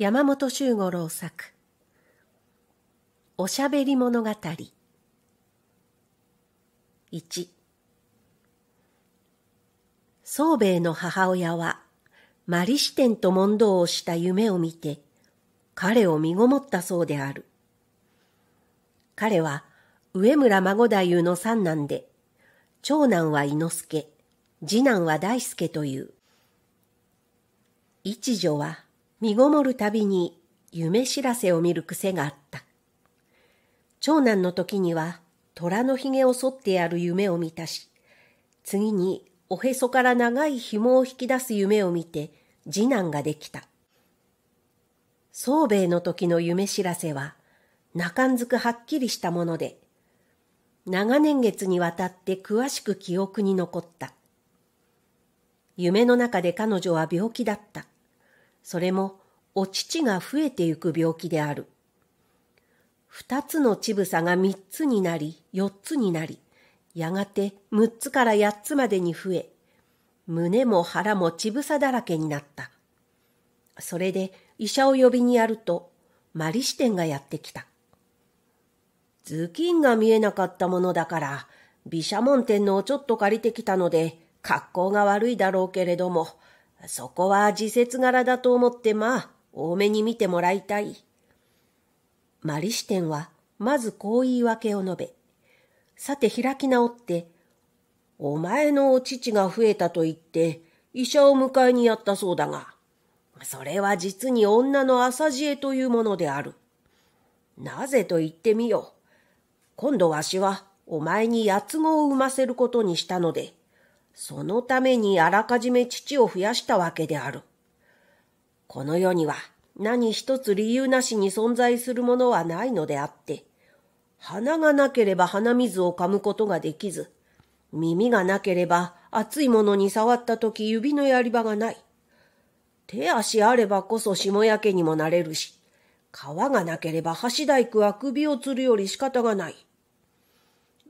山本周五郎作おしゃべり物語1宗兵衛の母親はマリシテンと問答をした夢を見て彼を身ごもったそうである彼は上村孫太夫の三男で長男は伊之助次男は大輔という一女は身ごもるたびに夢知らせを見る癖があった。長男の時には虎のひげを剃ってやる夢を見たし、次におへそから長い紐を引き出す夢を見て次男ができた。宗兵衛の時の夢知らせは中んずくはっきりしたもので、長年月にわたって詳しく記憶に残った。夢の中で彼女は病気だった。それもお乳が増えてゆく病気である。二つの乳房が三つになり、四つになり、やがて六つから八つまでに増え、胸も腹も乳房だらけになった。それで医者を呼びにやると、マリシテンがやってきた。頭巾が見えなかったものだから、毘沙門天のをちょっと借りてきたので、格好が悪いだろうけれども、そこは自節柄だと思ってまあ、多めに見てもらいたい。マリシテンは、まずこう言い訳を述べ、さて開き直って、お前のお乳が増えたと言って、医者を迎えにやったそうだが、それは実に女の浅知恵というものである。なぜと言ってみよ。今度わしは、お前に八つ子を産ませることにしたので、そのためにあらかじめ父を増やしたわけである。この世には何一つ理由なしに存在するものはないのであって、鼻がなければ鼻水を噛むことができず、耳がなければ熱いものに触った時指のやり場がない。手足あればこそ下焼けにもなれるし、皮がなければ箸大工は首を吊るより仕方がない。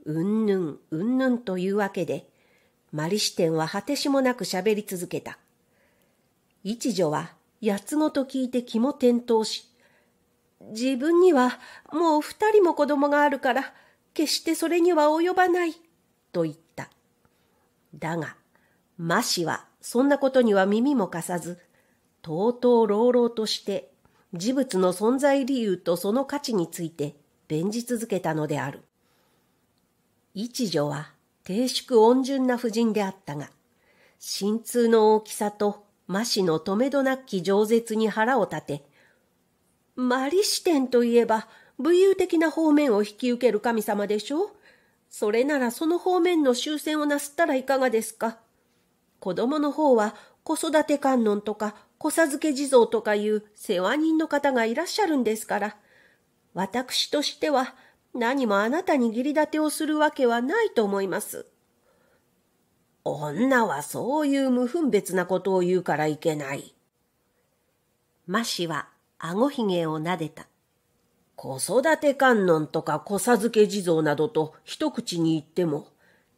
うんぬん、うんぬんというわけで、マリシテンは果てしもなく喋り続けた。一女は八つのと聞いて気も転倒し、自分にはもう二人も子供があるから、決してそれには及ばない、と言った。だが、マシはそんなことには耳も貸さず、とうとう朗々として事物の存在理由とその価値について弁じ続けたのである。一女は低粛温順な婦人であったが、心痛の大きさと麻痺の止めどなき饒舌に腹を立て、マリシテンといえば、武勇的な方面を引き受ける神様でしょうそれならその方面の終戦をなすったらいかがですか子供の方は子育て観音とか子授け地蔵とかいう世話人の方がいらっしゃるんですから、私としては何もあなたに義理立てをするわけはないと思います。女はそういう無分別なことを言うからいけない。マシは顎ひげを撫でた。子育て観音とか子授け地蔵などと一口に言っても、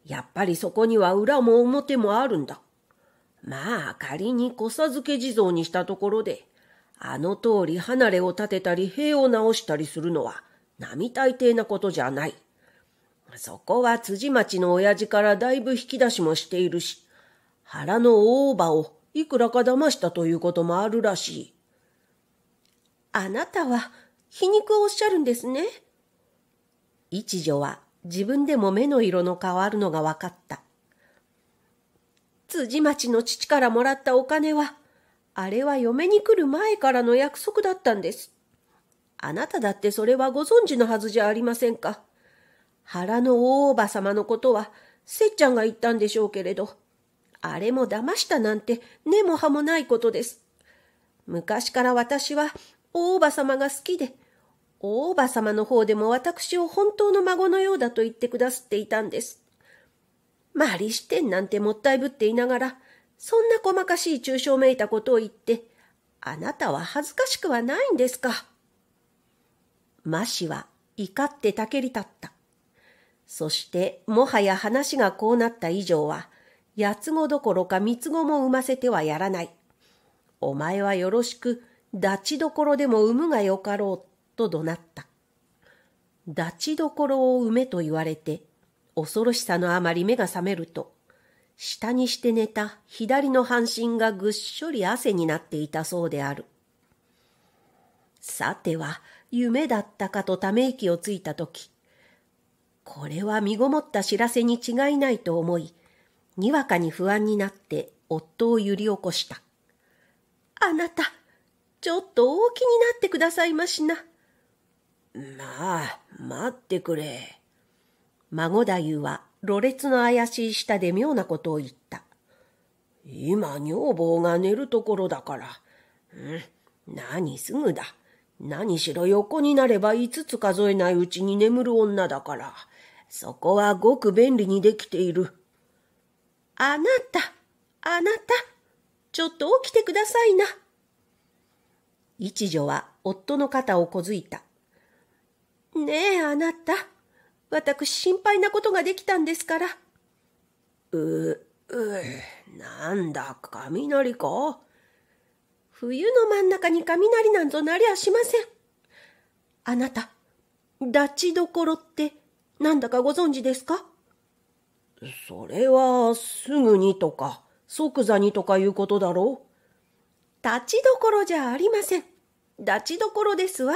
やっぱりそこには裏も表もあるんだ。まあ仮に子授け地蔵にしたところで、あの通り離れを立てたり塀を直したりするのは、並大抵なことじゃない。そこは辻町の親父からだいぶ引き出しもしているし、腹の大葉をいくらか騙したということもあるらしい。あなたは皮肉をおっしゃるんですね。一女は自分でも目の色の変わるのが分かった。辻町の父からもらったお金は、あれは嫁に来る前からの約束だったんです。あなただってそれはご存知のはずじゃありませんか。腹の大叔母様のことは、せっちゃんが言ったんでしょうけれど、あれも騙したなんて根も葉もないことです。昔から私は大叔様が好きで、大叔様の方でも私を本当の孫のようだと言ってくだすっていたんです。まりしてんなんてもったいぶっていながら、そんな細かしい抽象めいたことを言って、あなたは恥ずかしくはないんですか。マシは怒ってたけり立った。そしてもはや話がこうなった以上は、八つ子どころか三つ子も産ませてはやらない。お前はよろしく、ダちどころでも産むがよかろう、と怒鳴った。ダちどころを産めと言われて、恐ろしさのあまり目が覚めると、下にして寝た左の半身がぐっしょり汗になっていたそうである。さては、夢だったかとため息をついたとき、これは身ごもった知らせに違いないと思い、にわかに不安になって夫を揺り起こした。あなた、ちょっと大きになってくださいましな。まあ、待ってくれ。孫太夫は、ろれつの怪しい舌で妙なことを言った。今、女房が寝るところだから。うん、何すぐだ。何しろ横になれば5つ数えないうちに眠る女だから、そこはごく便利にできている。あなた、あなた、ちょっと起きてくださいな。一女は夫の肩をこづいた。ねえ、あなた。私、心配なことができたんですから。う、う、なんだ、雷か冬の真ん中に雷なんぞなりゃしません。あなた、立ちどころってなんだかご存知ですかそれはすぐにとか即座にとかいうことだろう。立ちどころじゃありません。立ちどころですわ。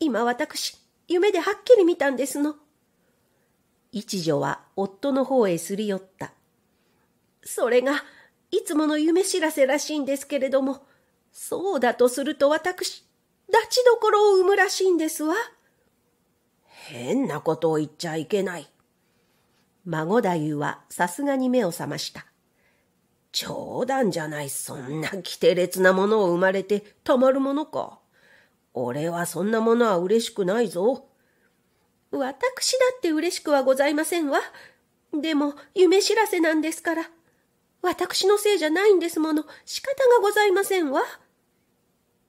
今私、夢ではっきり見たんですの。一女は夫の方へすり寄った。それが、いつもの夢知らせらしいんですけれども、そうだとすると私、立ちどころを生むらしいんですわ。変なことを言っちゃいけない。孫太夫はさすがに目を覚ました。冗談じゃない、そんな奇て烈なものを生まれてたまるものか。俺はそんなものは嬉しくないぞ。私だって嬉しくはございませんわ。でも、夢知らせなんですから。私のせいじゃないんですもの、仕方がございませんわ。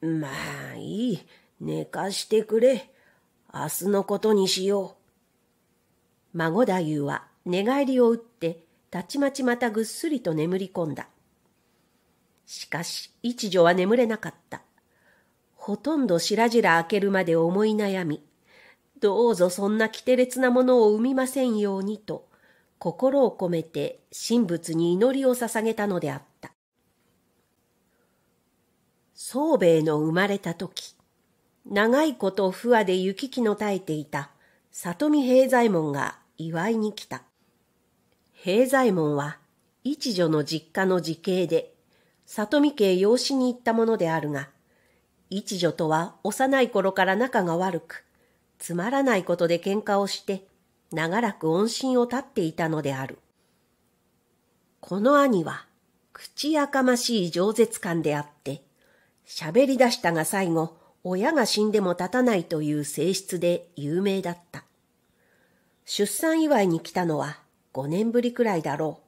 まあいい。寝かしてくれ。明日のことにしよう。孫太夫は寝返りを打って、たちまちまたぐっすりと眠り込んだ。しかし、一女は眠れなかった。ほとんど白々開けるまで思い悩み、どうぞそんなきて烈なものを生みませんようにと、心を込めて神仏に祈りを捧げたのであった。宗兵衛の生まれた時、長いこと不和で行き来の絶えていた里見平左衛門が祝いに来た。平左衛門は一女の実家の時系で、里見家養子に行ったものであるが、一女とは幼い頃から仲が悪く、つまらないことで喧嘩をして、長らく恩心を絶っていたのである。この兄は、口やかましい饒舌感であった。喋り出したが最後、親が死んでも立たないという性質で有名だった。出産祝いに来たのは5年ぶりくらいだろう。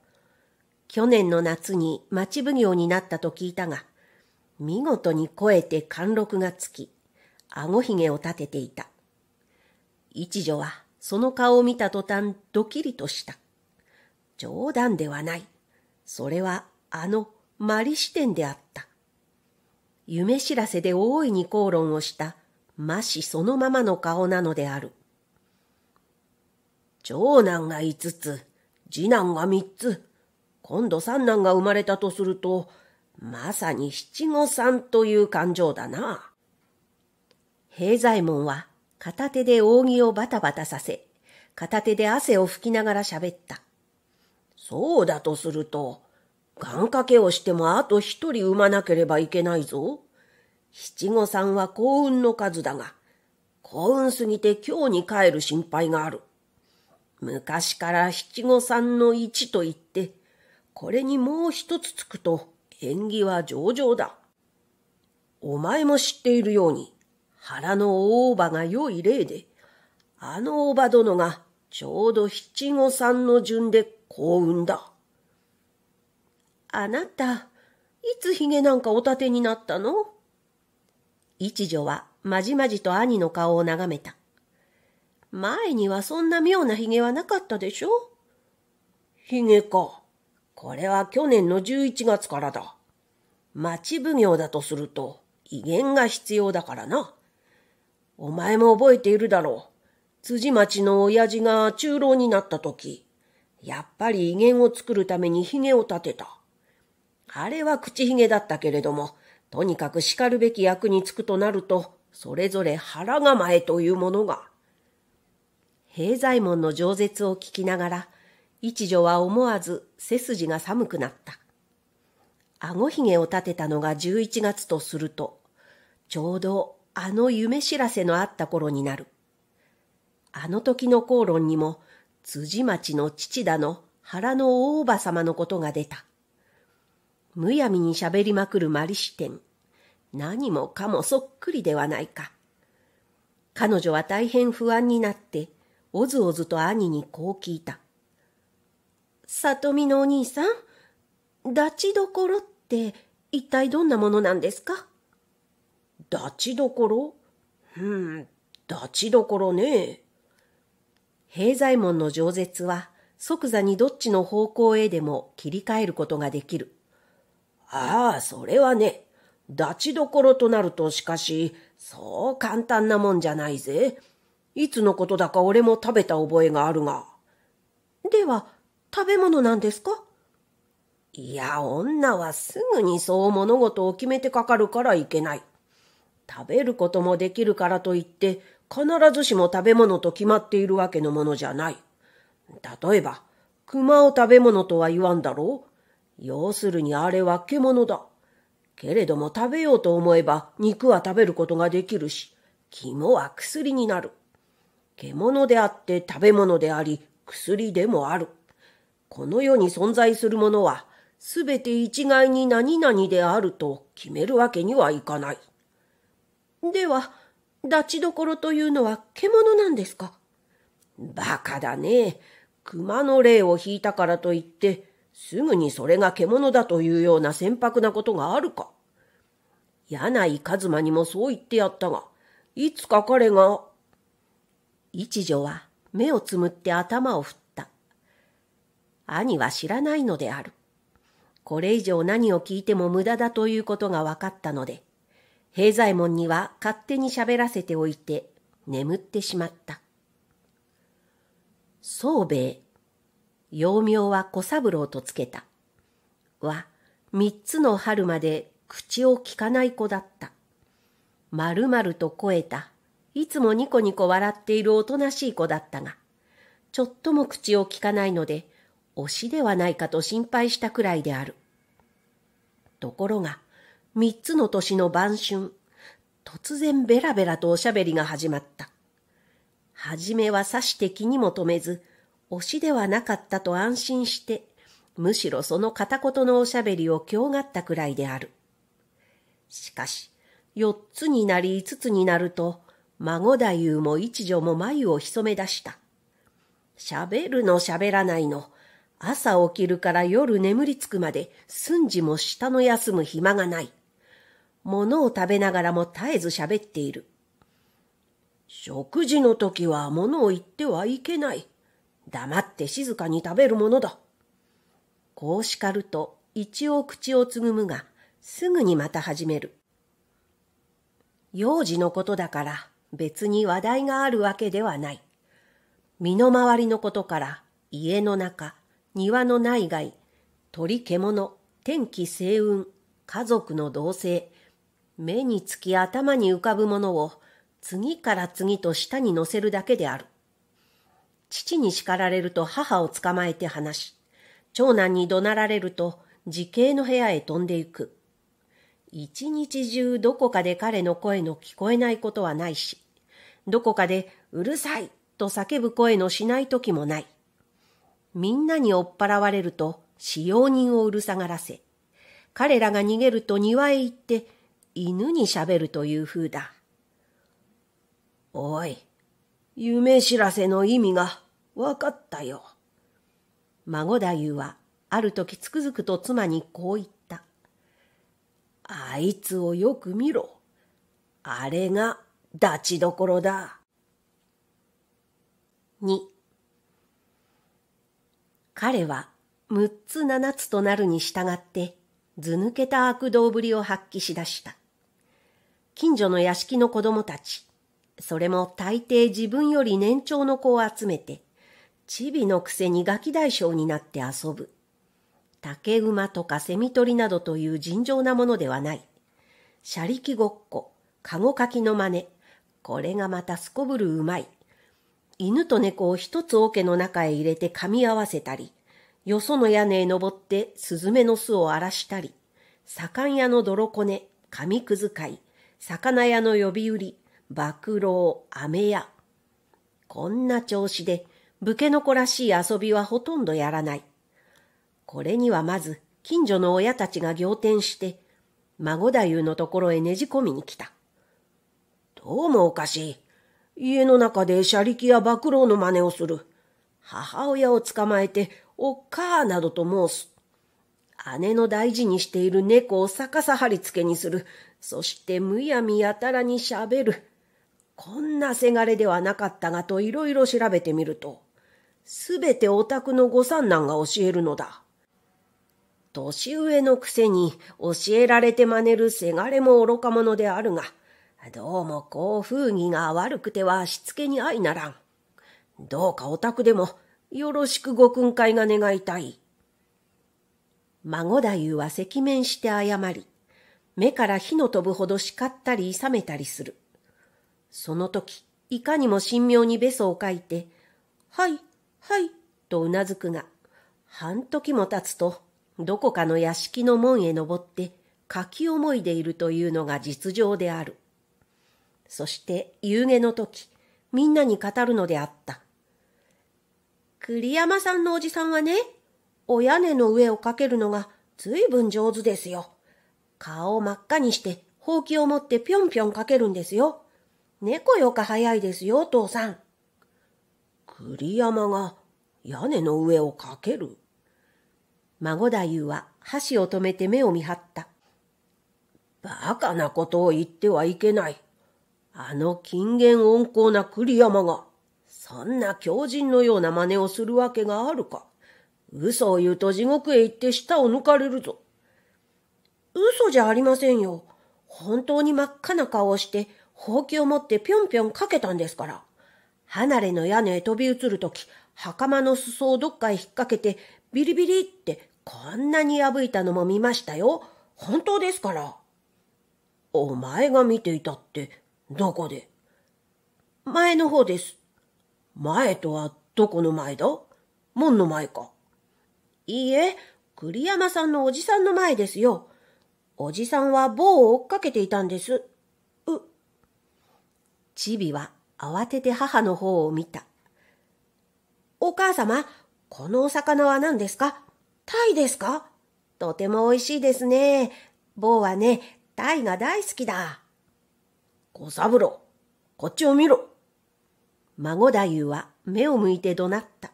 去年の夏に町奉行になったと聞いたが、見事に肥えて貫禄がつき、顎ひげを立てていた。一女はその顔を見た途端ドキリとした。冗談ではない。それはあのマリ視点であった。夢知らせで大いに口論をしたましそのままの顔なのである。長男が五つ、次男が三つ、今度三男が生まれたとすると、まさに七五三という感情だな。平左衛門は片手で扇をバタバタさせ、片手で汗を拭きながら喋った。そうだとすると、願掛けをしてもあと一人産まなければいけないぞ。七五三は幸運の数だが、幸運すぎて今日に帰る心配がある。昔から七五三の一と言って、これにもう一つつくと縁起は上々だ。お前も知っているように、腹の大葉が良い例で、あの叔母殿がちょうど七五三の順で幸運だ。あなた、いつひげなんかお立てになったの一女はまじまじと兄の顔を眺めた。前にはそんな妙なひげはなかったでしょひげか。これは去年の11月からだ。町奉行だとすると威厳が必要だからな。お前も覚えているだろう。辻町の親父が中老になった時、やっぱり威厳を作るためにひげを立てた。あれは口ひげだったけれども、とにかく叱るべき役につくとなると、それぞれ腹構えというものが。平左衛門の饒舌を聞きながら、一女は思わず背筋が寒くなった。顎ひげを立てたのが11月とすると、ちょうどあの夢知らせのあった頃になる。あの時の口論にも、辻町の父だの腹の大叔母様のことが出た。むやみに喋りまくるマリシテン。何もかもそっくりではないか。彼女は大変不安になって、おずおずと兄にこう聞いた。里見のお兄さん、ダチどころって一体どんなものなんですかダチどころうん、ダチどころね。平左衛門の饒舌は即座にどっちの方向へでも切り替えることができる。ああ、それはね、立ちどころとなるとしかし、そう簡単なもんじゃないぜ。いつのことだか俺も食べた覚えがあるが。では、食べ物なんですかいや、女はすぐにそう物事を決めてかかるからいけない。食べることもできるからといって、必ずしも食べ物と決まっているわけのものじゃない。例えば、熊を食べ物とは言わんだろう要するにあれは獣だ。けれども食べようと思えば肉は食べることができるし、肝は薬になる。獣であって食べ物であり、薬でもある。この世に存在するものは、すべて一概に何々であると決めるわけにはいかない。では、立ちどころというのは獣なんですかバカだね。熊の霊を引いたからといって、すぐにそれが獣だというような船舶なことがあるか。柳井一馬にもそう言ってやったが、いつか彼が。一女は目をつむって頭を振った。兄は知らないのである。これ以上何を聞いても無駄だということが分かったので、平左衛門には勝手に喋らせておいて眠ってしまった。宗兵衛、幼名は小三郎とつけた。は、三つの春まで口をきかない子だった。まるまると肥えた。いつもニコニコ笑っているおとなしい子だったが、ちょっとも口をきかないので、推しではないかと心配したくらいである。ところが、三つの年の晩春、突然ベラベラとおしゃべりが始まった。はじめはさして気にも留めず、推しではなかったと安心して、むしろその片言のおしゃべりを強がったくらいである。しかし、四つになり五つになると、孫太夫も一女も眉を潜め出した。喋るの喋らないの。朝起きるから夜眠りつくまで、寸時も下の休む暇がない。物を食べながらも絶えず喋っている。食事の時は物を言ってはいけない。黙って静かに食べるものだ。こう叱ると一応口をつぐむが、すぐにまた始める。幼児のことだから別に話題があるわけではない。身の回りのことから家の中、庭の内外、鳥獣、天気星雲、家族の同性、目につき頭に浮かぶものを次から次と下に乗せるだけである。父に叱られると母を捕まえて話し、長男に怒鳴られると自警の部屋へ飛んでいく。一日中どこかで彼の声の聞こえないことはないし、どこかでうるさいと叫ぶ声のしない時もない。みんなに追っ払われると使用人をうるさがらせ、彼らが逃げると庭へ行って犬に喋るという風だ。おい、夢知らせの意味がわかったよ。孫太夫は、ある時つくづくと妻にこう言った。あいつをよく見ろ。あれが、立ちどころだ。2彼は6つ7つとなるに従って図抜けた悪道ぶりを発揮しだした。近所の屋敷の子供たち、それも大抵自分より年長の子を集めてチビのくせにガキ大将になって遊ぶ。竹馬とかセミ取りなどという尋常なものではない。車力ごっこ、ゴかきの真似。これがまたすこぶるうまい。犬と猫を一つ桶の中へ入れて噛み合わせたり、よその屋根へ登ってスズメの巣を荒らしたり、左官屋の泥こね、紙くずかい、魚屋の呼び売り、曝露、飴屋。こんな調子で、武家の子らしい遊びはほとんどやらない。これにはまず、近所の親たちが仰天して、孫太夫のところへねじ込みに来た。どうもおかしい。家の中で車力や馬露の真似をする。母親を捕まえて、おっかーなどと申す。姉の大事にしている猫を逆さ張り付けにする。そしてむやみやたらに喋る。こんなせがれではなかったがといろいろ調べてみると、すべてお宅のご三男が教えるのだ。年上のくせに教えられて真似るせがれも愚か者であるが、どうもこう風儀が悪くてはしつけに愛ならん。どうかお宅でもよろしくご訓戒が願いたい。孫太夫は赤面して謝り、目から火の飛ぶほど叱ったり諌めたりする。その時、いかにも神妙にべそを書いて、はい、はい、とうなずくが、半時も経つと、どこかの屋敷の門へ登って、書き思いでいるというのが実情である。そして夕げの時、みんなに語るのであった。栗山さんのおじさんはね、お屋根の上をかけるのがずいぶん上手ですよ。顔を真っ赤にして、ほうきを持ってぴょんぴょんかけるんですよ。猫よか早いですよ、お父さん。栗山が屋根の上をかける。孫太夫は箸を止めて目を見張った。バカなことを言ってはいけない。あの金言温厚な栗山が、そんな狂人のような真似をするわけがあるか。嘘を言うと地獄へ行って舌を抜かれるぞ。嘘じゃありませんよ。本当に真っ赤な顔をして、ほうきを持ってぴょんぴょんかけたんですから。離れの屋根へ飛び移るとき、袴の裾をどっかへ引っ掛けて、ビリビリってこんなに破いたのも見ましたよ。本当ですから。お前が見ていたって、どこで前の方です。前とはどこの前だ門の前か。いいえ、栗山さんのおじさんの前ですよ。おじさんは棒を追っかけていたんです。う。チビは慌てて母の方を見た。お母様、このお魚は何ですかタイですかとても美味しいですね。坊はね、タイが大好きだ。小三郎、こっちを見ろ。孫太夫は目を向いて怒鳴った。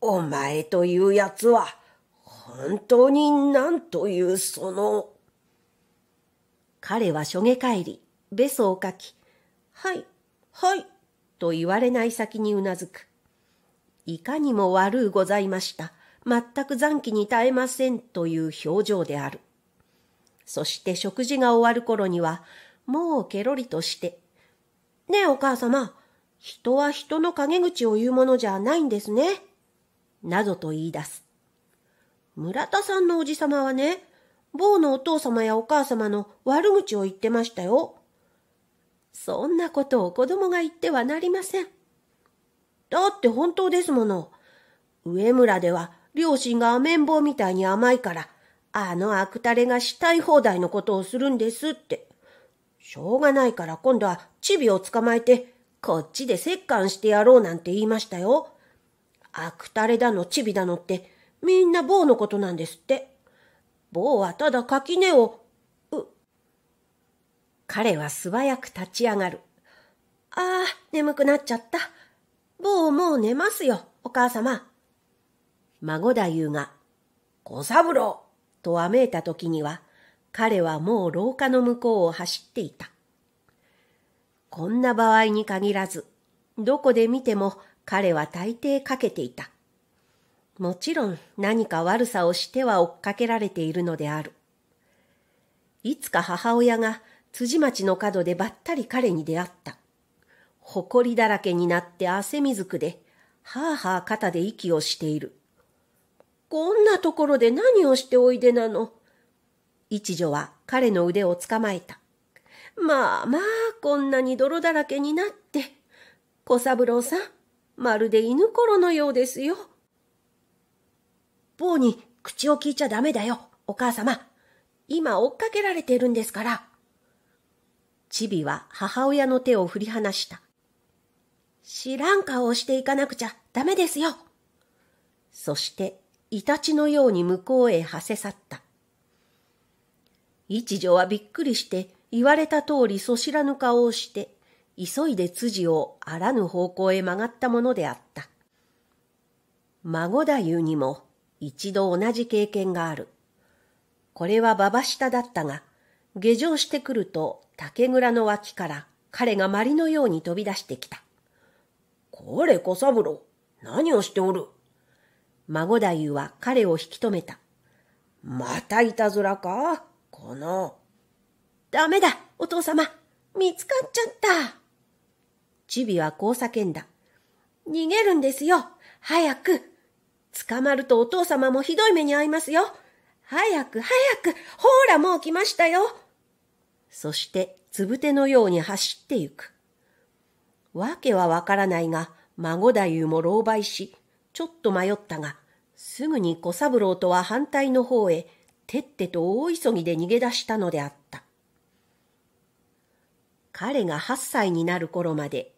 お前というやつは、本当に何というその。彼はしょげ返り、べそをかき、はい、はい、と言われない先にうなずく。いかにも悪うございました。全く残機に耐えませんという表情である。そして食事が終わる頃には、もうケロリとして、ねえお母様、人は人の陰口を言うものじゃないんですね。などと言い出す。村田さんのおじ様はね、某のお父様やお母様の悪口を言ってましたよ。そんなことを子供が言ってはなりません。だって本当ですもの。上村では両親がア棒みたいに甘いから、あの悪たれがしたい放題のことをするんですって。しょうがないから今度はチビを捕まえて、こっちで折檻してやろうなんて言いましたよ。悪たれだのチビだのって、みんな棒のことなんですって。棒はただ垣根を彼は素早く立ち上がる。ああ、眠くなっちゃった。もうもう寝ますよ、お母様。孫太夫が、小三郎とわめいた時には、彼はもう廊下の向こうを走っていた。こんな場合に限らず、どこで見ても彼は大抵かけていた。もちろん何か悪さをしては追っかけられているのである。いつか母親が辻町の角でばったり彼に出会った。埃だらけになって汗水くで、はあはあ肩で息をしている。こんなところで何をしておいでなの一女は彼の腕を捕まえた。まあまあ、こんなに泥だらけになって。小三郎さん、まるで犬頃のようですよ。坊に口を聞いちゃダメだよ、お母様。今追っかけられてるんですから。チビは母親の手を振り離した。知らん顔をしていかなくちゃダメですよ。そして、イタチのように向こうへはせ去った。一女はびっくりして言われた通りそしらぬ顔をして急いで辻をあらぬ方向へ曲がったものであった。孫太夫にも一度同じ経験がある。これは馬場下だったが下城してくると竹蔵の脇から彼がりのように飛び出してきた。これ小三郎、何をしておる孫太夫は彼を引き止めた。またいたずらかこの。ダメだ、お父様。見つかっちゃった。チビはこう叫んだ。逃げるんですよ。早く。捕まるとお父様もひどい目に遭いますよ。早く早く。ほらもう来ましたよ。そしてつぶてのように走ってゆく。わけはわからないが、孫太夫も狼狽し、ちょっと迷ったが、すぐに小三郎とは反対の方へ、てってと大急ぎで逃げ出したのであった。彼が8歳になる頃まで、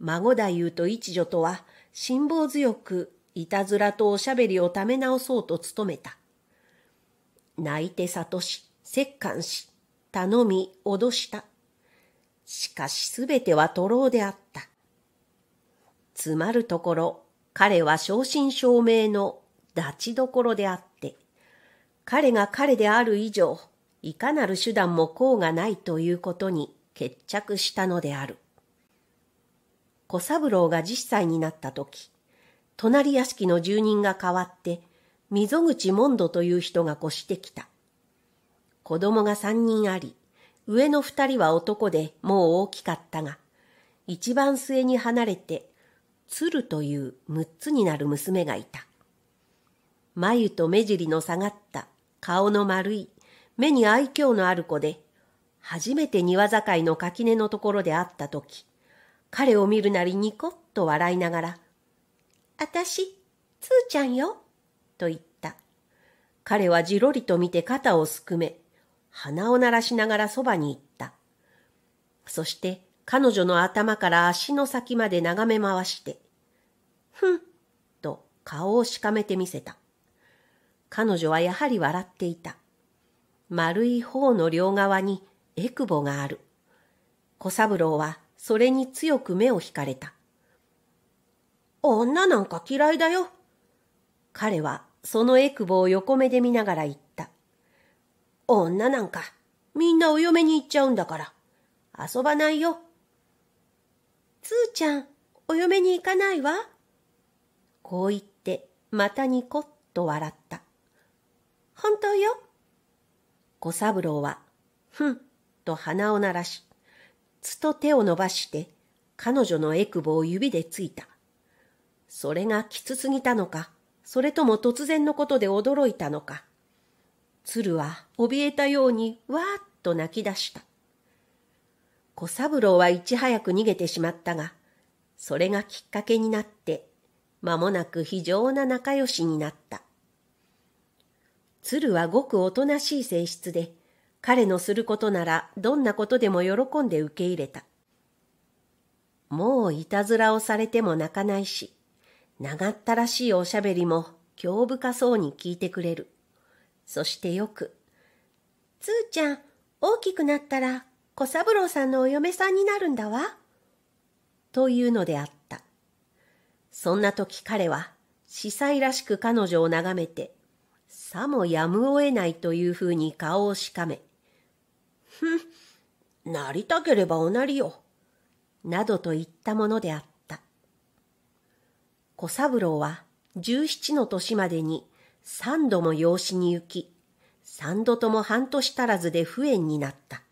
孫太夫と一女とは辛抱強くいたずらとおしゃべりをため直そうと努めた。泣いて悟し、折感し、頼み、脅した。しかしすべては徒労であった。つまるところ、彼は正真正銘の立ちどころであって、彼が彼である以上、いかなる手段も功がないということに決着したのである。小三郎が実際歳になった時、隣屋敷の住人が変わって、溝口モンドという人が越してきた。子供が三人あり、上の二人は男でもう大きかったが、一番末に離れて、鶴という六つになる娘がいた。眉と目尻の下がった顔の丸い、目に愛嬌のある子で、初めて庭境の垣根のところで会ったとき、彼を見るなりニコッと笑いながら、あたし、つーちゃんよ、と言った。彼はじろりと見て肩をすくめ、鼻を鳴らしながらそばに行った。そして彼女の頭から足の先まで眺め回して、ふん、と顔をしかめてみせた。彼女はやはり笑っていた。丸い方の両側にえくぼがある。小三郎はそれに強く目を惹かれた。女なんか嫌いだよ。彼はそのえくぼを横目で見ながら言った。女なんか、みんなお嫁に行っちゃうんだから、遊ばないよ。つーちゃん、お嫁に行かないわ。こう言って、またニコッと笑った。本当よ。小三郎は、ふん、と鼻を鳴らし、つと手を伸ばして、彼女のえくぼを指でついた。それがきつすぎたのか、それとも突然のことで驚いたのか。鶴は怯えたようにわーっと泣き出した。小三郎はいち早く逃げてしまったが、それがきっかけになって、間もなく非常な仲良しになった。鶴はごくおとなしい性質で、彼のすることならどんなことでも喜んで受け入れた。もういたずらをされても泣かないし、長ったらしいおしゃべりも興深そうに聞いてくれる。そしてよく、つーちゃん、大きくなったら小三郎さんのお嫁さんになるんだわ。というのであった。そんな時彼は、司祭らしく彼女を眺めて、さもやむを得ないというふうに顔をしかめ、ふん、なりたければおなりよ、などと言ったものであった。小三郎は、十七の年までに三度も養子に行き、三度とも半年足らずで不縁になった。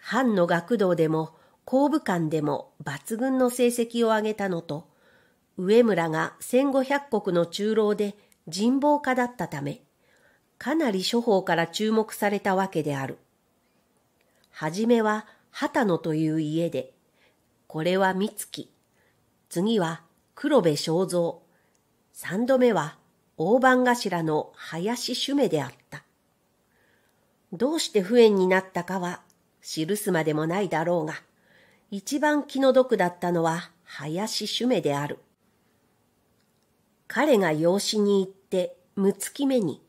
藩の学童でも公部館でも抜群の成績を上げたのと、上村が千五百国の中老で人望家だったため、かなり諸方から注目されたわけである。はじめは畑野という家で、これは三月、次は黒部正蔵、三度目は大番頭の林主目であった。どうして不縁になったかは記すまでもないだろうが、一番気の毒だったのは林主目である。彼が養子に行って六月目に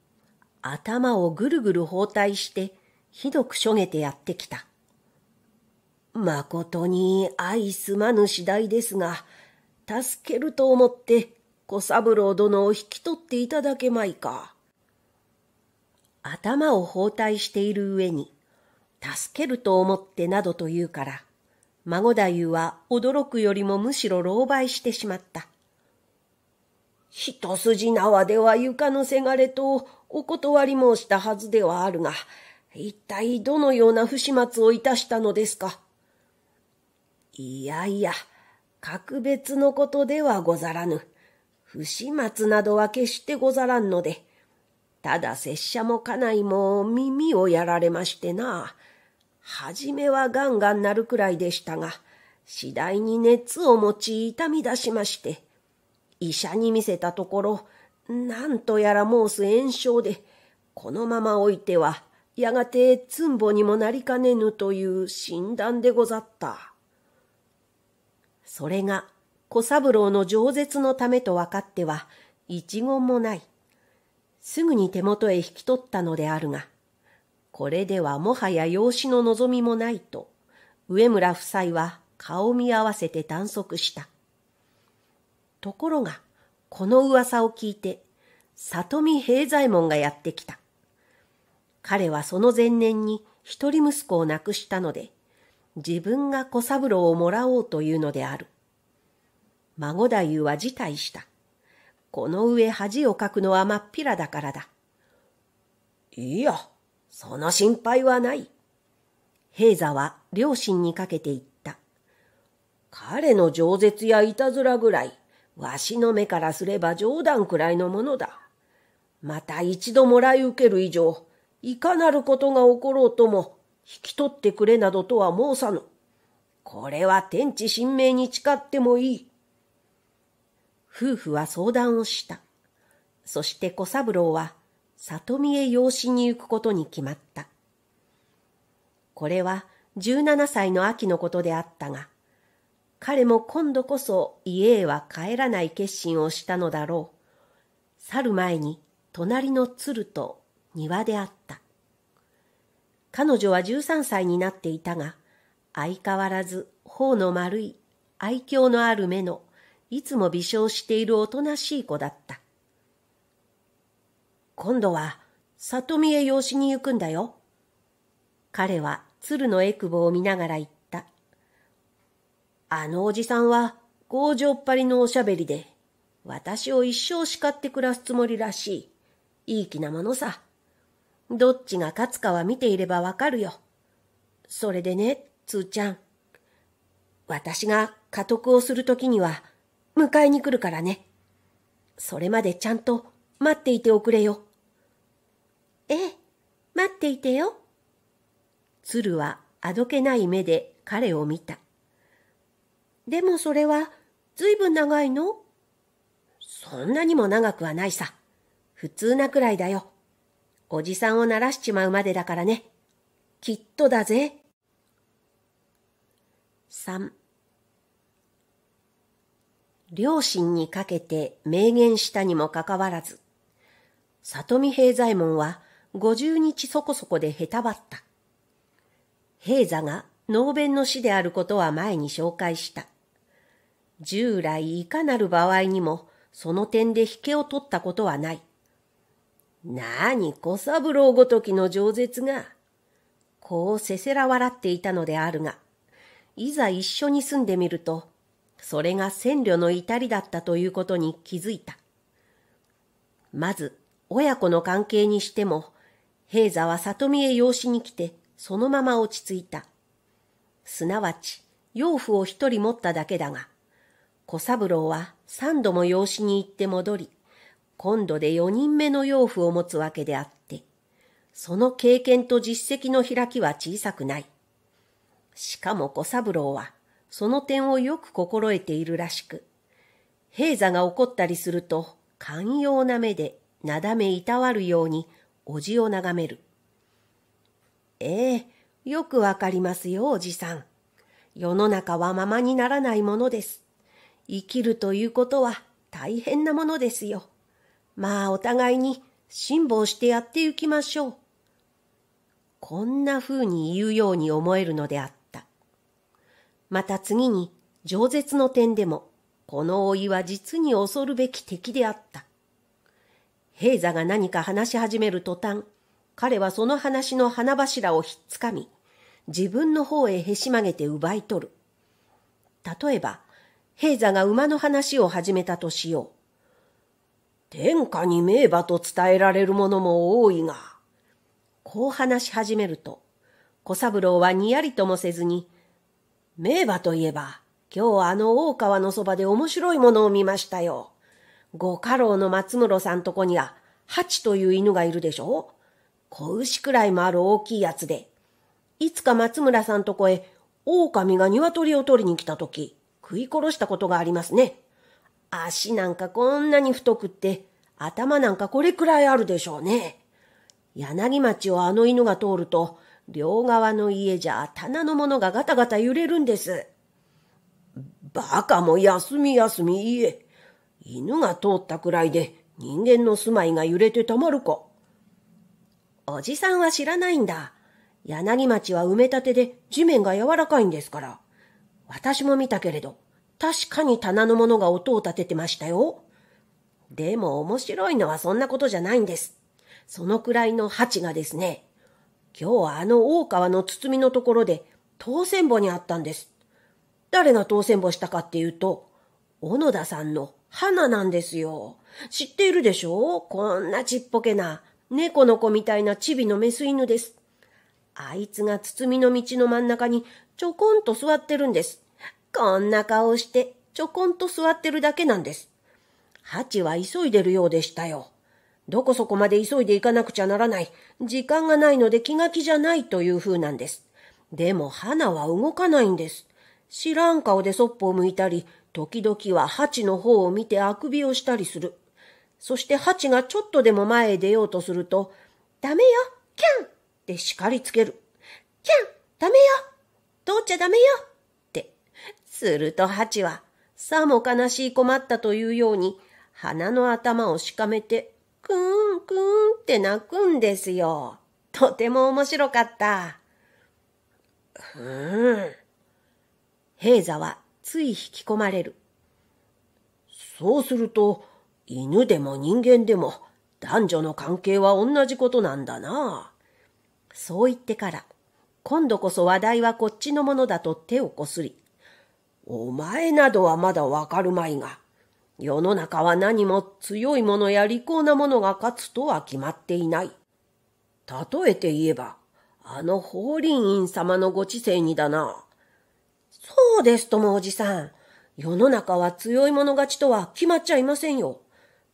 頭をぐるぐる包帯してひどくしょげてやってきた。まことに愛すまぬ次第ですが、助けると思って小三郎殿を引き取っていただけまいか。頭を包帯している上に、助けると思ってなどと言うから、孫太夫は驚くよりもむしろ狼狽してしまった。一筋縄では床のせがれとお断り申したはずではあるが、一体どのような不始末をいたしたのですか。いやいや、格別のことではござらぬ。不始末などは決してござらんので、ただ拙者も家内も耳をやられましてな、初めはガンガンなるくらいでしたが、次第に熱を持ち痛み出しまして、医者に見せたところ、なんとやら申す炎症で、このまま置いては、やがてつんぼにもなりかねぬという診断でござった。それが小三郎の饒舌のためと分かっては一言もない。すぐに手元へ引き取ったのであるが、これではもはや養子の望みもないと、上村夫妻は顔見合わせて短足した。ところが、この噂を聞いて、里見平左衛門がやってきた。彼はその前年に一人息子を亡くしたので、自分が小三郎をもらおうというのである。孫太夫は辞退した。この上恥をかくのは真っ平だからだ。いいや、その心配はない。平座は両親にかけて言った。彼の饒舌やいたずらぐらい、わしの目からすれば冗談くらいのものだ。また一度もらい受ける以上、いかなることが起ころうとも、引き取ってくれなどとは申さぬ。これは天地神明に誓ってもいい。夫婦は相談をした。そして小三郎は、里見へ養子に行くことに決まった。これは17歳の秋のことであったが、彼も今度こそ家へは帰らない決心をしたのだろう。去る前に隣の鶴と庭であった。彼女は13歳になっていたが、相変わらず頬の丸い愛嬌のある目のいつも微笑しているおとなしい子だった。今度は、里見へ養子に行くんだよ。彼は鶴のえくぼを見ながら言った。あのおじさんは、強情っぱりのおしゃべりで、私を一生叱って暮らすつもりらしい。いい気なものさ。どっちが勝つかは見ていればわかるよ。それでね、つーちゃん。私が家督をするときには、迎えに来るからね。それまでちゃんと待っていておくれよ。ええ、待っていてよ。鶴はあどけない目で彼を見た。でもそれはずいぶん長いのそんなにも長くはないさ。普通なくらいだよ。おじさんを鳴らしちまうまでだからね。きっとだぜ。3両親にかけて明言したにもかかわらず、里見平左衛門は50日そこそこでへたばった。平座が能弁の死であることは前に紹介した。従来いかなる場合にも、その点で引けを取ったことはない。なあに小三郎ごときの饒舌が、こうせせら笑っていたのであるが、いざ一緒に住んでみると、それが千両の至りだったということに気づいた。まず、親子の関係にしても、平座は里見へ養子に来て、そのまま落ち着いた。すなわち、養父を一人持っただけだが、小三郎は三度も養子に行って戻り、今度で四人目の養父を持つわけであって、その経験と実績の開きは小さくない。しかも小三郎は、その点をよく心得ているらしく、平座が怒ったりすると、寛容な目で、なだめいたわるように、おじを眺める。ええ、よくわかりますよ、おじさん。世の中はままにならないものです。生きるということは大変なものですよ。まあお互いに辛抱してやってゆきましょう。こんな風に言うように思えるのであった。また次に、饒舌の点でも、この老いは実に恐るべき敵であった。平座が何か話し始める途端、彼はその話の花柱をひっつかみ、自分の方へへし曲げて奪い取る。例えば、平座が馬の話を始めたとしよう。天下に名馬と伝えられるものも多いが、こう話し始めると、小三郎はにやりともせずに、名馬といえば、今日あの大川のそばで面白いものを見ましたよ。ご家老の松室さんとこには、ハチという犬がいるでしょ子牛くらいもある大きいやつで。いつか松村さんとこへ、狼が鶏を取りに来た時、食い殺したことがありますね。足なんかこんなに太くって、頭なんかこれくらいあるでしょうね。柳町をあの犬が通ると、両側の家じゃ棚のものがガタガタ揺れるんです。バカも休み休み家。犬が通ったくらいで人間の住まいが揺れてたまるか。おじさんは知らないんだ。柳町は埋め立てで地面が柔らかいんですから。私も見たけれど、確かに棚のものが音を立ててましたよ。でも面白いのはそんなことじゃないんです。そのくらいの鉢がですね、今日はあの大川の包みのところで、当選簿にあったんです。誰が当選簿したかっていうと、小野田さんの花なんですよ。知っているでしょこんなちっぽけな、猫の子みたいなチビのメス犬です。あいつが包みの道の真ん中にちょこんと座ってるんです。こんな顔してちょこんと座ってるだけなんです。ハチは急いでるようでしたよ。どこそこまで急いで行かなくちゃならない。時間がないので気が気じゃないという風なんです。でも花は動かないんです。知らん顔でそっぽを向いたり、時々は蜂の方を見てあくびをしたりする。そして蜂がちょっとでも前へ出ようとすると、ダメよキャンって叱りつける。キャンダメよ通っちゃダメよって。すると蜂は、さも悲しい困ったというように、鼻の頭をしかめてくんくんって泣くんですよ。とても面白かった。ふーん。平座はつい引き込まれる。そうすると、犬でも人間でも男女の関係は同じことなんだな。そう言ってから、今度こそ話題はこっちのものだと手をこすり、お前などはまだわかるまいが、世の中は何も強いものや利口なものが勝つとは決まっていない。例えて言えば、あの法輪院様のご知世にだな。そうですともおじさん。世の中は強い者勝ちとは決まっちゃいませんよ。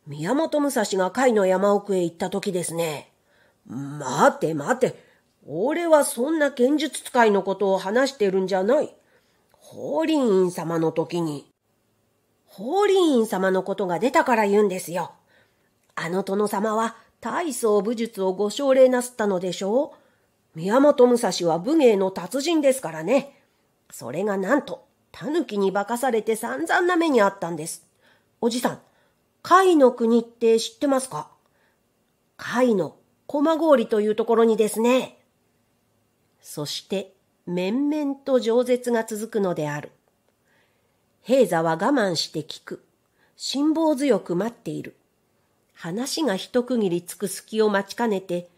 宮本武蔵が甲斐の山奥へ行った時ですね。待て待て。俺はそんな剣術使いのことを話してるんじゃない。法輪院様の時に。法輪院様のことが出たから言うんですよ。あの殿様は大層武術をご奨励なすったのでしょう宮本武蔵は武芸の達人ですからね。それがなんと、狸に化かされて散々な目にあったんです。おじさん、甲の国って知ってますか甲の駒氷というところにですね。そして、面々と饒舌が続くのである。平座は我慢して聞く。辛抱強く待っている。話が一区切りつく隙を待ちかねて、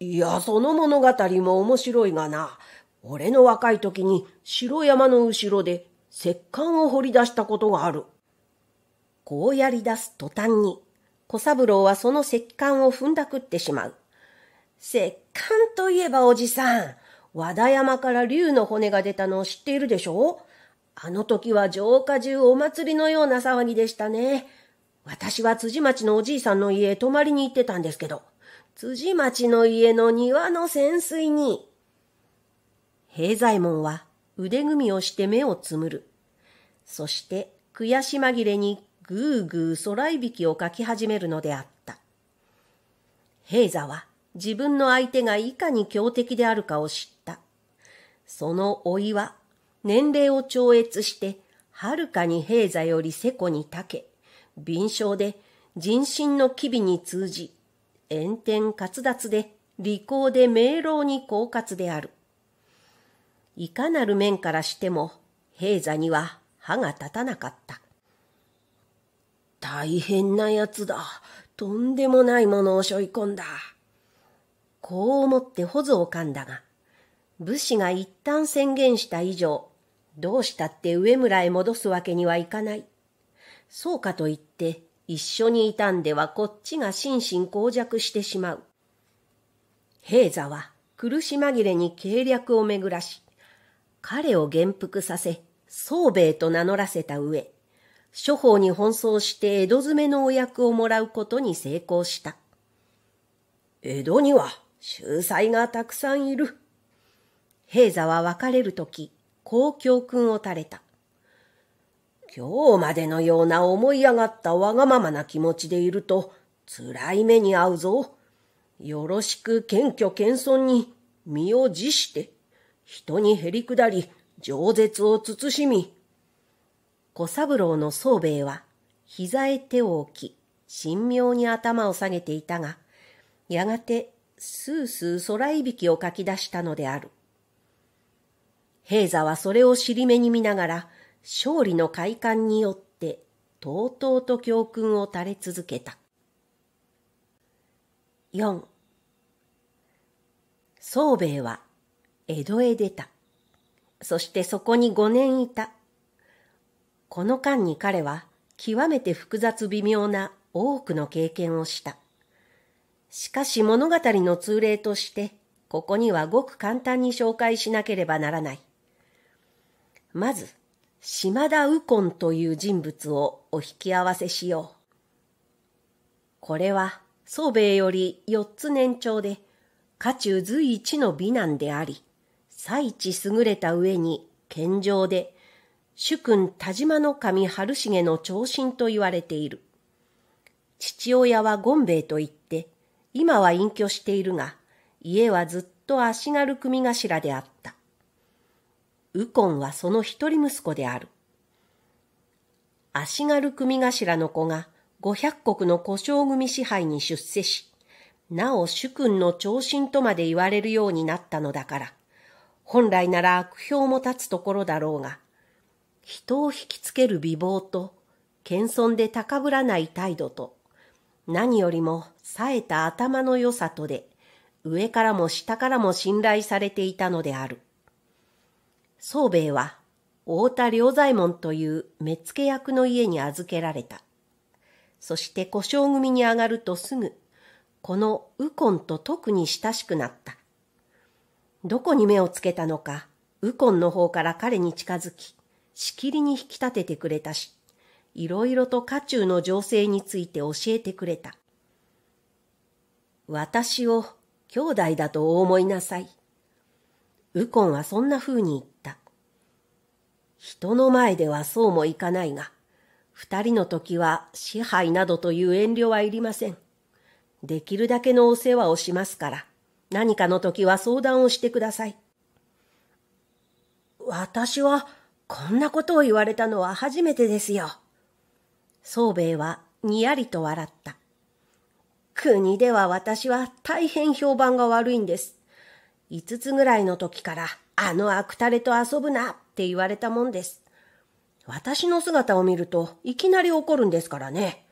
いや、その物語も面白いがな。俺の若い時に白山の後ろで石棺を掘り出したことがある。こうやり出す途端に、小三郎はその石棺を踏んだくってしまう。石棺といえばおじさん、和田山から竜の骨が出たのを知っているでしょあの時は城下中お祭りのような騒ぎでしたね。私は辻町のおじいさんの家へ泊まりに行ってたんですけど、辻町の家の庭の潜水に。平左衛門は腕組みをして目をつむる。そして悔し紛れにぐーぐー空いびきをかき始めるのであった。平座は自分の相手がいかに強敵であるかを知った。その老いは年齢を超越して、はるかに平座より世故にたけ、敏捷で人心の機微に通じ、炎天滑脱で利口で明朗に狡猾である。いかなる面からしても、平座には歯が立たなかった。大変なやつだ。とんでもないものを背負い込んだ。こう思って保存を噛んだが、武士が一旦宣言した以上、どうしたって上村へ戻すわけにはいかない。そうかと言って、一緒にいたんではこっちが心身耗弱してしまう。平座は苦し紛れに計略を巡らし、彼を元服させ、宗兵衛と名乗らせた上、諸法に奔走して江戸詰めのお役をもらうことに成功した。江戸には秀才がたくさんいる。平座は別れるとき、こう教訓を垂れた。今日までのような思い上がったわがままな気持ちでいると、辛い目に遭うぞ。よろしく謙虚謙遜に身を辞して、人にへりくだり、饒舌を慎み。小三郎の宗兵衛は、膝へ手を置き、神妙に頭を下げていたが、やがて、スースー空いびきをかき出したのである。平座はそれを尻目に見ながら、勝利の快感によって、とうとうと教訓を垂れ続けた。四。宗兵衛は、江戸へ出た。そしてそこに五年いた。この間に彼は、極めて複雑微妙な多くの経験をした。しかし物語の通例として、ここにはごく簡単に紹介しなければならない。まず、島田右近という人物をお引き合わせしよう。これは、宗兵衛より四つ年長で、家中随一の美男であり、最一優れた上に健常で、主君田島の神春重の長身と言われている。父親は権兵衛と言って、今は隠居しているが、家はずっと足軽組頭であった。右近はその一人息子である。足軽組頭の子が五百国の古将組支配に出世し、なお主君の長身とまで言われるようになったのだから、本来なら悪評も立つところだろうが、人を引きつける美貌と、謙遜で高ぶらない態度と、何よりも冴えた頭の良さとで、上からも下からも信頼されていたのである。宗兵衛は、太田良左衛門という目付役の家に預けられた。そして故障組に上がるとすぐ、この右近と特に親しくなった。どこに目をつけたのか、右近の方から彼に近づき、しきりに引き立ててくれたし、いろいろと家中の情勢について教えてくれた。私を兄弟だとお思いなさい。ウコンはそんな風に言った。人の前ではそうもいかないが、二人の時は支配などという遠慮はいりません。できるだけのお世話をしますから、何かの時は相談をしてください。私はこんなことを言われたのは初めてですよ。宗兵衛はにやりと笑った。国では私は大変評判が悪いんです。5つぐらいの時から、あの悪タレと遊ぶなって言われたもんです。私の姿を見ると、いきなり怒るんですからね。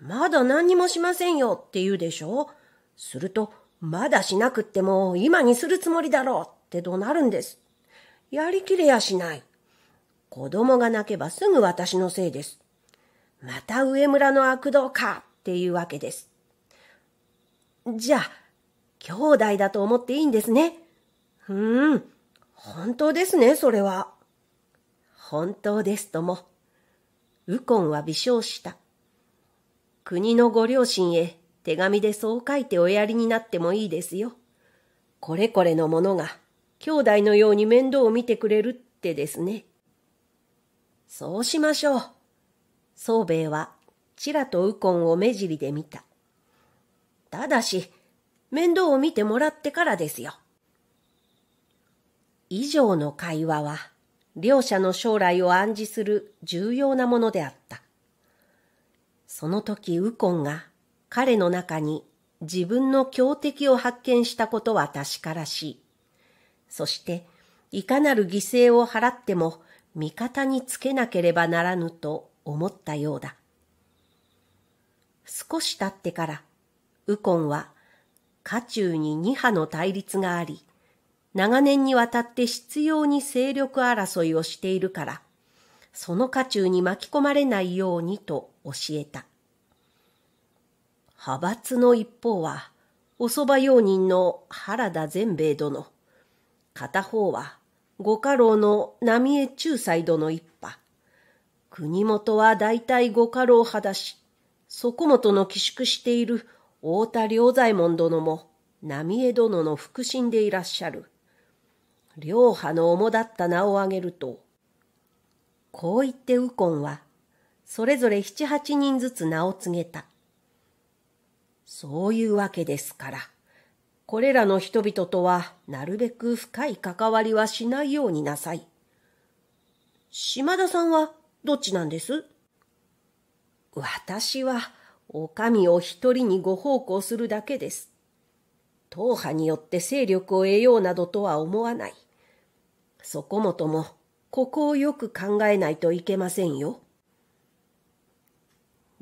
まだ何にもしませんよって言うでしょすると、まだしなくっても今にするつもりだろうって怒鳴るんです。やりきれやしない。子供が泣けばすぐ私のせいです。また上村の悪道かっていうわけです。じゃあ、兄弟だと思っていいんですね。うーん、本当ですね、それは。本当ですとも。コンは微笑した。国のご両親へ手紙でそう書いておやりになってもいいですよ。これこれのものが兄弟のように面倒を見てくれるってですね。そうしましょう。宗兵衛はちらとコンを目尻で見た。ただし、面倒を見てもらってからですよ。以上の会話は、両者の将来を暗示する重要なものであった。その時ウコンが彼の中に自分の強敵を発見したことは確からしい。そして、いかなる犠牲を払っても味方につけなければならぬと思ったようだ。少し経ってから、ウコンは渦中に2派の対立があり、長年にわたって執拗に勢力争いをしているから、その渦中に巻き込まれないようにと教えた。派閥の一方は、お蕎麦用人の原田善兵衛殿、片方はご家老の浪江中斎殿一派、国元は大体ご家老派だし、そこもとの寄宿している太田良左衛門殿も、浪江殿の腹心でいらっしゃる。両派の主だった名を挙げると、こう言って右近は、それぞれ七八人ずつ名を告げた。そういうわけですから、これらの人々とは、なるべく深い関わりはしないようになさい。島田さんは、どっちなんです私は、お上を一人にご奉公するだけです。党派によって勢力を得ようなどとは思わない。そこもとも、ここをよく考えないといけませんよ。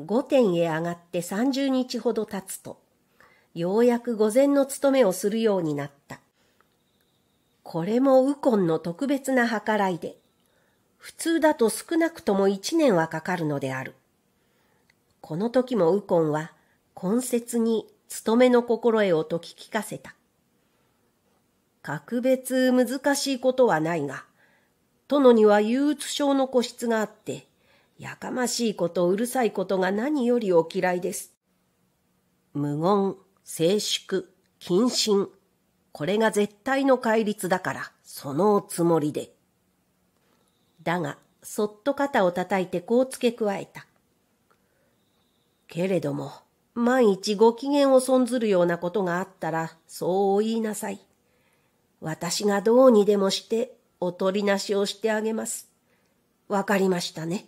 御殿へ上がって三十日ほど経つと、ようやく御前の務めをするようになった。これも右近の特別な計らいで、普通だと少なくとも一年はかかるのである。この時も右近は、根節に勤めの心得を解き聞かせた。格別難しいことはないが、殿には憂鬱症の個室があって、やかましいこと、うるさいことが何よりお嫌いです。無言、静粛、謹慎。これが絶対の戒律だから、そのおつもりで。だが、そっと肩を叩いてこう付け加えた。けれども、万一ご機嫌を損ずるようなことがあったら、そうお言いなさい。私がどうにでもして、お取りなしをしてあげます。わかりましたね。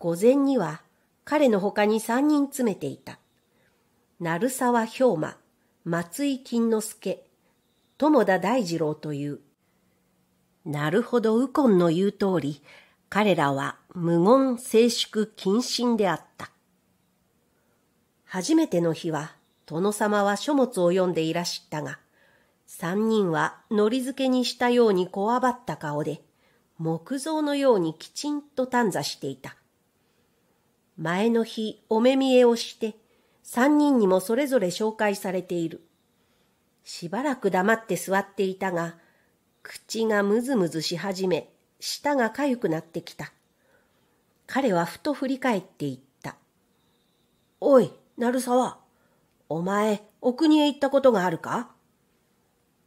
午前には、彼の他に三人詰めていた。鳴沢兵馬、松井金之助、友田大二郎という。なるほど右近の言う通り、彼らは無言静粛謹慎であった。初めての日は、殿様は書物を読んでいらしたが、三人はのり付けにしたようにこわばった顔で、木造のようにきちんと短座していた。前の日、お目見えをして、三人にもそれぞれ紹介されている。しばらく黙って座っていたが、口がむずむずし始め、舌がかゆくなってきた。彼はふと振り返って言った。おい、鳴沢。お前、お国へ行ったことがあるか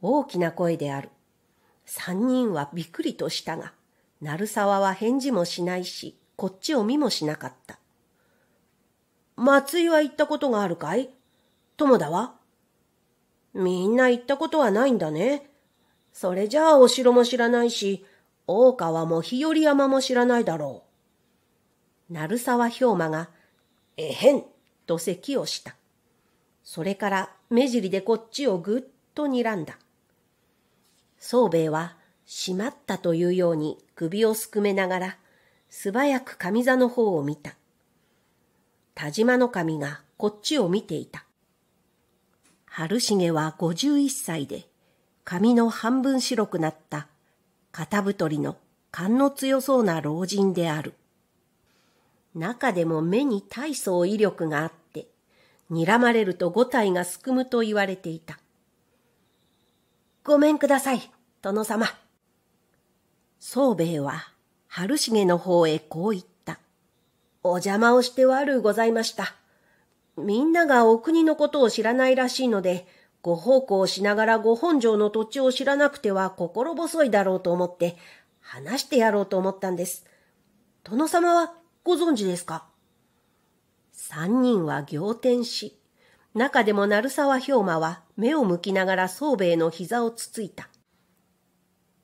大きな声である。三人はびっくりとしたが、鳴沢は返事もしないし、こっちを見もしなかった。松井は行ったことがあるかい友田はみんな行ったことはないんだね。それじゃあお城も知らないし、大川も日和山も知らないだろう。鳴沢氷馬が、えへんと咳をした。それから目尻でこっちをぐっと睨んだ。宗兵衛は、しまったというように首をすくめながら、素早く上座の方を見た。田島の神がこっちを見ていた。春重は五十一歳で、髪の半分白くなった、肩太りの勘の強そうな老人である。中でも目に大層威力があって、睨まれると五体がすくむと言われていた。ごめんください、殿様。宗兵衛は、春重の方へこう言った。お邪魔をして悪うございました。みんながお国のことを知らないらしいので、ご奉公しながらご本城の土地を知らなくては心細いだろうと思って、話してやろうと思ったんです。殿様はご存知ですか三人は仰天し、中でも鳴沢氷馬は目を向きながら宗兵衛の膝をつついた。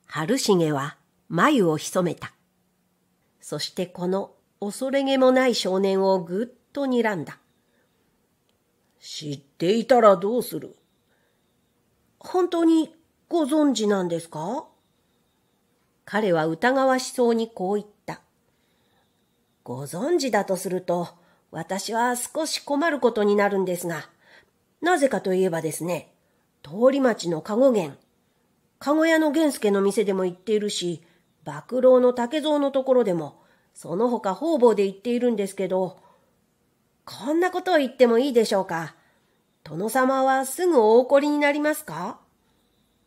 春重は眉を潜めた。そしてこの恐れげもない少年をぐっと睨んだ。知っていたらどうする本当にご存知なんですか彼は疑わしそうにこう言った。ご存知だとすると、私は少し困ることになるんですが、なぜかといえばですね、通り町の籠源、籠屋の源助の店でも行っているし、爆老の竹蔵のところでも、その他方々で言っているんですけど、こんなことを言ってもいいでしょうか。殿様はすぐお怒りになりますか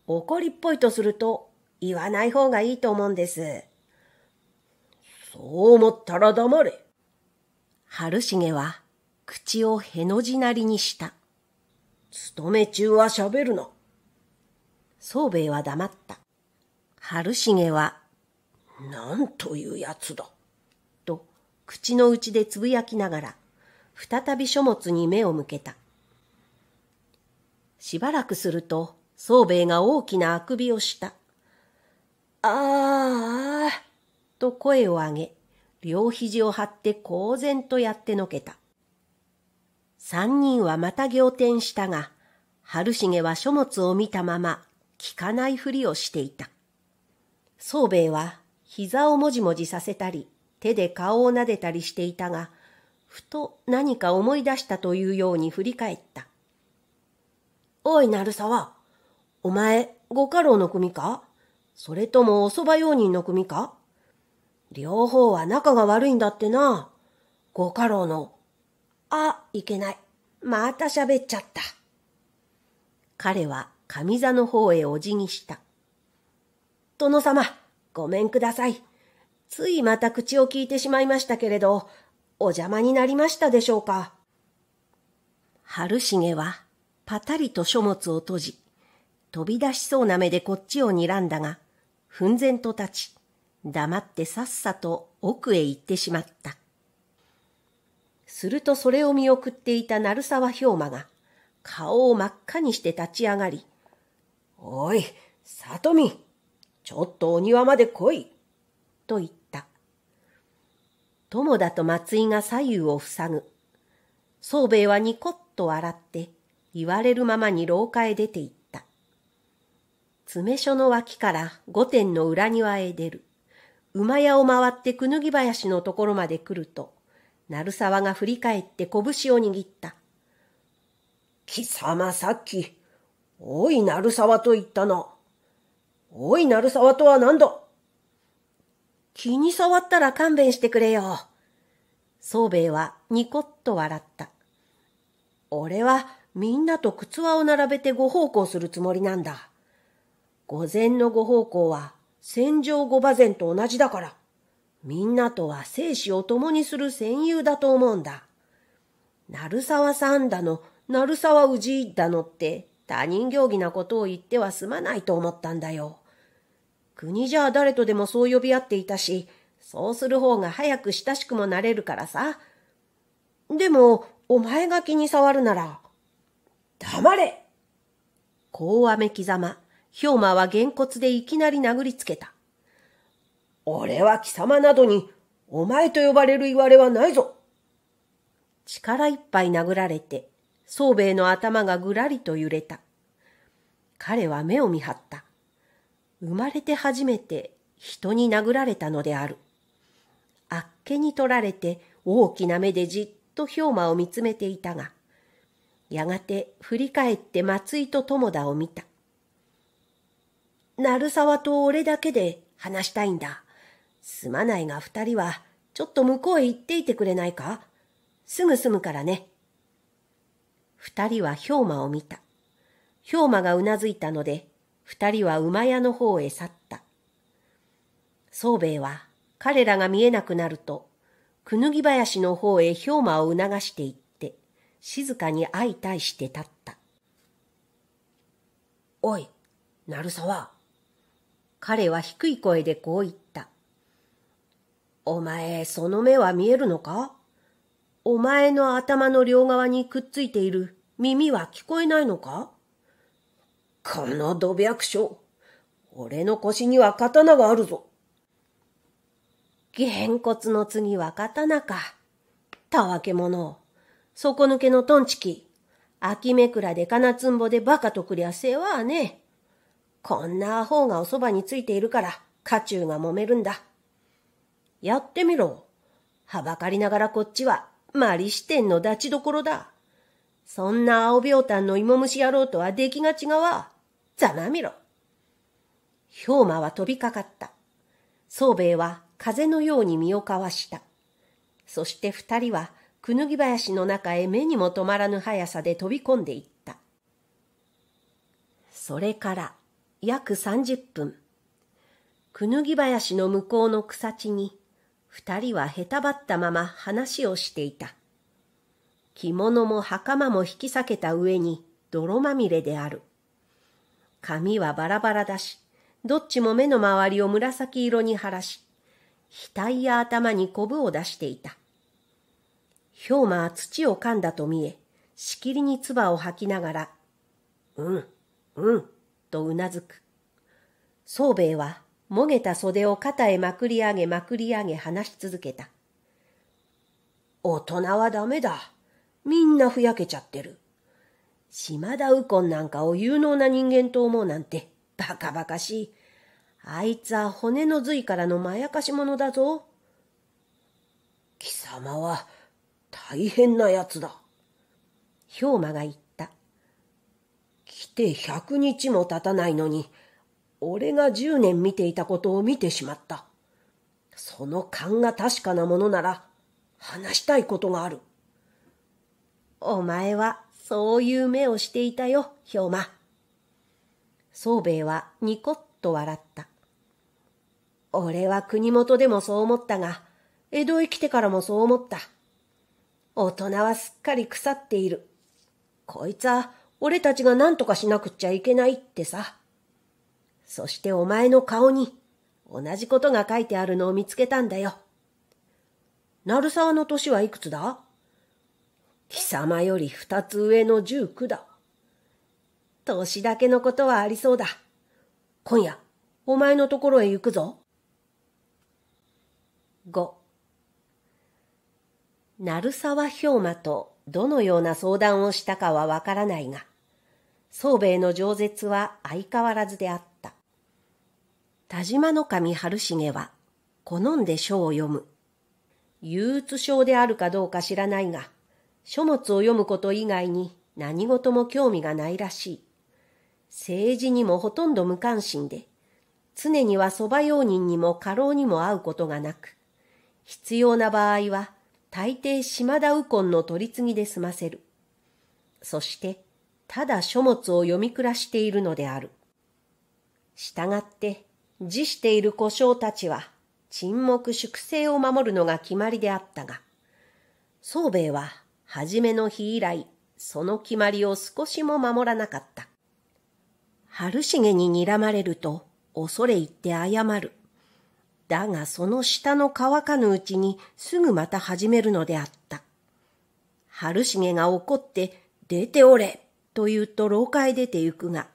怒りっぽいとすると、言わない方がいいと思うんです。そう思ったら黙れ。春重は口をへの字なりにした。勤め中は喋るな。宗兵衛は黙った。春重は、なんというやつだ。と、口の内でつぶやきながら、再び書物に目を向けた。しばらくすると、宗兵衛が大きなあくびをした。ああ、と声を上げ、両肘を張って公然とやってのけた。三人はまた仰天したが、春重は書物を見たまま、聞かないふりをしていた。宗兵衛は、膝をもじもじさせたり、手で顔を撫でたりしていたが、ふと何か思い出したというように振り返った。おい、鳴沢。お前、ご家老の組かそれともおそば用人の組か両方は仲が悪いんだってな。ご家老の、あ、いけない。また喋っちゃった。彼は上座の方へお辞儀した。殿様、ごめんください。ついまた口を聞いてしまいましたけれど、お邪魔になりましたでしょうか。春重は、パタリと書物を閉じ、飛び出しそうな目でこっちを睨んだが、奮然と立ち、黙ってさっさと奥へ行ってしまった。するとそれを見送っていた鳴沢氷馬が、顔を真っ赤にして立ち上がり、おい、里見、ちょっとお庭まで来い、と言った。友田と松井が左右を塞ぐ。宗兵衛はニコッと笑って、言われるままに廊下へ出て行った。詰め所の脇から御殿の裏庭へ出る。馬屋を回ってくぬぎ林のところまで来ると、鳴沢が振り返って拳を握った。貴様さっき、おい鳴沢と言ったな。おい鳴沢とは何だ気に触ったら勘弁してくれよ。宗兵衛はニコッと笑った。俺はみんなと靴輪を並べてご奉公するつもりなんだ。午前のご奉公は戦場五馬前と同じだから、みんなとは生死を共にする戦友だと思うんだ。鳴沢さんだの、鳴沢氏井だのって他人行儀なことを言ってはすまないと思ったんだよ。国じゃ誰とでもそう呼び合っていたし、そうする方が早く親しくもなれるからさ。でも、お前が気に障るなら、黙れこうあめきざま、ヒョウマはげんこつでいきなり殴りつけた。俺は貴様などに、お前と呼ばれる言われはないぞ。力いっぱい殴られて、宗兵衛の頭がぐらりと揺れた。彼は目を見張った。生まれて初めて人に殴られたのである。あっけに取られて大きな目でじっと兵馬を見つめていたが、やがて振り返って松井と友田を見た。鳴沢と俺だけで話したいんだ。すまないが二人は、ちょっと向こうへ行っていてくれないかすぐ済むからね。二人は氷馬を見た。氷馬がうなずいたので、二人は馬屋の方へ去った。宗兵衛は彼らが見えなくなると、くぬぎ林の方へ氷馬を促していって、静かに相対して立った。おい、鳴沢。彼は低い声でこう言った。お前、その目は見えるのかお前の頭の両側にくっついている耳は聞こえないのかこの土白書、俺の腰には刀があるぞ。げんこつの次は刀か。たわけ者、底抜けのトンチキ、秋めくらで金つんぼでバカとくりゃせ話はねこんなアホがおそばについているから、家中が揉めるんだ。やってみろ。はばかりながらこっちは、マリ支店の立ちどころだ。そんな青病ょの芋虫野郎とは出来が違わ。ざまみろ。氷馬は飛びかかった。宗兵衛は風のように身をかわした。そして二人は、くぬぎ林の中へ目にも止まらぬ速さで飛び込んでいった。それから約30分。くぬぎ林の向こうの草地に、二人はへたばったまま話をしていた。着物も袴も引き裂けた上に泥まみれである。髪はバラバラだし、どっちも目の周りを紫色に晴らし、額や頭にこぶを出していた。氷馬は土を噛んだと見え、しきりに唾を吐きながら、うん、うん、とうなずく。宗兵衛は、もげた袖を肩へまくり上げまくり上げ話し続けた。大人はダメだ。みんなふやけちゃってる。島田右近なんかを有能な人間と思うなんて、バカバカしい。あいつは骨の髄からのまやかし者だぞ。貴様は大変なやつだ。兵馬が言っして100日も経たないのに、俺が10年見ていたことを見てしまった。その勘が確かなものなら、話したいことがある。お前は、そういう目をしていたよ、ひょうま。宗兵衛はニコッと笑った。俺は国元でもそう思ったが、江戸へ来てからもそう思った。大人はすっかり腐っている。こいつは俺たちが何とかしなくっちゃいけないってさ。そしてお前の顔に同じことが書いてあるのを見つけたんだよ。鳴沢の年はいくつだ貴様より二つ上の十九だ。年だけのことはありそうだ。今夜、お前のところへ行くぞ。五。鳴沢氷馬とどのような相談をしたかはわからないが、宗兵衛の饒舌は相変わらずであった。田島の神春重は、好んで書を読む。憂鬱症であるかどうか知らないが、書物を読むこと以外に何事も興味がないらしい。政治にもほとんど無関心で、常には蕎麦用人にも過労にも会うことがなく、必要な場合は大抵島田右近の取り次ぎで済ませる。そして、ただ書物を読み暮らしているのである。従って、辞している故障たちは、沈黙粛清を守るのが決まりであったが、宗兵衛は、初めの日以来、その決まりを少しも守らなかった。春重に睨まれると、恐れ入って謝る。だがその下の乾かぬうちにすぐまた始めるのであった。春重が怒って、出ておれと言うと廊下へ出て行くが、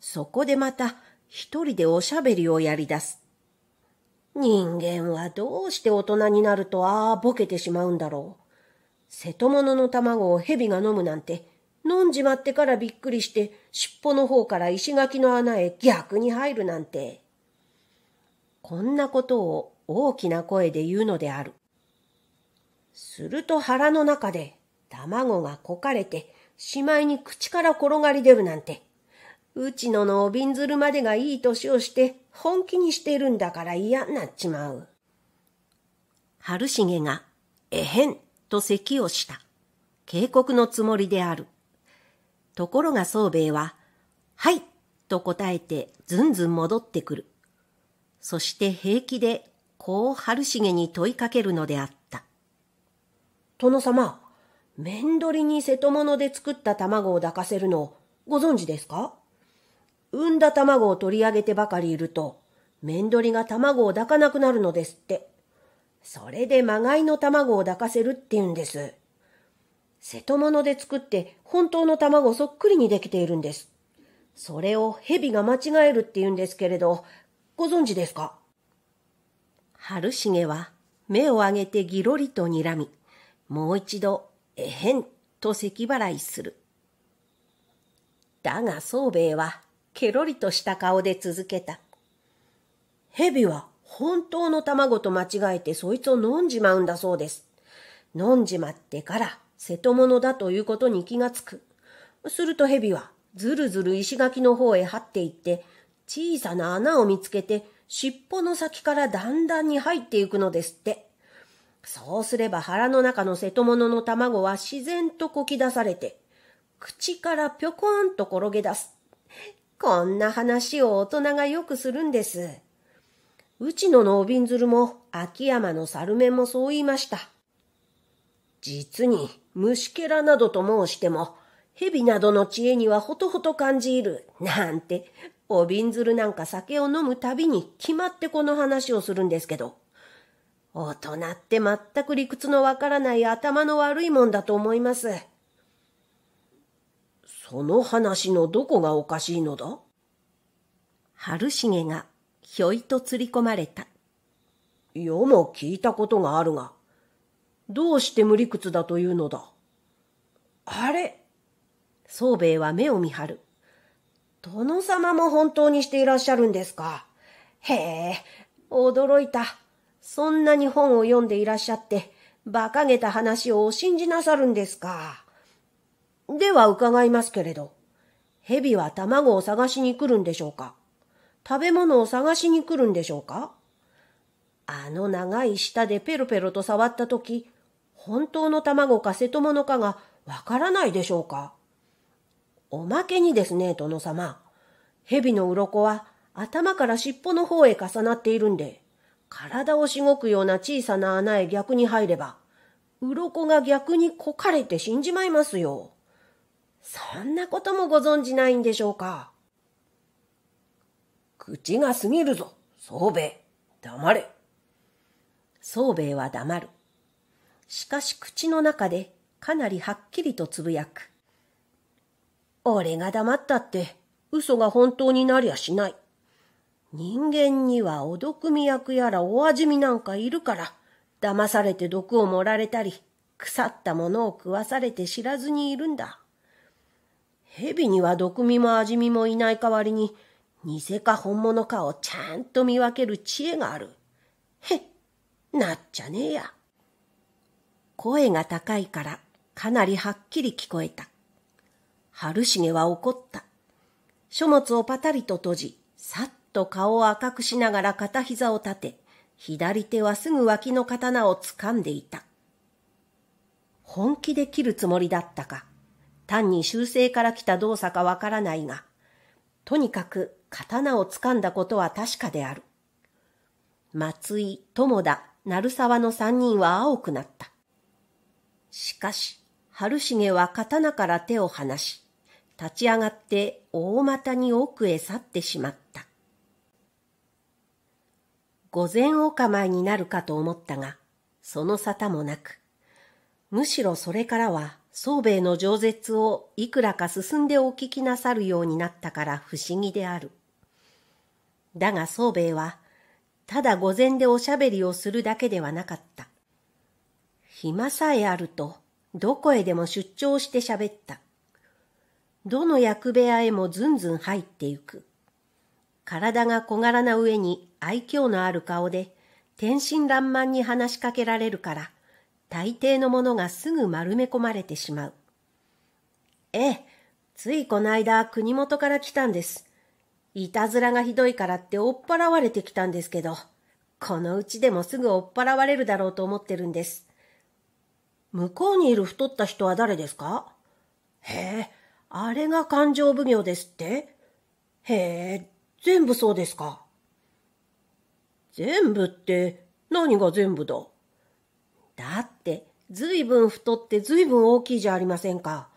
そこでまた一人でおしゃべりをやり出す。人間はどうして大人になるとああぼけてしまうんだろう。瀬戸物の卵を蛇が飲むなんて、飲んじまってからびっくりして尻尾の方から石垣の穴へ逆に入るなんて。こんなことを大きな声で言うのである。すると腹の中で卵がこかれてしまいに口から転がり出るなんて。うちののおびんずるまでがいい年をして本気にしてるんだから嫌になっちまう。春重が、えへんと咳をした。警告のつもりである。ところが宗兵衛は、はいと答えてずんずん戻ってくる。そして平気でこう春重に問いかけるのであった。殿様、面取りに瀬戸物で作った卵を抱かせるのをご存知ですか産んだ卵を取り上げてばかりいると、面取りが卵を抱かなくなるのですって。それでまがいの卵を抱かせるって言うんです。瀬戸物で作って本当の卵そっくりにできているんです。それを蛇が間違えるって言うんですけれど、ご存知ですか春重は目を上げてぎろりと睨み、もう一度えへんと咳払いする。だが宗兵衛はケロリとした顔で続けた。蛇は本当の卵と間違えてそいつを飲んじまうんだそうです。飲んじまってから瀬戸物だということに気がつく。すると蛇はずるずる石垣の方へ張っていって小さな穴を見つけて尻尾の先からだんだんに入っていくのですって。そうすれば腹の中の瀬戸物の卵は自然とこき出されて、口からぴょこんと転げ出す。こんな話を大人がよくするんです。うちののおびんずるも秋山の猿面もそう言いました。実に虫けらなどと申しても、蛇などの知恵にはほとほと感じる。なんて、おびんずるなんか酒を飲むたびに決まってこの話をするんですけど。大人って全く理屈のわからない頭の悪いもんだと思います。その話のどこがおかしいのだ春重がひょいと釣り込まれた。よも聞いたことがあるが、どうして無理屈だというのだあれ宗兵衛は目を見張る。殿様も本当にしていらっしゃるんですか。へえ、驚いた。そんなに本を読んでいらっしゃって、馬鹿げた話をお信じなさるんですか。では伺いますけれど、蛇は卵を探しに来るんでしょうか食べ物を探しに来るんでしょうかあの長い舌でペロペロと触ったとき、本当の卵か瀬戸物かがわからないでしょうかおまけにですね、殿様。蛇の鱗は頭から尻尾の方へ重なっているんで、体をしごくような小さな穴へ逆に入れば、鱗が逆にこかれて死んじまいますよ。そんなこともご存じないんでしょうか。口が過ぎるぞ、宗兵衛。黙れ。宗兵衛は黙る。しかし口の中でかなりはっきりとつぶやく。俺が黙ったって嘘が本当になりゃしない。人間にはお毒味役やらお味見なんかいるから、騙されて毒を盛られたり、腐ったものを食わされて知らずにいるんだ。蛇には毒味も味見もいない代わりに、偽か本物かをちゃんと見分ける知恵がある。へっ、なっちゃねえや。声が高いからかなりはっきり聞こえた。春重は怒った。書物をパタリと閉じ、去っと顔を赤くしながら片膝を立て、左手はすぐ脇の刀を掴んでいた。本気で切るつもりだったか、単に修正から来た動作かわからないが、とにかく刀を掴んだことは確かである。松井、友田、鳴沢の三人は青くなった。しかし、春重は刀から手を離し、立ち上がって大股に奥へ去ってしまった。御前お構いになるかと思ったが、その沙汰もなく、むしろそれからは、宗兵衛の饒舌をいくらか進んでお聞きなさるようになったから不思議である。だが宗兵衛は、ただ御前でおしゃべりをするだけではなかった。暇さえあると、どこへでも出張して喋った。どの役部屋へもずんずん入ってゆく。体が小柄な上に愛嬌のある顔で、天真爛漫に話しかけられるから、大抵のものがすぐ丸め込まれてしまう。ええ、ついこの間国元から来たんです。いたずらがひどいからって追っ払われてきたんですけど、このうちでもすぐ追っ払われるだろうと思ってるんです。向こうにいる太った人は誰ですかへえ、あれが勘定奉行ですってへえ、全部そうですか。全部って何が全部だだって、ずいぶん太ってずいぶん大きいじゃありませんか。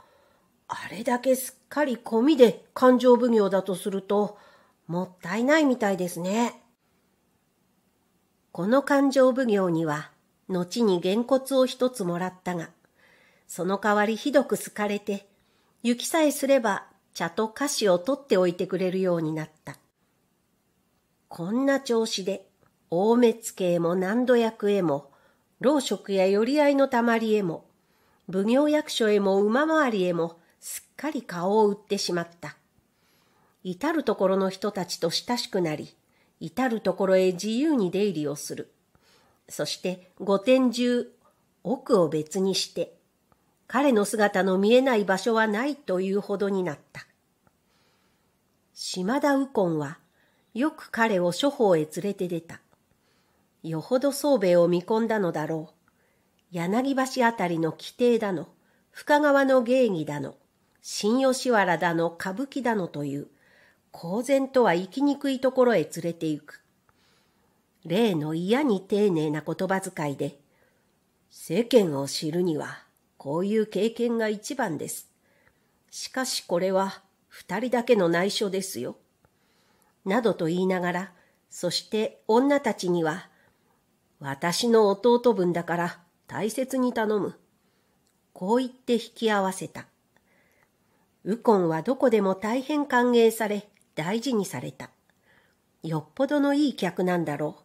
あれだけすっかり込みで勘定奉行だとすると、もったいないみたいですね。この勘定奉行には、後にげんこつを一つもらったが、その代わりひどく好かれて、雪さえすれば茶と菓子を取っておいてくれるようになった。こんな調子で、大目付へも何度役へも、老職や寄り合いのたまりへも、奉行役所へも馬回りへも、すっかり顔を売ってしまった。至るところの人たちと親しくなり、至るところへ自由に出入りをする。そして御殿中、奥を別にして、彼の姿の見えない場所はないというほどになった。島田右近は、よく彼を処方へ連れて出た。よほど宗兵衛を見込んだのだろう。柳橋あたりの規定だの、深川の芸儀だの、新吉原だの、歌舞伎だのという、公然とは行きにくいところへ連れて行く。例の嫌に丁寧な言葉遣いで、世間を知るには、こういう経験が一番です。しかしこれは、二人だけの内緒ですよ。などと言いながら、そして女たちには、私の弟分だから大切に頼む。こう言って引き合わせた。ウコンはどこでも大変歓迎され、大事にされた。よっぽどのいい客なんだろう。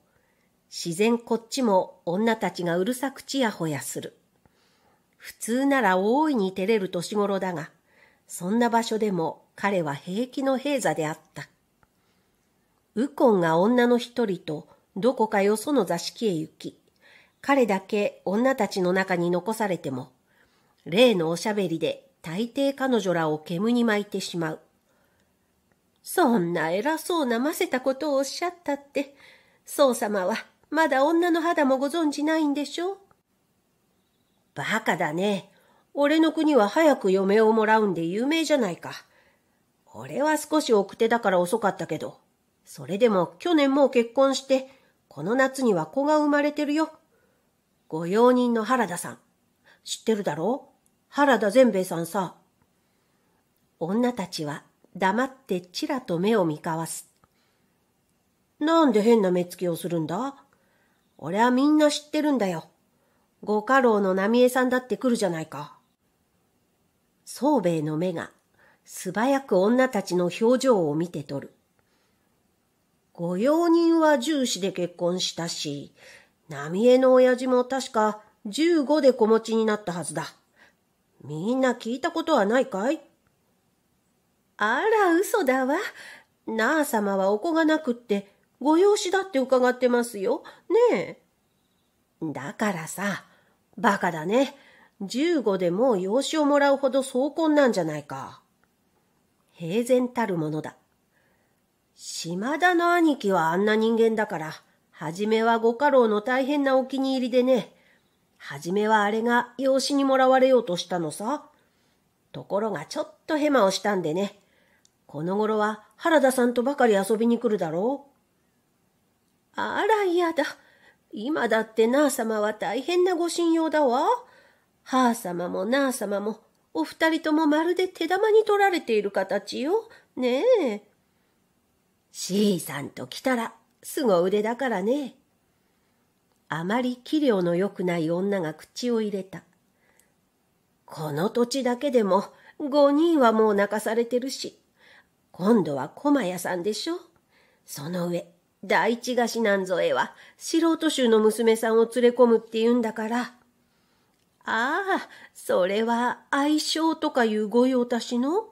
自然こっちも女たちがうるさくちやほやする。普通なら大いに照れる年頃だが、そんな場所でも彼は平気の平座であった。ウコンが女の一人とどこかよその座敷へ行き、彼だけ女たちの中に残されても、例のおしゃべりで大抵彼女らを煙に巻いてしまう。そんな偉そうなませたことをおっしゃったって、宗様はまだ女の肌もご存じないんでしょバカだね。俺の国は早く嫁をもらうんで有名じゃないか。俺は少し奥手だから遅かったけど、それでも去年もう結婚して、この夏には子が生まれてるよ。ご用人の原田さん。知ってるだろう原田善兵衛さんさ。女たちは黙ってちらと目を見交わす。なんで変な目つきをするんだ俺はみんな知ってるんだよ。ご家老の浪江さんだって来るじゃないか。宗兵衛の目が素早く女たちの表情を見て取る。御用人は重視で結婚したし、浪江の親父も確か15で子持ちになったはずだ。みんな聞いたことはないかいあら、嘘だわ。なあ様はお子がなくって、ご養子だって伺ってますよ。ねえ。だからさ、バカだね。15でもう養子をもらうほど壮婚なんじゃないか。平然たるものだ。島田の兄貴はあんな人間だから、はじめはご家老の大変なお気に入りでね。はじめはあれが養子にもらわれようとしたのさ。ところがちょっとヘマをしたんでね。この頃は原田さんとばかり遊びに来るだろう。あら嫌だ。今だってなあ様は大変なご信用だわ。母様もなあ様も、お二人ともまるで手玉に取られている形よ。ねえ。C さんと来たら、凄腕だからね。あまり器量の良くない女が口を入れた。この土地だけでも、5人はもう泣かされてるし、今度は駒屋さんでしょその上、第一菓子なんぞえは、素人衆の娘さんを連れ込むって言うんだから。ああ、それは相性とかいう御用達の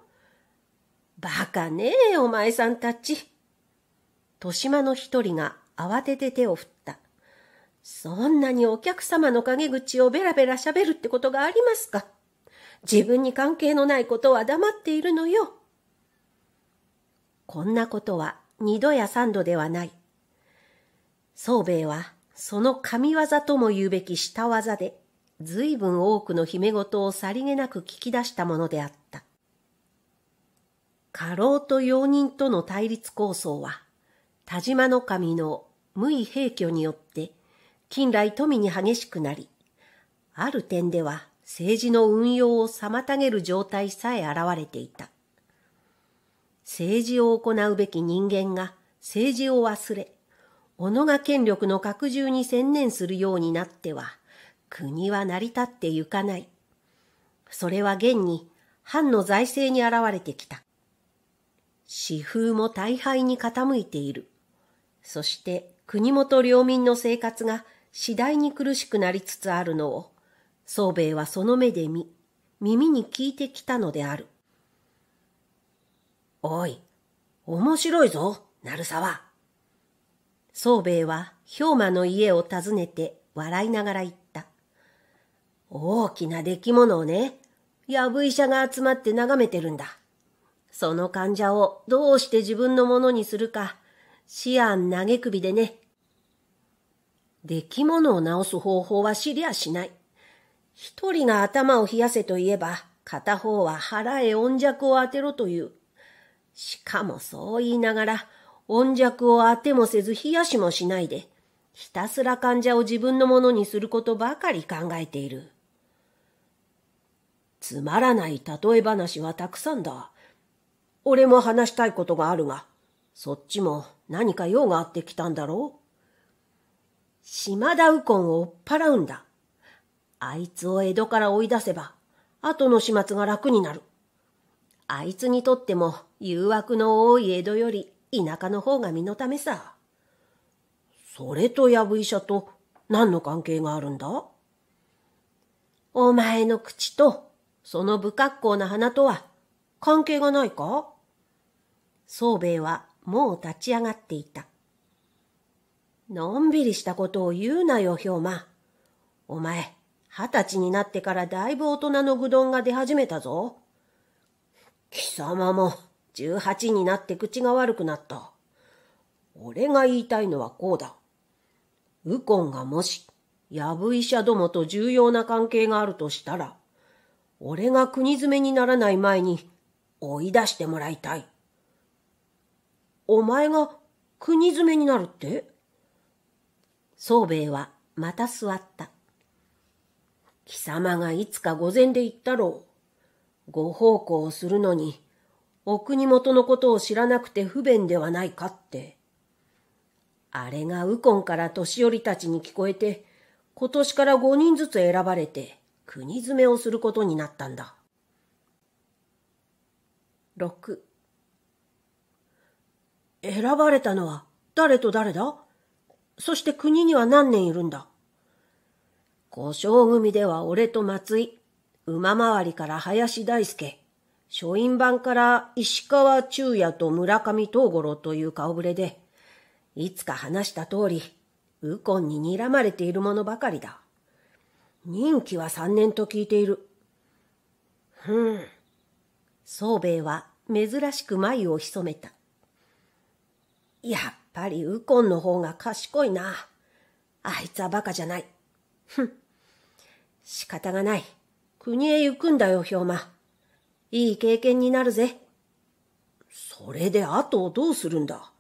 バカねえ、お前さんたち。豊島の一人が慌てて手を振った。そんなにお客様の陰口をベラベラ喋るってことがありますか自分に関係のないことは黙っているのよ。こんなことは二度や三度ではない。宗兵衛はその神業とも言うべき下技で随分多くの姫事をさりげなく聞き出したものであった。過労と容認との対立構想は田島の神の無為平居によって近来富に激しくなり、ある点では政治の運用を妨げる状態さえ現れていた。政治を行うべき人間が政治を忘れ、己が権力の拡充に専念するようになっては、国は成り立ってゆかない。それは現に、藩の財政に現れてきた。私風も大敗に傾いている。そして国元領民の生活が次第に苦しくなりつつあるのを、宗兵衛はその目で見、耳に聞いてきたのである。おい、面白いぞ、鳴沢。宗兵衛は兵馬の家を訪ねて笑いながら言った。大きな出来物をね、やぶ医者が集まって眺めてるんだ。その患者をどうして自分のものにするか思案嘆投げ首でね。出来物を治す方法は知りゃしない。一人が頭を冷やせと言えば、片方は腹へ温弱を当てろという。しかもそう言いながら、温弱を当てもせず冷やしもしないで、ひたすら患者を自分のものにすることばかり考えている。つまらない例え話はたくさんだ。俺も話したいことがあるが、そっちも何か用があって来たんだろう島田右近を追っ払うんだ。あいつを江戸から追い出せば、後の始末が楽になる。あいつにとっても誘惑の多い江戸より田舎の方が身のためさ。それとやぶ医者と何の関係があるんだお前の口とその不格好な鼻とは関係がないか宗兵衛はもう立ち上がっていた。のんびりしたことを言うなよ、ひょうま。お前、二十歳になってからだいぶ大人の愚鈍が出始めたぞ。貴様も十八になって口が悪くなった。俺が言いたいのはこうだ。ウコンがもし、ヤブ医者どもと重要な関係があるとしたら、俺が国詰めにならない前に追い出してもらいたい。お前が国詰めになるって宗兵衛はまた座った。貴様がいつか御前で言ったろう。ご奉公をするのに、お国元のことを知らなくて不便ではないかって。あれが右近から年寄りたちに聞こえて、今年から五人ずつ選ばれて、国詰めをすることになったんだ。六。選ばれたのは誰と誰だそして国には何年いるんだ小将組では俺と松井、馬回りから林大輔、書院版から石川中也と村上東五郎という顔ぶれで、いつか話した通り、右近に睨まれているものばかりだ。任期は三年と聞いている。ふん。宗兵衛は珍しく眉をひそめた。やっぱりウコンの方が賢いな。あいつはバカじゃない。ふん。仕方がない。国へ行くんだよ、ひょうま。いい経験になるぜ。それで後をどうするんだ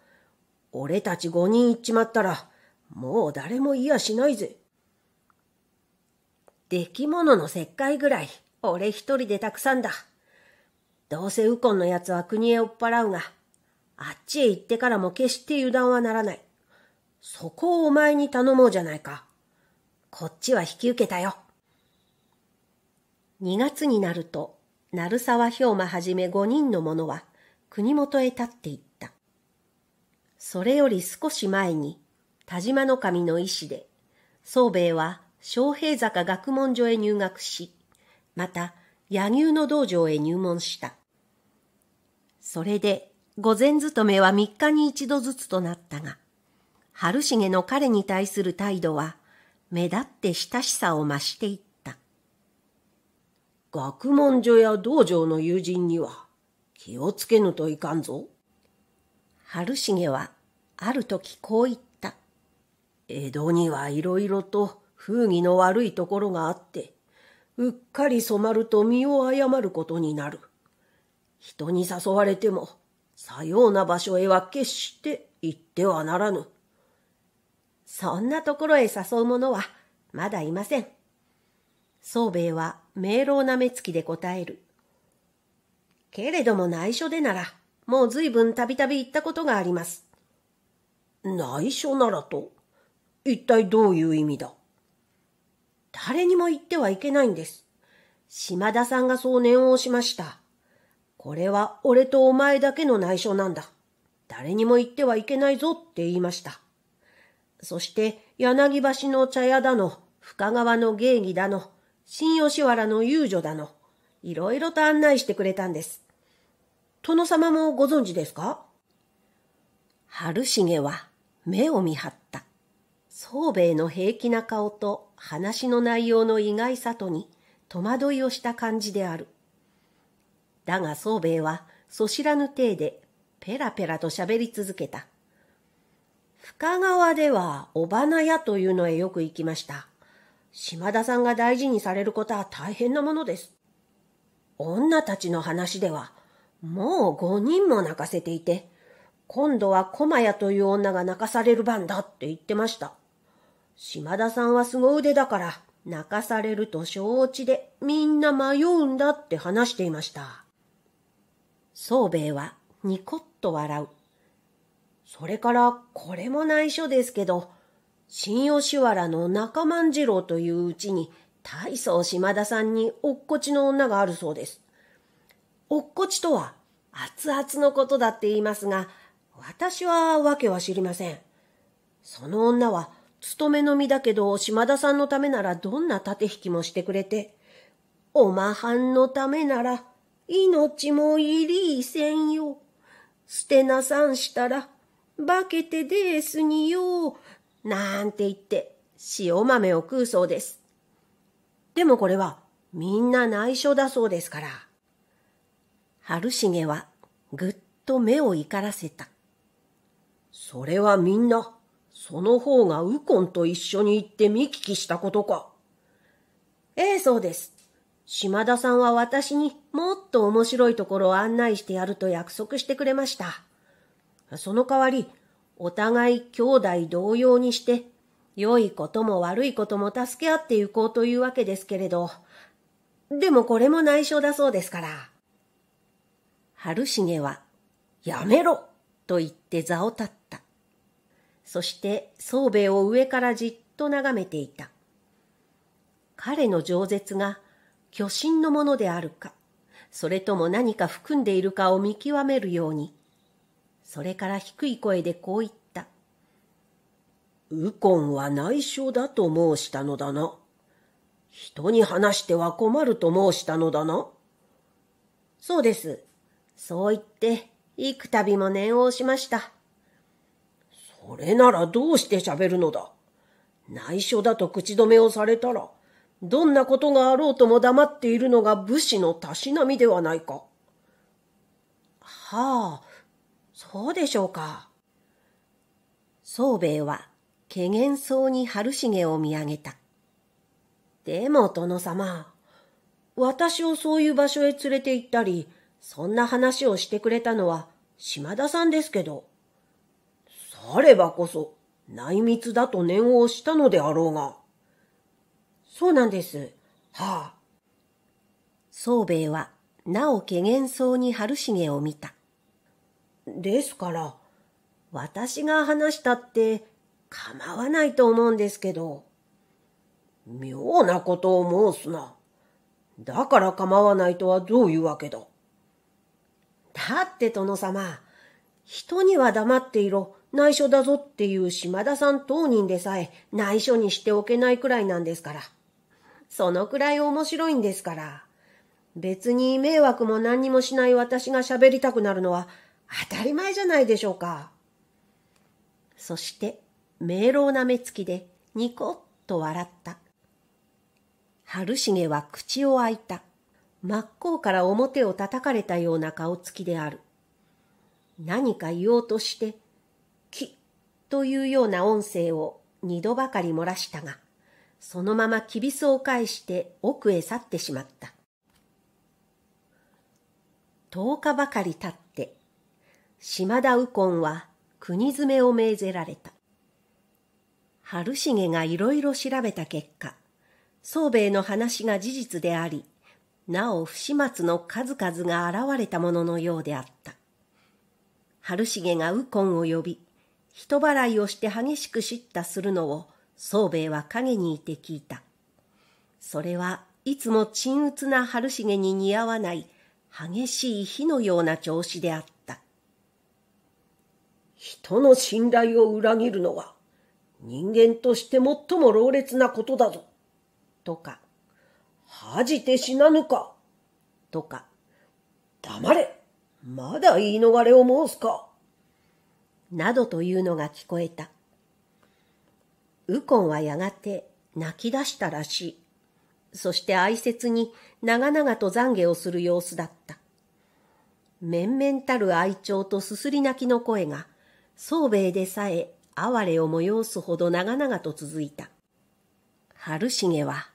俺たち五人行っちまったら、もう誰もいやしないぜ。出来物の石灰ぐらい、俺一人でたくさんだ。どうせウコンのやつは国へ追っ払うが、あっちへ行ってからも決して油断はならない。そこをお前に頼もうじゃないか。こっちは引き受けたよ。2月になると、鳴沢氷馬はじめ5人の者は国元へ立っていった。それより少し前に、田島の神の意志で、宗兵衛は昌平坂学問所へ入学し、また、野牛の道場へ入門した。それで午前勤めは三日に一度ずつとなったが、春重の彼に対する態度は、目立って親しさを増していった。学問所や道場の友人には、気をつけぬといかんぞ。春重は、ある時こう言った。江戸にはいろいろと風儀の悪いところがあって、うっかり染まると身を誤ることになる。人に誘われても、さような場所へは決して行ってはならぬ。そんなところへ誘う者はまだいません。宗兵衛は明朗な目つきで答える。けれども内緒でなら、もう随分たびたび行ったことがあります。内緒ならと、一体どういう意味だ誰にも言ってはいけないんです。島田さんがそう念を押しました。これは俺とお前だけの内緒なんだ。誰にも言ってはいけないぞって言いました。そして、柳橋の茶屋だの、深川の芸儀だの、新吉原の遊女だの、いろいろと案内してくれたんです。殿様もご存知ですか春重は目を見張った。宗兵衛の平気な顔と話の内容の意外さとに戸惑いをした感じである。だが宗兵衛は、そ知らぬ体で、ペラペラと喋り続けた。深川では、お花屋というのへよく行きました。島田さんが大事にされることは大変なものです。女たちの話では、もう五人も泣かせていて、今度は駒屋という女が泣かされる番だって言ってました。島田さんは凄腕だから、泣かされると承知でみんな迷うんだって話していました。宗兵衛はニコッと笑う。それからこれも内緒ですけど、新吉原の中万次郎といううちに大層島田さんにおっこちの女があるそうです。おっこちとは熱々のことだって言いますが、私はわけは知りません。その女は勤めの身だけど島田さんのためならどんな盾引きもしてくれて、おまはんのためなら命もいりいせんよ。捨てなさんしたら、化けてでーすによ。なんて言って、塩豆を食うそうです。でもこれは、みんな内緒だそうですから。春重は、ぐっと目を怒らせた。それはみんな、その方がコンと一緒に行って見聞きしたことか。ええ、そうです。島田さんは私にもっと面白いところを案内してやると約束してくれました。その代わり、お互い兄弟同様にして、良いことも悪いことも助け合って行こうというわけですけれど、でもこれも内緒だそうですから。春重は、やめろと言って座を立った。そして宗兵衛を上からじっと眺めていた。彼の饒舌が巨神のものであるか、それとも何か含んでいるかを見極めるように、それから低い声でこう言った。ウコンは内緒だと申したのだな。人に話しては困ると申したのだな。そうです。そう言って、幾度も念を押しました。それならどうして喋るのだ内緒だと口止めをされたら、どんなことがあろうとも黙っているのが武士のたしなみではないか。はあ、そうでしょうか。宗兵衛は、けげんそうに春重を見上げた。でも殿様、私をそういう場所へ連れて行ったり、そんな話をしてくれたのは島田さんですけど、さればこそ内密だと念を押したのであろうが。そうなんです。はあ。宗兵衛は、なおけげんそうに春重を見た。ですから、私が話したって構わないと思うんですけど。妙なことを申すな。だから構わないとはどういうわけだ。だって殿様、人には黙っていろ、内緒だぞっていう島田さん当人でさえ内緒にしておけないくらいなんですから。そのくらい面白いんですから。別に迷惑も何にもしない私が喋りたくなるのは当たり前じゃないでしょうか。そして、明朗な目つきでニコッと笑った。春重は口を開いた。真っ向から表を叩かれたような顔つきである。何か言おうとして、き、というような音声を二度ばかり漏らしたが、そのままきびすを返して奥へ去ってしまった。10日ばかり経って、島田右近は国詰めを命ぜられた。春重がいろいろ調べた結果、宗兵衛の話が事実であり、なお不始末の数々が現れたもののようであった。春重が右近を呼び、人払いをして激しく叱咤するのを宗兵衛は陰にいて聞いた。それはいつも沈鬱な春重に似合わない激しい火のような調子であった。人の信頼を裏切るのは人間として最も老烈なことだぞ。とか、恥じて死なぬか。とか、黙れ。まだ言い逃れを申すか。などというのが聞こえた。ウコンはやがて泣き出したらしい。そして哀切に長々と懺悔をする様子だった。面々たる哀聴とすすり泣きの声が、宗兵衛でさえ哀れを催すほど長々と続いた。春重は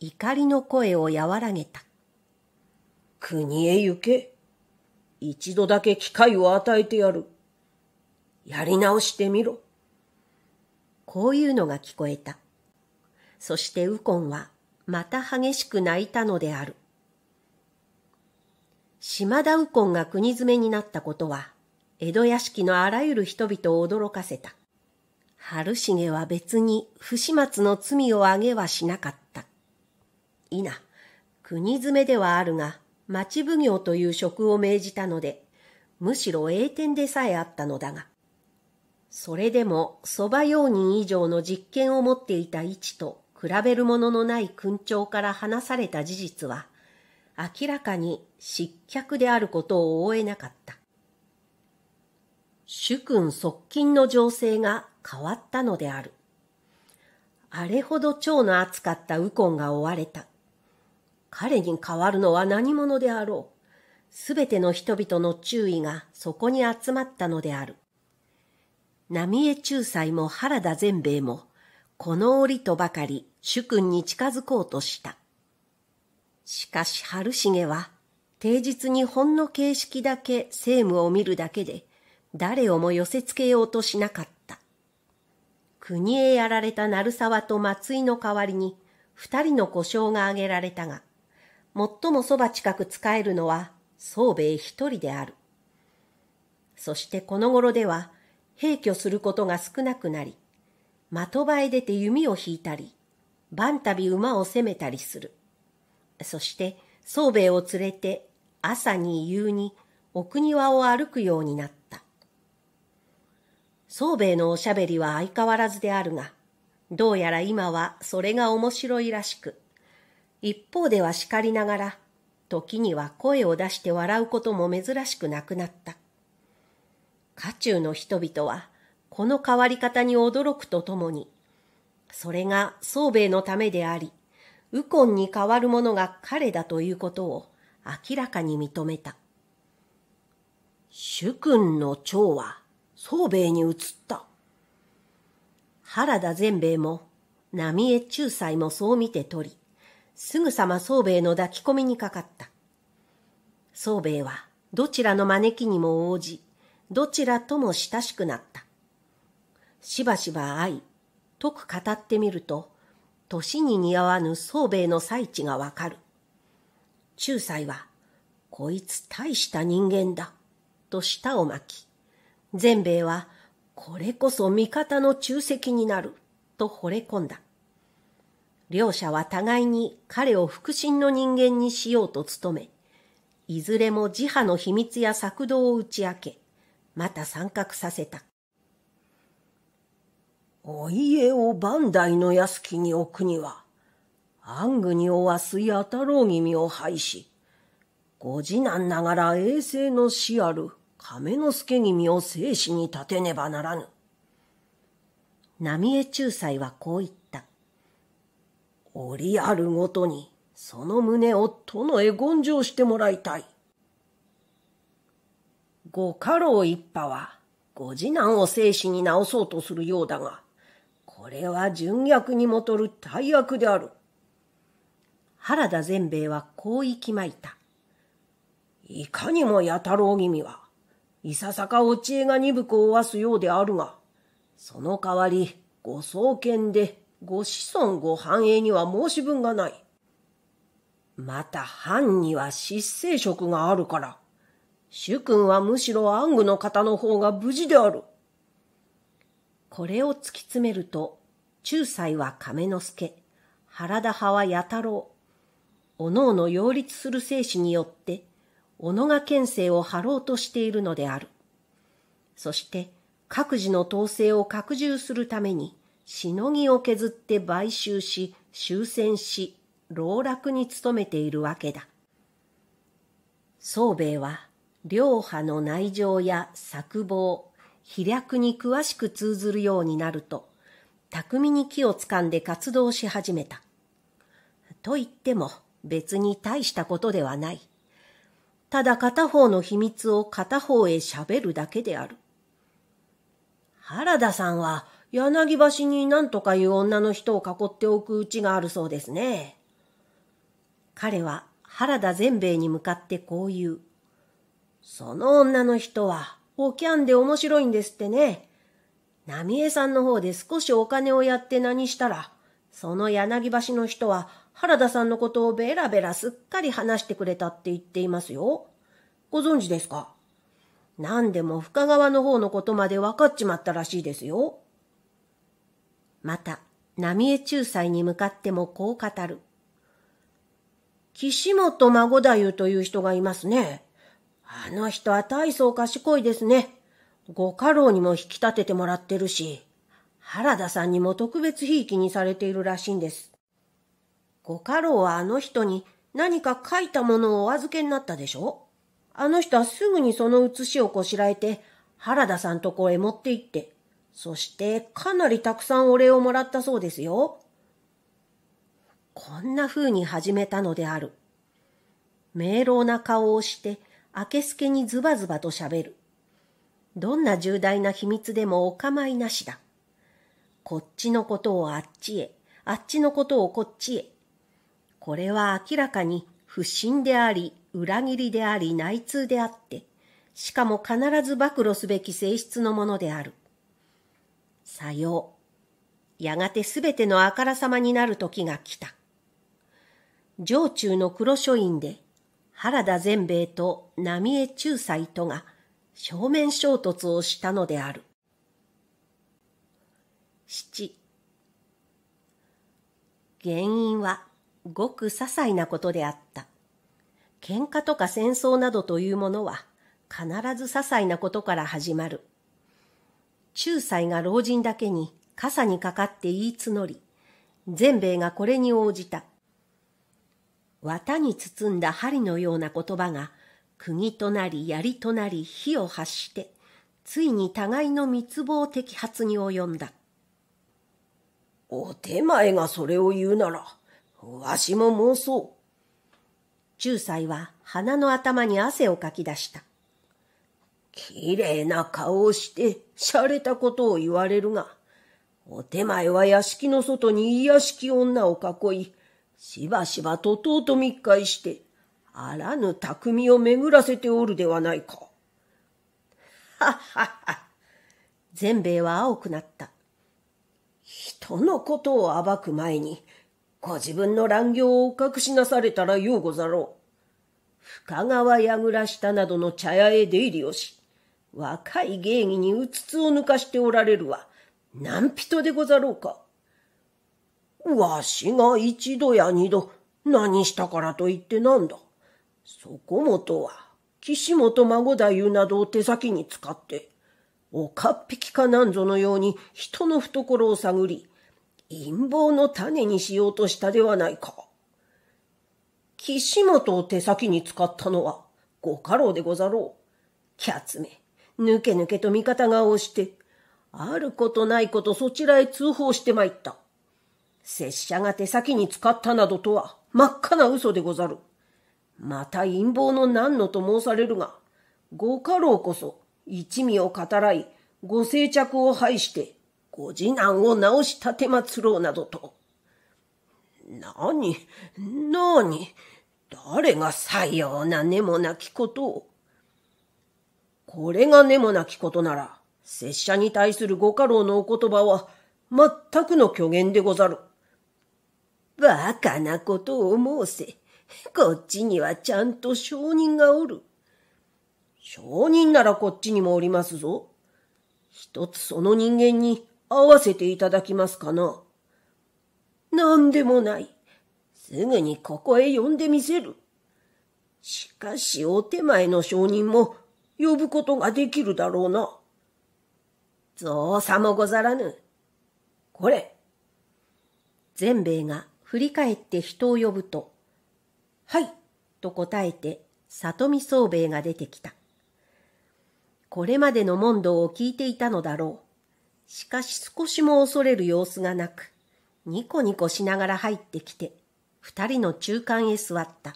怒りの声を和らげた。国へ行け。一度だけ機会を与えてやる。やり直してみろ。こういうのが聞こえた。そしてウコンはまた激しく泣いたのである。島田右近が国詰めになったことは、江戸屋敷のあらゆる人々を驚かせた。春重は別に不始末の罪をあげはしなかった。いな、国詰めではあるが、町奉行という職を命じたので、むしろ栄転でさえあったのだが、それでも蕎麦用人以上の実権を持っていた位置と比べるもののない勲長から話された事実は、明らかに失脚であることを覆えなかった。主君側近の情勢が変わったのである。あれほど蝶の厚かった右近が追われた。彼に変わるのは何者であろう。すべての人々の注意がそこに集まったのである。浪江仲裁も原田善兵衛も、この折とばかり主君に近づこうとした。しかし春重は、定日にほんの形式だけ政務を見るだけで、誰をも寄せつけようとしなかった。国へやられた鳴沢と松井の代わりに、二人の故障が挙げられたが、最もそば近く使えるのは、宗兵衛一人である。そしてこの頃では、兵居することが少なくなり、的場へ出て弓を引いたり、番旅馬を攻めたりする。そして、宗兵衛を連れて、朝に夕に、奥庭を歩くようになった。宗兵衛のおしゃべりは相変わらずであるが、どうやら今はそれが面白いらしく、一方では叱りながら、時には声を出して笑うことも珍しくなくなった。家中の人々は、この変わり方に驚くとともに、それが宗兵衛のためであり、右近に代わる者が彼だということを明らかに認めた。主君の長は宗兵衛に移った。原田善兵衛も、浪江仲裁もそう見て取り、すぐさま宗兵衛の抱き込みにかかった。宗兵衛はどちらの招きにも応じ、どちらとも親しくなった。しばしば会い、とく語ってみると、年に似合わぬ宗兵衛の最地がわかる。仲裁は、こいつ大した人間だ、と舌を巻き、全兵衛は、これこそ味方の中石になる、と惚れ込んだ。両者は互いに彼を腹心の人間にしようと努め、いずれも自派の秘密や策動を打ち明け、また参画させた。お家を万代の屋敷に置くには、暗愚におわす弥太郎君を拝し、ご次男ながら衛星の死ある亀之助君を生死に立てねばならぬ。浪江仲裁はこう言った。折あるごとに、その胸を殿へ根上してもらいたい。ご家老一派は、ご次男を生死に治そうとするようだが、これは純脈にもとる大役である。原田善兵衛はこう息まいた。いかにも弥太郎君は、いささかお知恵が鈍く負わすようであるが、その代わり、ご創建で、ご子孫ご繁栄には申し分がない。また、藩には失政職があるから、主君はむしろ暗愚の方の方が無事である。これを突き詰めると、仲裁は亀之助、原田派は弥太郎、おのおの擁立する精子によって、小野が県政を張ろうとしているのである。そして、各自の統制を拡充するために、しのぎを削って買収し、終戦し、老落に努めているわけだ。宗兵衛は両派の内情や策謀、飛躍に詳しく通ずるようになると、巧みに木をつかんで活動し始めた。と言っても別に大したことではない。ただ片方の秘密を片方へ喋るだけである。原田さんは柳橋に何とかいう女の人を囲っておくうちがあるそうですね。彼は原田全兵衛に向かってこう言う。その女の人は、おキャンで面白いんですってね。浪江さんの方で少しお金をやって何したら、その柳橋の人は原田さんのことをベラベラすっかり話してくれたって言っていますよ。ご存知ですか何でも深川の方のことまで分かっちまったらしいですよ。また、浪江仲裁に向かってもこう語る。岸本孫太夫という人がいますね。あの人は大層賢いですね。ご家老にも引き立ててもらってるし、原田さんにも特別ひいきにされているらしいんです。ご家老はあの人に何か書いたものをお預けになったでしょあの人はすぐにその写しをこしらえて、原田さんとこへ持って行って、そしてかなりたくさんお礼をもらったそうですよ。こんな風に始めたのである。明朗な顔をして、明けすけにズバズバと喋る。どんな重大な秘密でもお構いなしだ。こっちのことをあっちへ、あっちのことをこっちへ。これは明らかに不審であり、裏切りであり、内通であって、しかも必ず暴露すべき性質のものである。さよう。やがてすべてのあからさまになる時が来た。城中の黒書院で、原田善兵衛と浪江仲裁とが正面衝突をしたのである。七。原因はごく些細なことであった。喧嘩とか戦争などというものは必ず些細なことから始まる。仲裁が老人だけに傘にかかって言い募り、全米がこれに応じた。綿に包んだ針のような言葉が、釘となり槍となり火を発して、ついに互いの密謀摘発に及んだ。お手前がそれを言うなら、わしも妄想。仲裁は鼻の頭に汗をかき出した。綺麗な顔をして、洒落たことを言われるが、お手前は屋敷の外に癒しき女を囲い、しばしばととうと密会して、あらぬ匠を巡らせておるではないか。はっはっは。全米は青くなった。人のことを暴く前に、ご自分の乱行をお隠しなされたらようござろう。深川櫓下などの茶屋へ出入りをし、若い芸妓にうつつを抜かしておられるは、何人でござろうか。わしが一度や二度何したからと言ってなんだ。そこもとは岸本孫太夫などを手先に使って、おかっぴきかなんぞのように人の懐を探り、陰謀の種にしようとしたではないか。岸本を手先に使ったのはご家老でござろう。キャツめ、ぬけぬけと味方が押して、あることないことそちらへ通報してまいった。拙者が手先に使ったなどとは真っ赤な嘘でござる。また陰謀の何のと申されるが、ご家老こそ一味を語らい、ご静着を拝して、ご次男を直したてまつろうなどと。なに、なに、誰がさような根もなきことを。これが根もなきことなら、拙者に対するご家老のお言葉は、全くの虚言でござる。バカなことを申せ。こっちにはちゃんと証人がおる。証人ならこっちにもおりますぞ。一つその人間に会わせていただきますかな。何でもない。すぐにここへ呼んでみせる。しかしお手前の証人も呼ぶことができるだろうな。造作もござらぬ。これ。全米が振り返って人を呼ぶと、はい、と答えて、里見宗兵衛が出てきた。これまでの問答を聞いていたのだろう。しかし少しも恐れる様子がなく、ニコニコしながら入ってきて、二人の中間へ座った。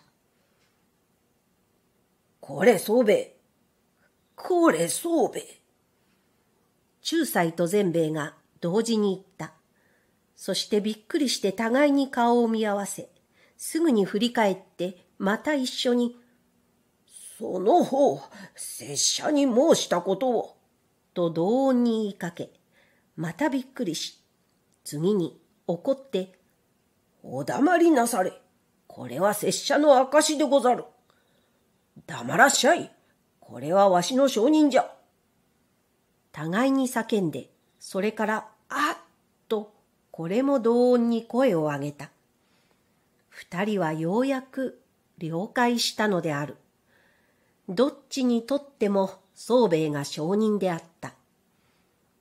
これ宗兵衛。これ宗兵衛。中斎と全兵衛が同時に言った。そしてびっくりして互いに顔を見合わせ、すぐに振り返って、また一緒に、その方、拙者に申したことを、と同音に言いかけ、またびっくりし、次に怒って、お黙りなされ。これは拙者の証でござる。黙らっしゃい。これはわしの証人じゃ。互いに叫んで、それから、あっこれも同音に声を上げた。二人はようやく了解したのである。どっちにとっても宗兵衛が証人であった。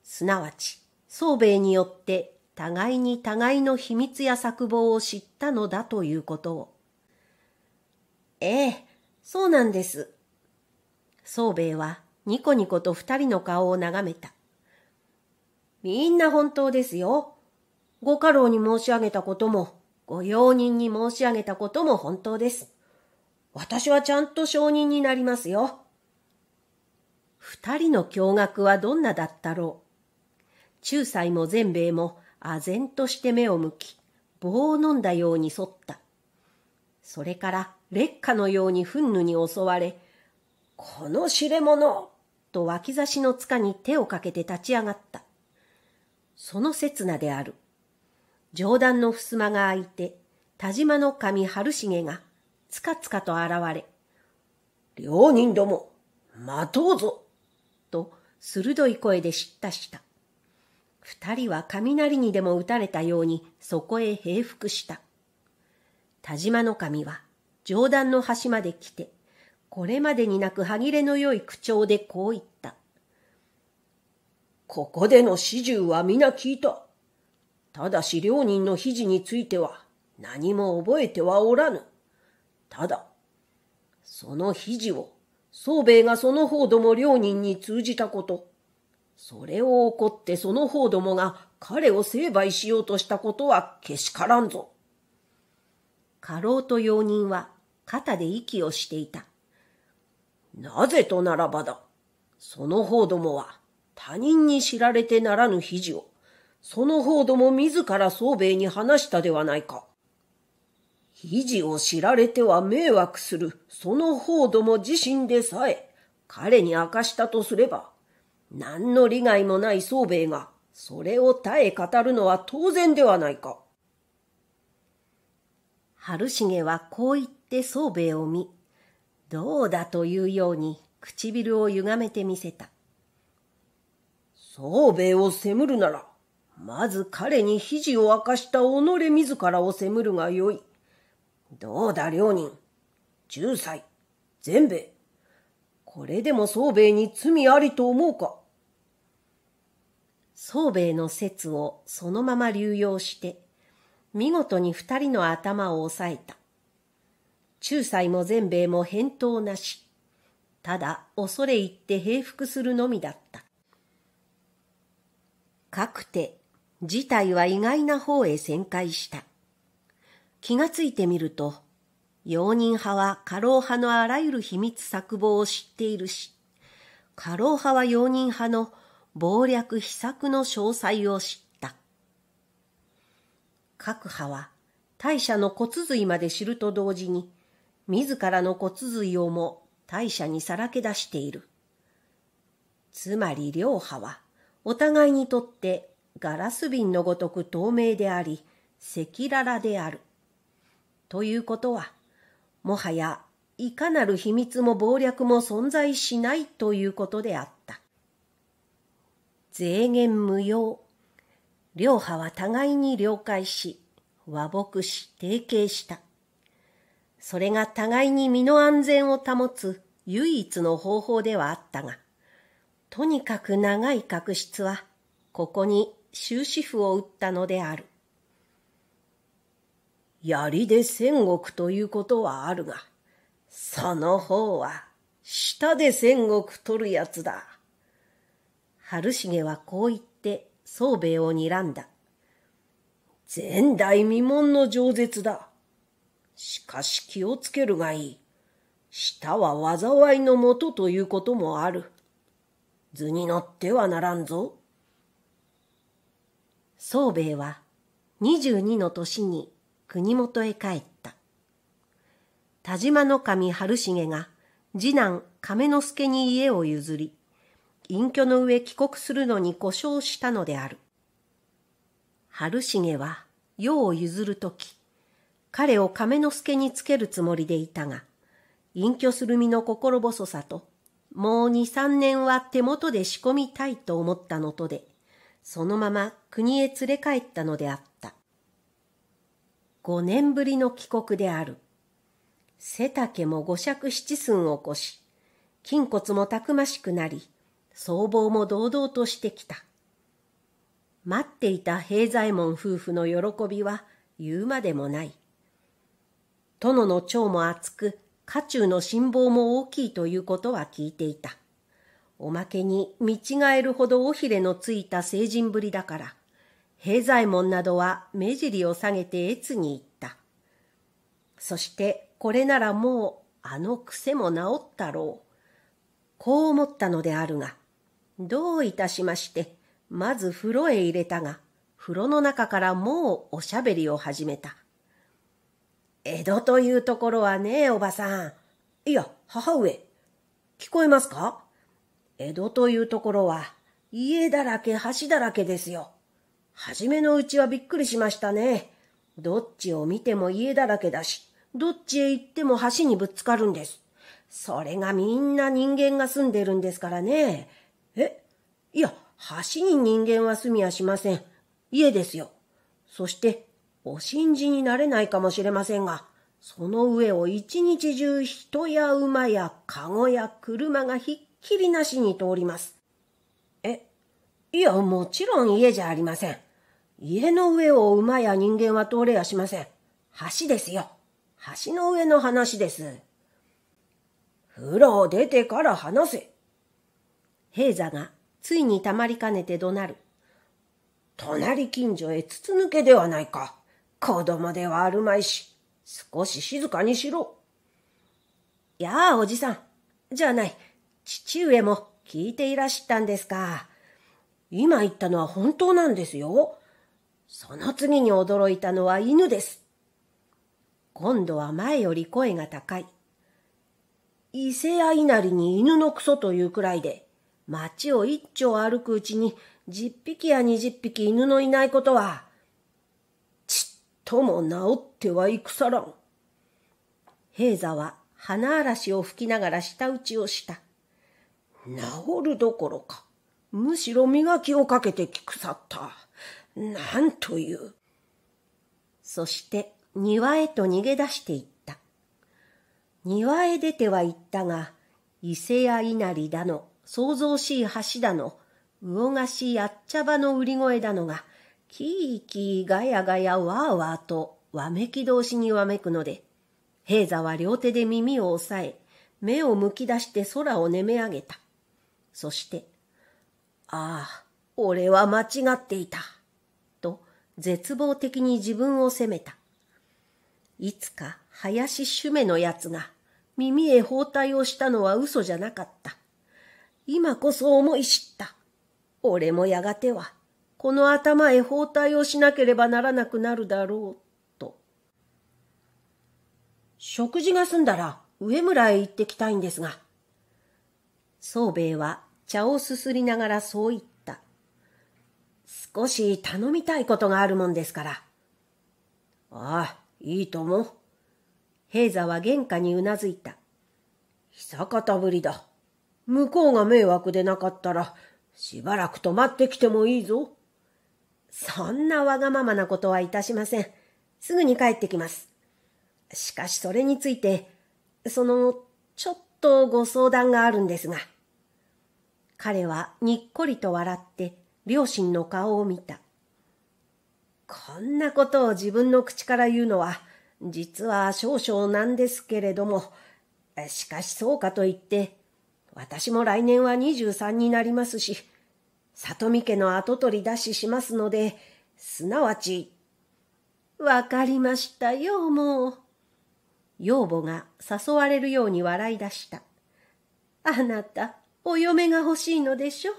すなわち、宗兵衛によって互いに互いの秘密や策謀を知ったのだということを。ええ、そうなんです。宗兵衛はニコニコと二人の顔を眺めた。みんな本当ですよ。ご家老に申し上げたことも、ご用人に申し上げたことも本当です。私はちゃんと証人になりますよ。二人の驚愕はどんなだったろう。仲裁も全米も、唖然として目を向き、棒を飲んだように沿った。それから劣化のように憤怒に襲われ、この知れ者と脇差しの塚に手をかけて立ち上がった。その刹那である。上段の襖が開いて、田島の神春重が、つかつかと現れ、両人ども、待とうぞと、鋭い声で叱咤した。二人は雷にでも打たれたように、そこへ平伏した。田島の神は、上段の端まで来て、これまでになく歯切れのよい口調でこう言った。ここでの始終は皆聞いた。ただし両人の肘については何も覚えてはおらぬ。ただ、その肘を、宗兵衛がその方ども両人に通じたこと、それを怒ってその方どもが彼を成敗しようとしたことはけしからんぞ。家老と用人は肩で息をしていた。なぜとならばだ。その方どもは他人に知られてならぬ肘をその方ども自ら宗兵衛に話したではないか。肘を知られては迷惑する、その方ども自身でさえ、彼に明かしたとすれば、何の利害もない宗兵衛が、それを耐え語るのは当然ではないか。春重はこう言って宗兵衛を見、どうだというように唇を歪めてみせた。宗兵衛を責むるなら、まず彼に肘を明かした己自らを責むるがよい。どうだ、両人。十歳、全米。これでも宗兵衛に罪ありと思うか。宗兵衛の説をそのまま流用して、見事に二人の頭を押さえた。仲裁も全米も返答なし。ただ恐れ入って平服するのみだった。かくて事態は意外な方へ旋回した。気がついてみると、容認派は過労派のあらゆる秘密策謀を知っているし、過労派は容認派の謀略秘策の詳細を知った。各派は大社の骨髄まで知ると同時に、自らの骨髄をも大社にさらけ出している。つまり両派は、お互いにとってガラス瓶のごとく透明であり、赤裸々である。ということは、もはやいかなる秘密も謀略も存在しないということであった。税源無用。両派は互いに了解し、和睦し、提携した。それが互いに身の安全を保つ唯一の方法ではあったが、とにかく長い確執は、ここに終止符を打ったのである。槍で戦国ということはあるが、その方は、舌で戦国取るやつだ。春重はこう言って、宗兵衛を睨んだ。前代未聞の饒舌だ。しかし気をつけるがいい。舌は災いのもとということもある。図に乗ってはならんぞ。宗兵衛は22の年に国元へ帰った。田島の神春重が次男亀之助に家を譲り、隠居の上帰国するのに故障したのである。春重は世を譲るとき、彼を亀之助につけるつもりでいたが、隠居する身の心細さと、もう二三年は手元で仕込みたいと思ったのとで、そのまま国へ連れ帰ったのであった。五年ぶりの帰国である。背丈も五尺七寸を越し、筋骨もたくましくなり、僧帽も堂々としてきた。待っていた平左衛門夫婦の喜びは言うまでもない。殿の蝶も厚く、家中の辛抱も大きいということは聞いていた。おまけに見違えるほど尾ひれのついた成人ぶりだから、平左衛門などは目尻を下げて越に行った。そしてこれならもうあの癖も治ったろう。こう思ったのであるが、どういたしまして、まず風呂へ入れたが、風呂の中からもうおしゃべりを始めた。江戸というところはねえ、おばさん。いや、母上。聞こえますか江戸というところは家だらけ橋だらけですよ。はじめのうちはびっくりしましたね。どっちを見ても家だらけだし、どっちへ行っても橋にぶつかるんです。それがみんな人間が住んでるんですからね。え、いや、橋に人間は住みやしません。家ですよ。そして、お信じになれないかもしれませんが、その上を一日中人や馬や籠や車がひっきりなしに通ります。え、いや、もちろん家じゃありません。家の上を馬や人間は通れやしません。橋ですよ。橋の上の話です。風呂を出てから話せ。平座がついにたまりかねて怒鳴る。隣近所へ筒抜けではないか。子供ではあるまいし、少し静かにしろ。やあ、おじさん。じゃない。父上も聞いていらしたんですか。今言ったのは本当なんですよ。その次に驚いたのは犬です。今度は前より声が高い。伊勢屋稲荷に犬のクソというくらいで、町を一丁歩くうちに十匹や二十匹犬のいないことは、ちっとも治ってはいくさらん。平座は花嵐を吹きながら舌打ちをした。治るどころか、むしろ磨きをかけて腐った。なんという。そして庭へと逃げ出していった。庭へ出ては行ったが、伊勢や稲荷だの、騒々しい橋だの、魚菓子やっちゃばの売り声だのが、キーキーガヤガヤワーワーとわめき同士にわめくので、平座は両手で耳を押さえ、目をむき出して空をねめ上げた。そして、ああ、俺は間違っていた。と、絶望的に自分を責めた。いつか、林主目のやつが、耳へ包帯をしたのは嘘じゃなかった。今こそ思い知った。俺もやがては、この頭へ包帯をしなければならなくなるだろう、と。食事が済んだら、上村へ行ってきたいんですが。宗兵衛は茶をすすりながらそう言った。少し頼みたいことがあるもんですから。ああ、いいとも。平座は玄関にうなずいた。久方ぶりだ。向こうが迷惑でなかったら、しばらく泊まってきてもいいぞ。そんなわがままなことはいたしません。すぐに帰ってきます。しかしそれについて、その、ちょっとご相談があるんですが。彼はにっこりと笑って両親の顔を見た。こんなことを自分の口から言うのは、実は少々なんですけれども、しかしそうかと言って、私も来年は23になりますし、里見家の跡取り出ししますので、すなわち、わかりましたよ、もう。養母が誘われるように笑い出した。あなた、お嫁が欲しいのでしょ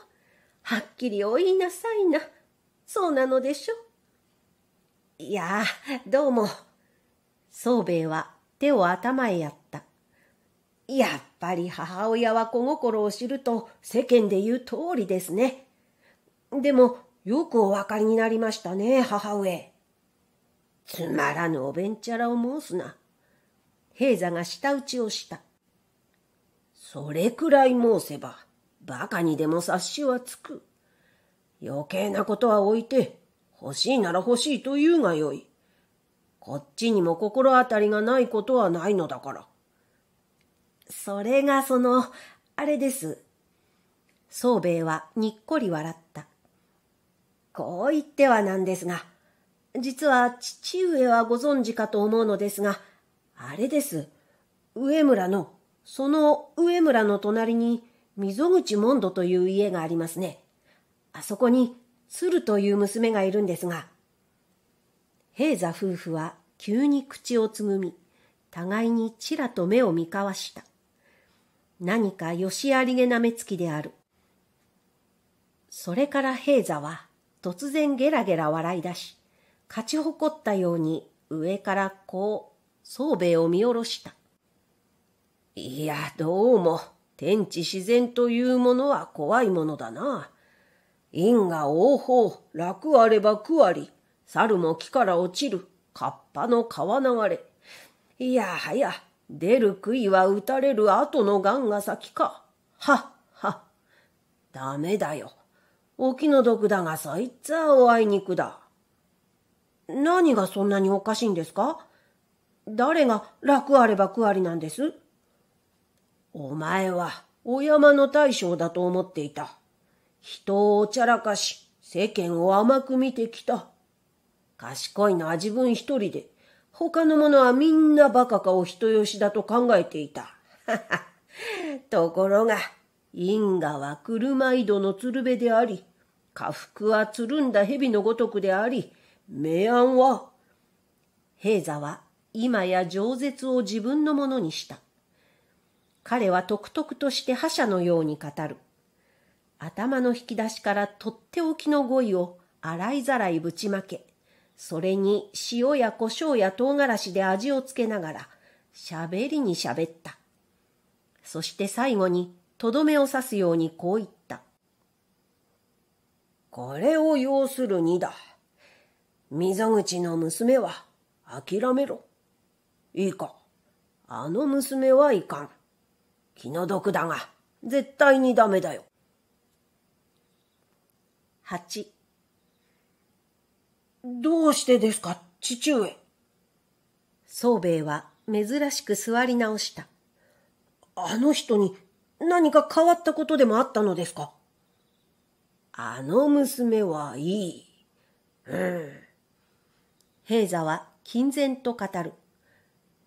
はっきりお言いなさいな。そうなのでしょいやどうも。宗兵衛は手を頭へやった。やっぱり母親は小心を知ると世間で言う通りですね。でも、よくお分かりになりましたね、母上。つまらぬおべんちゃらを申すな。平座が舌打ちをした。それくらい申せば、馬鹿にでも察しはつく。余計なことは置いて、欲しいなら欲しいと言うがよい。こっちにも心当たりがないことはないのだから。それがその、あれです。宗兵衛はにっこり笑った。こう言ってはなんですが、実は父上はご存知かと思うのですが、あれです。上村のその上村の隣に溝口モンドという家がありますね。あそこに鶴という娘がいるんですが。平座夫婦は急に口をつぐみ、互いにちらと目を見交わした。何かよしありげな目つきである。それから平座は突然ゲラゲラ笑い出し、勝ち誇ったように上からこう、宗兵衛を見下ろした。いや、どうも、天地自然というものは怖いものだな。因果応報、楽あれば苦あり、猿も木から落ちる、河童の川流れ。いやはや、出る杭は打たれる後の癌が先か。はっはっ。ダメだよ。お気の毒だが、そいつはおあいにくだ。何がそんなにおかしいんですか誰が楽あれば苦ありなんですお前はお山の大将だと思っていた。人をおちゃらかし、世間を甘く見てきた。賢いのは自分一人で、他の者はみんな馬鹿かお人よしだと考えていた。ところが、因果は車井戸の鶴瓶であり、下腹はつるんだ蛇のごとくであり、明暗は、平座は今や饒舌を自分のものにした。彼はとくとくとして覇者のように語る。頭の引き出しからとっておきの語彙を洗いざらいぶちまけ、それに塩や胡椒や唐辛子で味をつけながら、しゃべりにしゃべった。そして最後に、とどめを刺すようにこう言った。これを要するにだ。溝口の娘は諦めろ。いいか。あの娘はいかん。気の毒だが、絶対にダメだよ。8どうしてですか、父上。宗兵衛は珍しく座り直した。あの人に何か変わったことでもあったのですかあの娘はいい。うん。平座は金然と語る。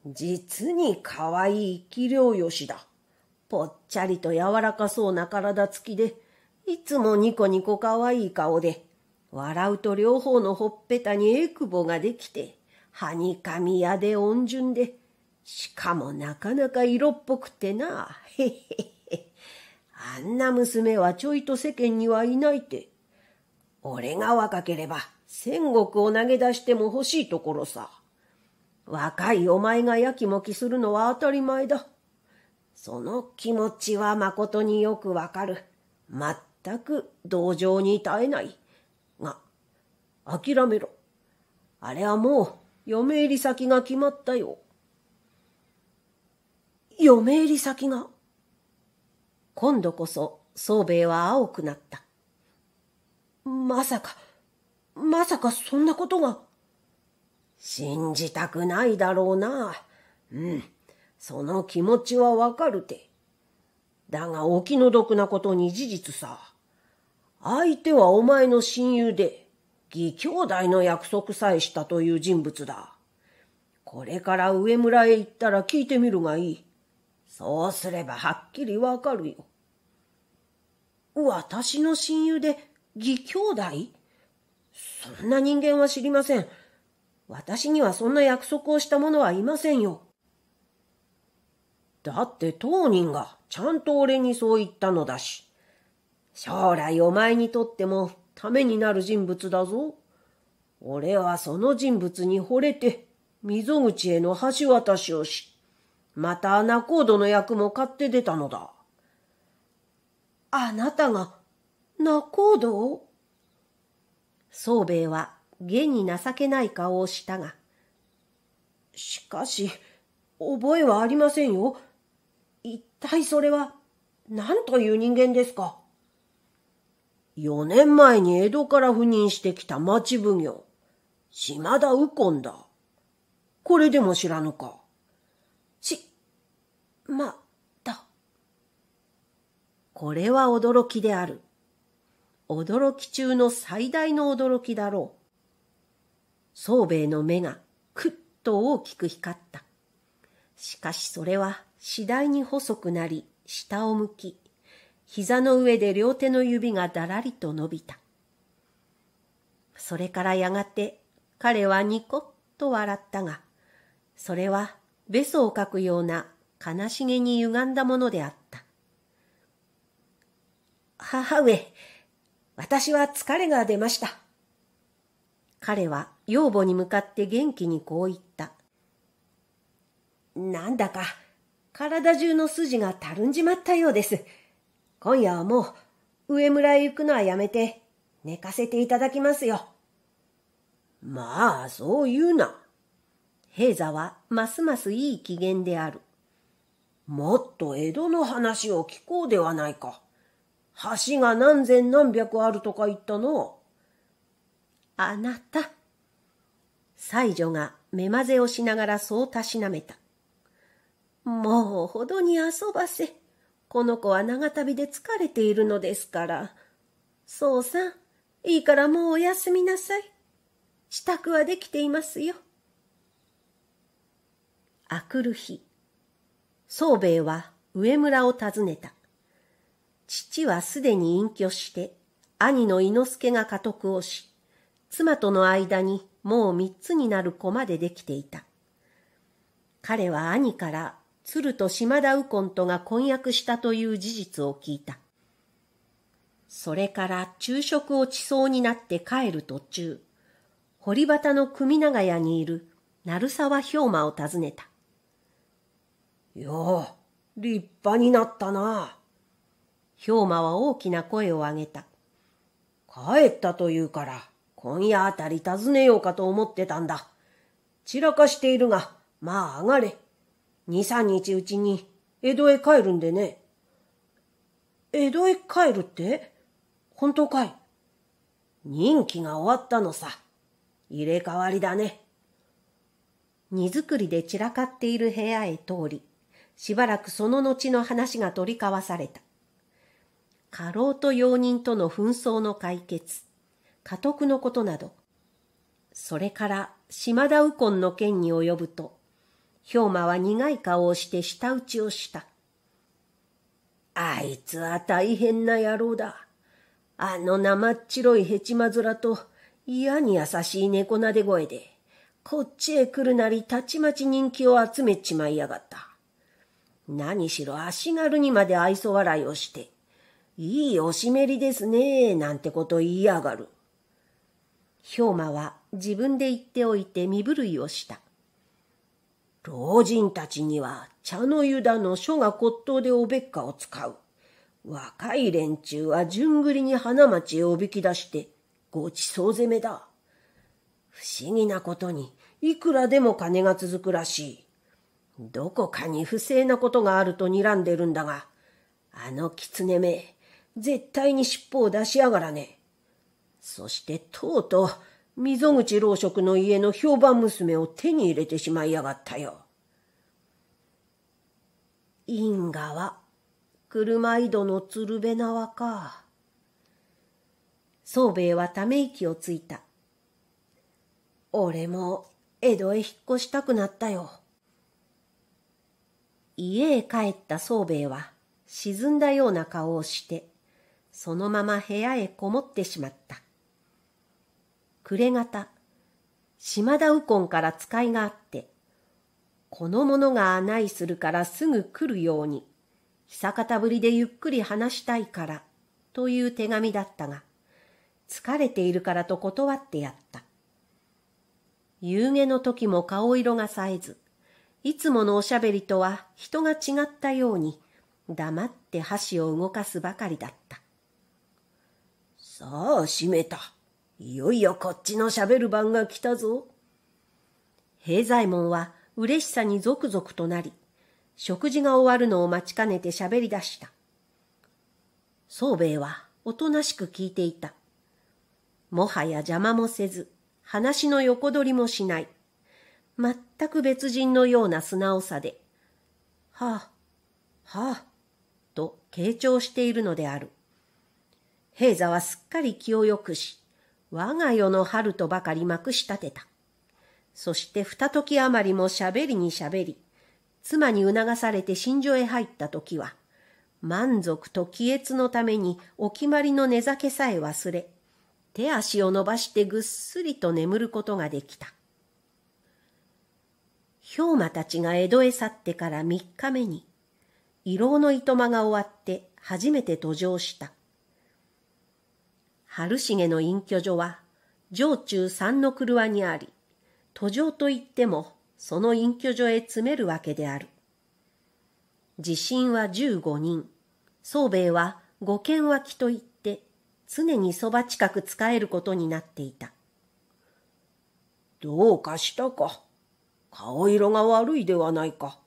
実に可愛い器量よしだ。ぽっちゃりと柔らかそうな体つきで、いつもニコニコかわいい顔で、笑うと両方のほっぺたにえくぼができて、はにかみやで温順で、しかもなかなか色っぽくてな、へへへ。あんな娘はちょいと世間にはいないって。俺が若ければ、戦国を投げ出しても欲しいところさ。若いお前がやきもきするのは当たり前だ。その気持ちはまことによくわかる。全く同情に耐えない。が、諦めろ。あれはもう、嫁入り先が決まったよ。嫁入り先が今度こそ、宗兵衛は青くなった。まさか、まさかそんなことが。信じたくないだろうな。うん。その気持ちはわかるて。だがお気の毒なことに事実さ。相手はお前の親友で、義兄弟の約束さえしたという人物だ。これから上村へ行ったら聞いてみるがいい。そうすればはっきりわかるよ。私の親友で義兄弟そんな人間は知りません。私にはそんな約束をした者はいませんよ。だって当人がちゃんと俺にそう言ったのだし。将来お前にとってもためになる人物だぞ。俺はその人物に惚れて、溝口への橋渡しをし、また穴コードの役も買って出たのだ。あなたが、仲人を宗兵衛は、下に情けない顔をしたが。しかし、覚えはありませんよ。体それは何という人間ですか4年前に江戸から赴任してきた町奉行、島田右近だ。これでも知らぬか。し、ま、だ。これは驚きである。驚き中の最大の驚きだろう。宗兵衛の目がくっと大きく光った。しかしそれは次第に細くなり、下を向き、膝の上で両手の指がだらりと伸びた。それからやがて彼はニコッと笑ったが、それはべそをかくような悲しげに歪んだものであった。母上、私は疲れが出ました。彼は養母に向かって元気にこう言った。なんだか、体中の筋がたるんじまったようです。今夜はもう、上村へ行くのはやめて、寝かせていただきますよ。まあ、そう言うな。平座は、ますますいい機嫌である。もっと江戸の話を聞こうではないか。橋が何千何百あるとか言ったの。あなた。西女が目まぜをしながらそうたしなめた。もうほどに遊ばせ。この子は長旅で疲れているのですから。そうさん、いいからもうおやすみなさい。支度はできていますよ。あくる日、宗兵衛は上村を訪ねた。父はすでに隠居して、兄の伊之助が家督をし、妻との間にもう三つになる子までできていた。彼は兄から鶴と島田右近とが婚約したという事実を聞いた。それから昼食を地層になって帰る途中、堀端の組長屋にいる鳴沢兵馬を訪ねた。よう、立派になったな。兵馬は大きな声を上げた。帰ったというから、今夜あたり訪ねようかと思ってたんだ。散らかしているが、まあ上がれ。二三日うちに江戸へ帰るんでね。江戸へ帰るって本当かい任期が終わったのさ。入れ替わりだね。荷造りで散らかっている部屋へ通り、しばらくその後の話が取り交わされた。過労と容認との紛争の解決、家督のことなど、それから島田右近の件に及ぶと、兵馬は苦い顔をして舌打ちをした。あいつは大変な野郎だ。あの生っ白いヘチマズラと嫌に優しい猫なで声で、こっちへ来るなりたちまち人気を集めちまいやがった。何しろ足軽にまで愛想笑いをして、いいおしめりですね、なんてこと言いやがる。兵馬は自分で言っておいて身震いをした。老人たちには茶の湯だの書が骨董でおべっかを使う。若い連中は順繰りに花町へおびき出してごちそう攻めだ。不思議なことにいくらでも金が続くらしい。どこかに不正なことがあると睨んでるんだが、あの狐め、絶対に尻尾を出しやがらね。そしてとうとう溝口老職の家の評判娘を手に入れてしまいやがったよ。因果は、車井戸の鶴瓶縄か。宗兵衛はため息をついた。俺も江戸へ引っ越したくなったよ。家へ帰った宗兵衛は沈んだような顔をして、そのまま部屋へこもってしまった。暮れ方、島田右近から使いがあって、この者が案内するからすぐ来るように、久方ぶりでゆっくり話したいから、という手紙だったが、疲れているからと断ってやった。夕げの時も顔色がさえず、いつものおしゃべりとは人が違ったように、黙って箸を動かすばかりだった。さあ、閉めた。いよいよこっちの喋る番が来たぞ。平左衛門は嬉しさにゾクゾクとなり、食事が終わるのを待ちかねて喋り出した。宗兵衛はおとなしく聞いていた。もはや邪魔もせず、話の横取りもしない。全く別人のような素直さで、はあ、はあ、と傾聴しているのである。平座はすっかり気をよくし、我が世の春とばかりまくし立てた。そして二時余りもしゃべりにしゃべり、妻に促されて新所へ入った時は、満足と気悦のためにお決まりの寝酒さえ忘れ、手足を伸ばしてぐっすりと眠ることができた。氷馬たちが江戸へ去ってから三日目に、慰労のいとまが終わって初めて途上した。春重の隠居所は、城中三の車にあり、途上といっても、その隠居所へ詰めるわけである。地震は十五人、宗兵衛は五軒脇といって、常にそば近く使えることになっていた。どうかしたか。顔色が悪いではないか。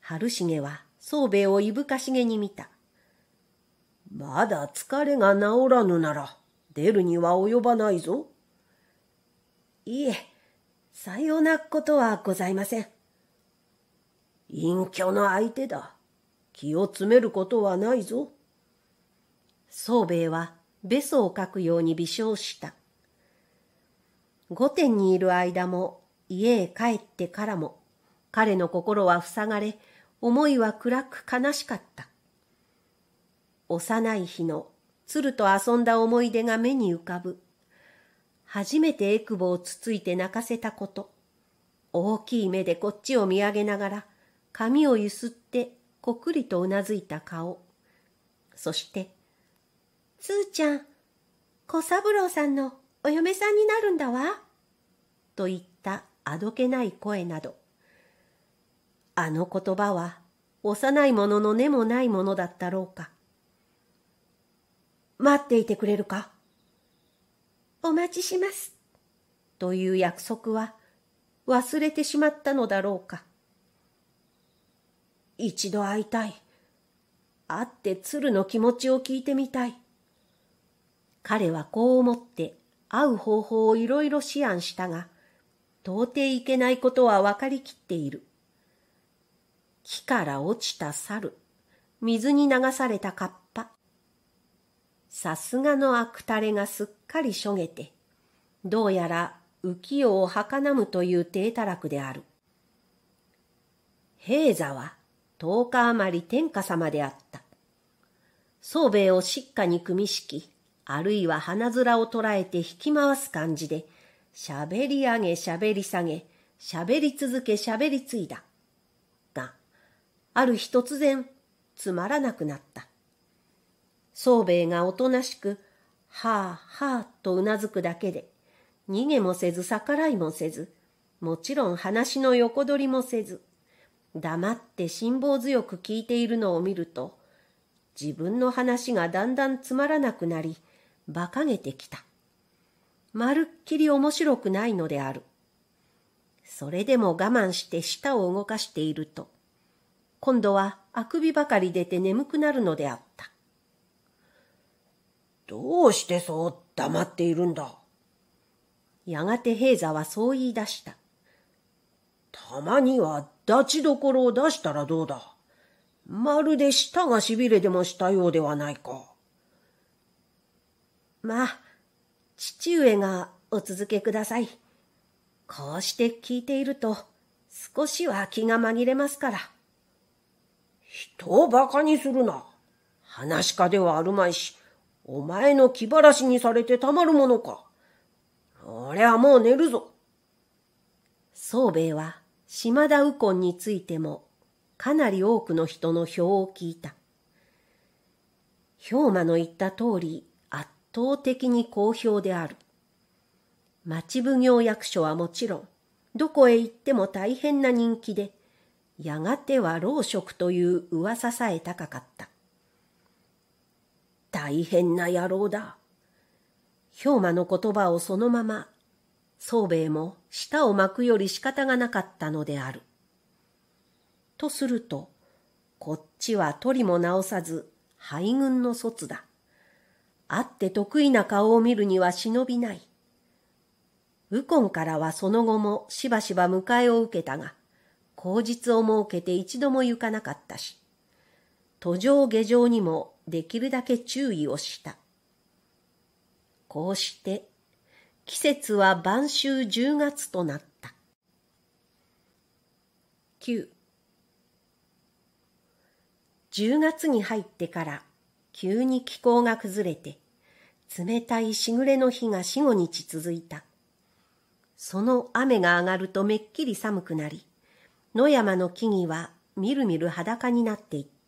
春重は宗兵衛をいぶかしげに見た。まだ疲れが治らぬなら、出るには及ばないぞ。いえ、さようなことはございません。隠居の相手だ。気を詰めることはないぞ。宗兵衛は、べそをかくように微笑した。御殿にいる間も、家へ帰ってからも、彼の心は塞がれ、思いは暗く悲しかった。幼い日の鶴と遊んだ思い出が目に浮かぶ。初めてエクボをつついて泣かせたこと。大きい目でこっちを見上げながら、髪をゆすってこくりとうなずいた顔。そして、つーちゃん、小三郎さんのお嫁さんになるんだわ。と言ったあどけない声など。あの言葉は幼いものの根もないものだったろうか。待っていてくれるかお待ちします。という約束は忘れてしまったのだろうか。一度会いたい。会って鶴の気持ちを聞いてみたい。彼はこう思って会う方法をいろいろ思案したが、到底いけないことは分かりきっている。木から落ちた猿、水に流されたカッさすがのあくたれがすっかりしょげて、どうやら浮世をはかなむという低たらくである。平座は十日余り天下様であった。宗兵衛をしっかに組みしき、あるいは花面を捉えて引き回す感じで、しゃべり上げしゃべり下げ、しゃべり続けしゃべりついだ。が、ある日突然、つまらなくなった。宗兵衛がおとなしく、はあはあとうなずくだけで、逃げもせず逆らいもせず、もちろん話の横取りもせず、黙って辛抱強く聞いているのを見ると、自分の話がだんだんつまらなくなり、馬鹿げてきた。まるっきり面白くないのである。それでも我慢して舌を動かしていると、今度はあくびばかり出て眠くなるのであった。どうしてそう黙っているんだやがて平座はそう言い出した。たまには立ちどころを出したらどうだまるで舌がしびれでもしたようではないか。まあ、父上がお続けください。こうして聞いていると少しは気が紛れますから。人を馬鹿にするな。話し家ではあるまいし、お前の気晴らしにされてたまるものか。俺はもう寝るぞ。宗兵衛は島田右近についてもかなり多くの人の票を聞いた。氷馬の言った通り圧倒的に好評である。町奉行役所はもちろん、どこへ行っても大変な人気で、やがては老職という噂さえ高かった。大変な野郎だ。氷馬の言葉をそのまま、宗兵衛も舌を巻くより仕方がなかったのである。とすると、こっちは取りも直さず、敗軍の卒だ。会って得意な顔を見るには忍びない。右近からはその後もしばしば迎えを受けたが、口実を設けて一度も行かなかったし、途上下城にもできるだけ注意をした。こうして、季節は晩秋10月となった。9 10月に入ってから急に気候が崩れて冷たいしぐれの日が四五日続いた。その雨が上がるとめっきり寒くなり、野山の木々はみるみる裸になっていった。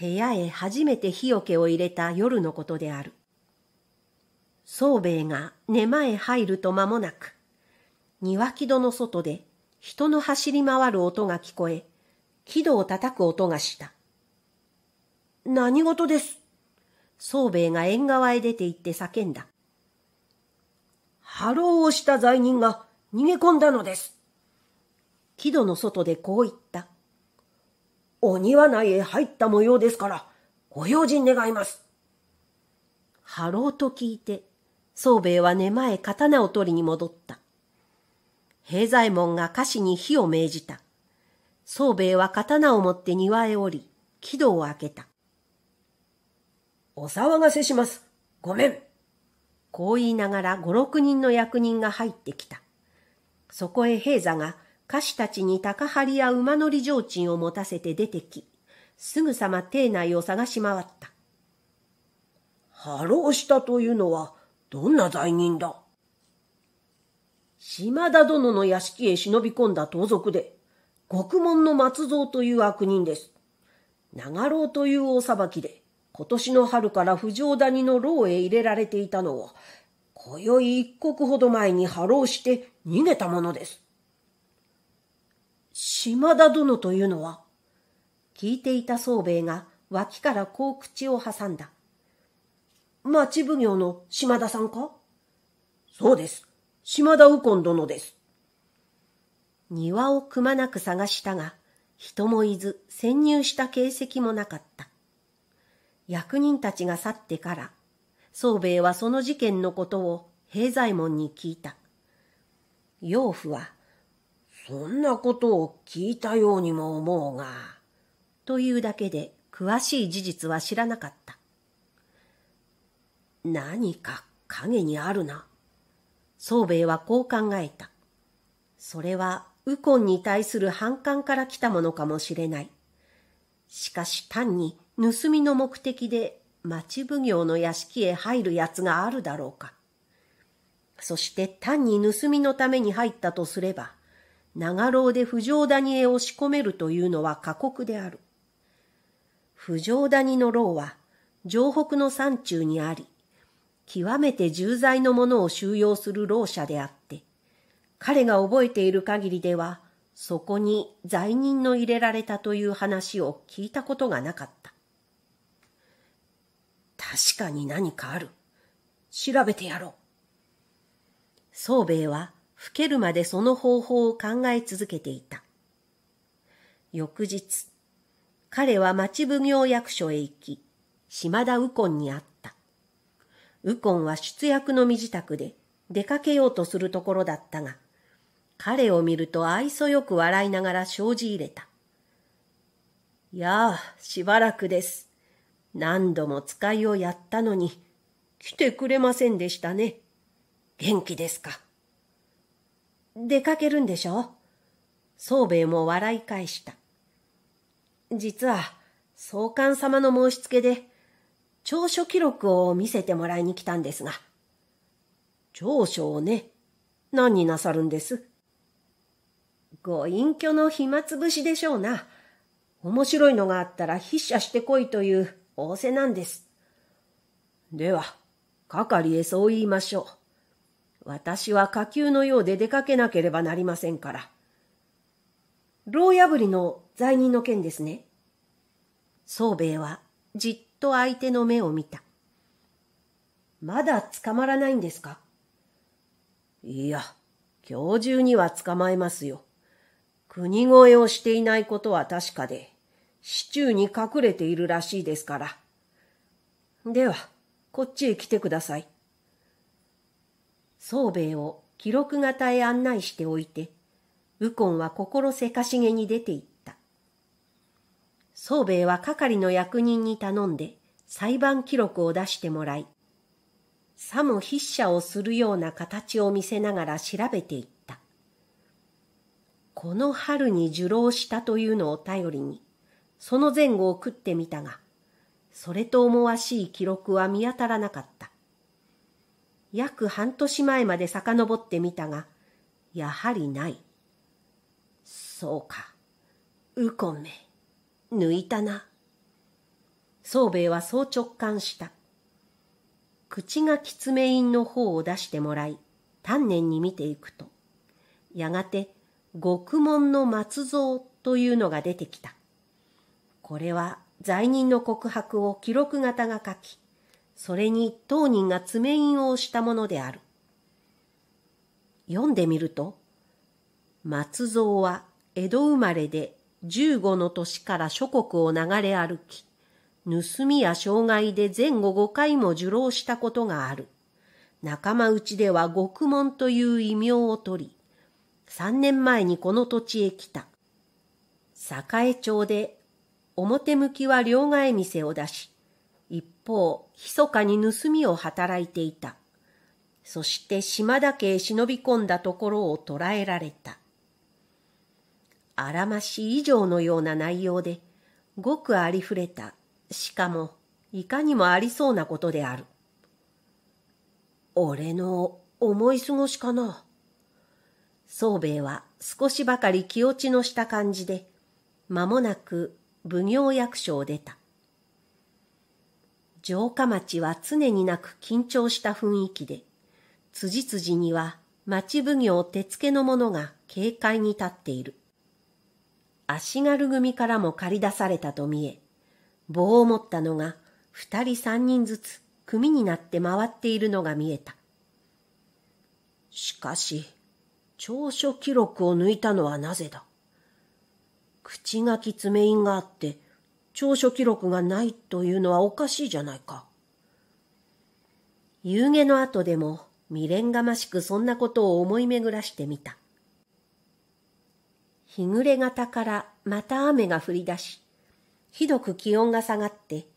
部屋へ初めて火けを入れた夜のことである。宗兵衛が寝間へ入ると間もなく、庭木戸の外で人の走り回る音が聞こえ、木戸を叩く音がした。何事です宗兵衛が縁側へ出て行って叫んだ。波浪をした罪人が逃げ込んだのです。木戸の外でこう言った。お庭内へ入った模様ですから、ご用心願います。ハロうと聞いて、宗兵衛は寝前刀を取りに戻った。平左衛門が歌詞に火を命じた。宗兵衛は刀を持って庭へ降り、木戸を開けた。お騒がせします。ごめん。こう言いながら五六人の役人が入ってきた。そこへ平座が家士たちに高張や馬乗り提灯を持たせて出てき、すぐさま邸内を探し回った。波浪したというのは、どんな罪人だ島田殿の屋敷へ忍び込んだ盗賊で、獄門の松蔵という悪人です。長老という大裁きで、今年の春から不条谷の牢へ入れられていたのを、今宵一刻ほど前に波浪して逃げたものです。島田殿というのは聞いていた宗兵衛が脇からこう口を挟んだ。町奉行の島田さんかそうです。島田右近殿です。庭をくまなく探したが、人もいず潜入した形跡もなかった。役人たちが去ってから、宗兵衛はその事件のことを平左衛門に聞いた。養父はそんなことを聞いたようにも思うが。というだけで詳しい事実は知らなかった。何か影にあるな。宗兵衛はこう考えた。それは右近に対する反感から来たものかもしれない。しかし単に盗みの目的で町奉行の屋敷へ入る奴があるだろうか。そして単に盗みのために入ったとすれば、長老で不条谷へ押し込めるというのは過酷である。不条谷の牢は、城北の山中にあり、極めて重罪の者を収容する牢者であって、彼が覚えている限りでは、そこに罪人の入れられたという話を聞いたことがなかった。確かに何かある。調べてやろう。宗兵衛は老けるまでその方法を考え続けていた。翌日、彼は町奉行役所へ行き、島田右近に会った。右近は出役の身支度で出かけようとするところだったが、彼を見ると愛想よく笑いながら生じ入れた。いやあ、しばらくです。何度も使いをやったのに、来てくれませんでしたね。元気ですか出かけるんでしょ宗兵衛も笑い返した。実は、総監様の申し付けで、長所記録を見せてもらいに来たんですが。長所をね、何になさるんですご隠居の暇つぶしでしょうな。面白いのがあったら筆者してこいという仰せなんです。では、係へそう言いましょう。私は火球のようで出かけなければなりませんから。牢破りの罪人の件ですね。宗兵衛はじっと相手の目を見た。まだ捕まらないんですかいや、今日中には捕まえますよ。国越えをしていないことは確かで、市中に隠れているらしいですから。では、こっちへ来てください。宗兵衛を記録型へ案内しておいて、右近は心せかしげに出て行った。宗兵衛は係の役人に頼んで裁判記録を出してもらい、さも筆者をするような形を見せながら調べていった。この春に受郎したというのを頼りに、その前後を食ってみたが、それと思わしい記録は見当たらなかった。約半年前まで遡ってみたが、やはりない。そうか。ウコンめ。抜いたな。宗兵衛はそう直感した。口がきつめ印の方を出してもらい、丹念に見ていくと、やがて獄門の松蔵というのが出てきた。これは罪人の告白を記録型が書き、それに当人が爪印を押したものである。読んでみると、松蔵は江戸生まれで15の年から諸国を流れ歩き、盗みや障害で前後5回も受労したことがある。仲間内では獄門という異名を取り、3年前にこの土地へ来た。栄町で表向きは両替店を出し、方、密かに盗みを働いていた。そして島だけへ忍び込んだところを捕らえられた。あらまし以上のような内容で、ごくありふれた、しかも、いかにもありそうなことである。俺の思い過ごしかな。宗兵衛は少しばかり気落ちのした感じで、間もなく奉行役所を出た。城下町は常になく緊張した雰囲気で、辻々には町奉行手付の者が警戒に立っている。足軽組からも駆り出されたと見え、棒を持ったのが二人三人ずつ組になって回っているのが見えた。しかし、長所記録を抜いたのはなぜだ口書き爪印があって、長書記録がないというのはおかしいじゃないか。夕げの後でも未練がましくそんなことを思い巡らしてみた。日暮れ方からまた雨が降り出し、ひどく気温が下がって、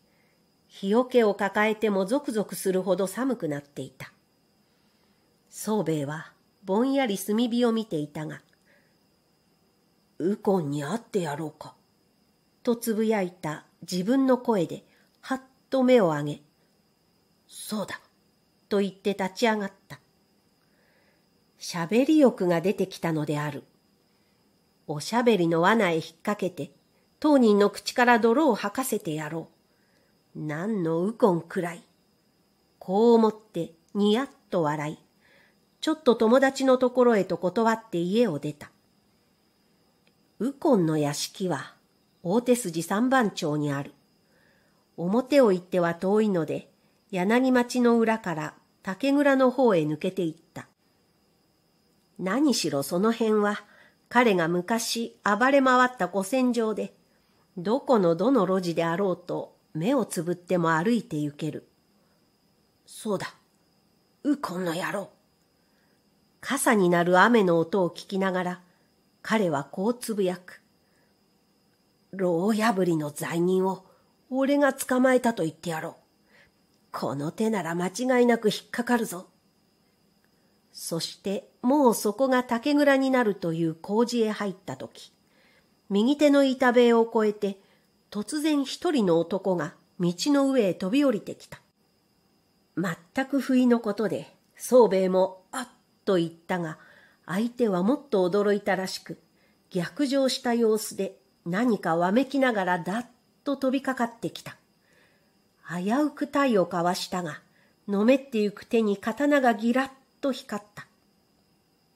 日よけを抱えてもゾクゾクするほど寒くなっていた。宗兵衛はぼんやり炭火を見ていたが、右近に会ってやろうか。とつぶやいた自分の声で、はっと目を上げ、そうだ、と言って立ち上がった。喋り欲が出てきたのである。おしゃべりの罠へ引っ掛けて、当人の口から泥を吐かせてやろう。何のウコンくらい。こう思ってニヤッと笑い、ちょっと友達のところへと断って家を出た。ウコンの屋敷は大手筋三番町にある。表を行っては遠いので、柳町の裏から竹蔵の方へ抜けていった。何しろその辺は、彼が昔暴れ回った古戦場で、どこのどの路地であろうと目をつぶっても歩いて行ける。そうだ。うこんの野郎。傘になる雨の音を聞きながら、彼はこうつぶやく。牢破りの罪人を俺が捕まえたと言ってやろう。この手なら間違いなく引っかかるぞ。そしてもうそこが竹蔵になるという工事へ入った時、右手の板塀を越えて突然一人の男が道の上へ飛び降りてきた。全く不意のことで、宗兵衛もあっと言ったが、相手はもっと驚いたらしく、逆上した様子で何かわめきながらだっと飛びかかってきた。危うく体をかわしたが、のめってゆく手に刀がぎらっと光った。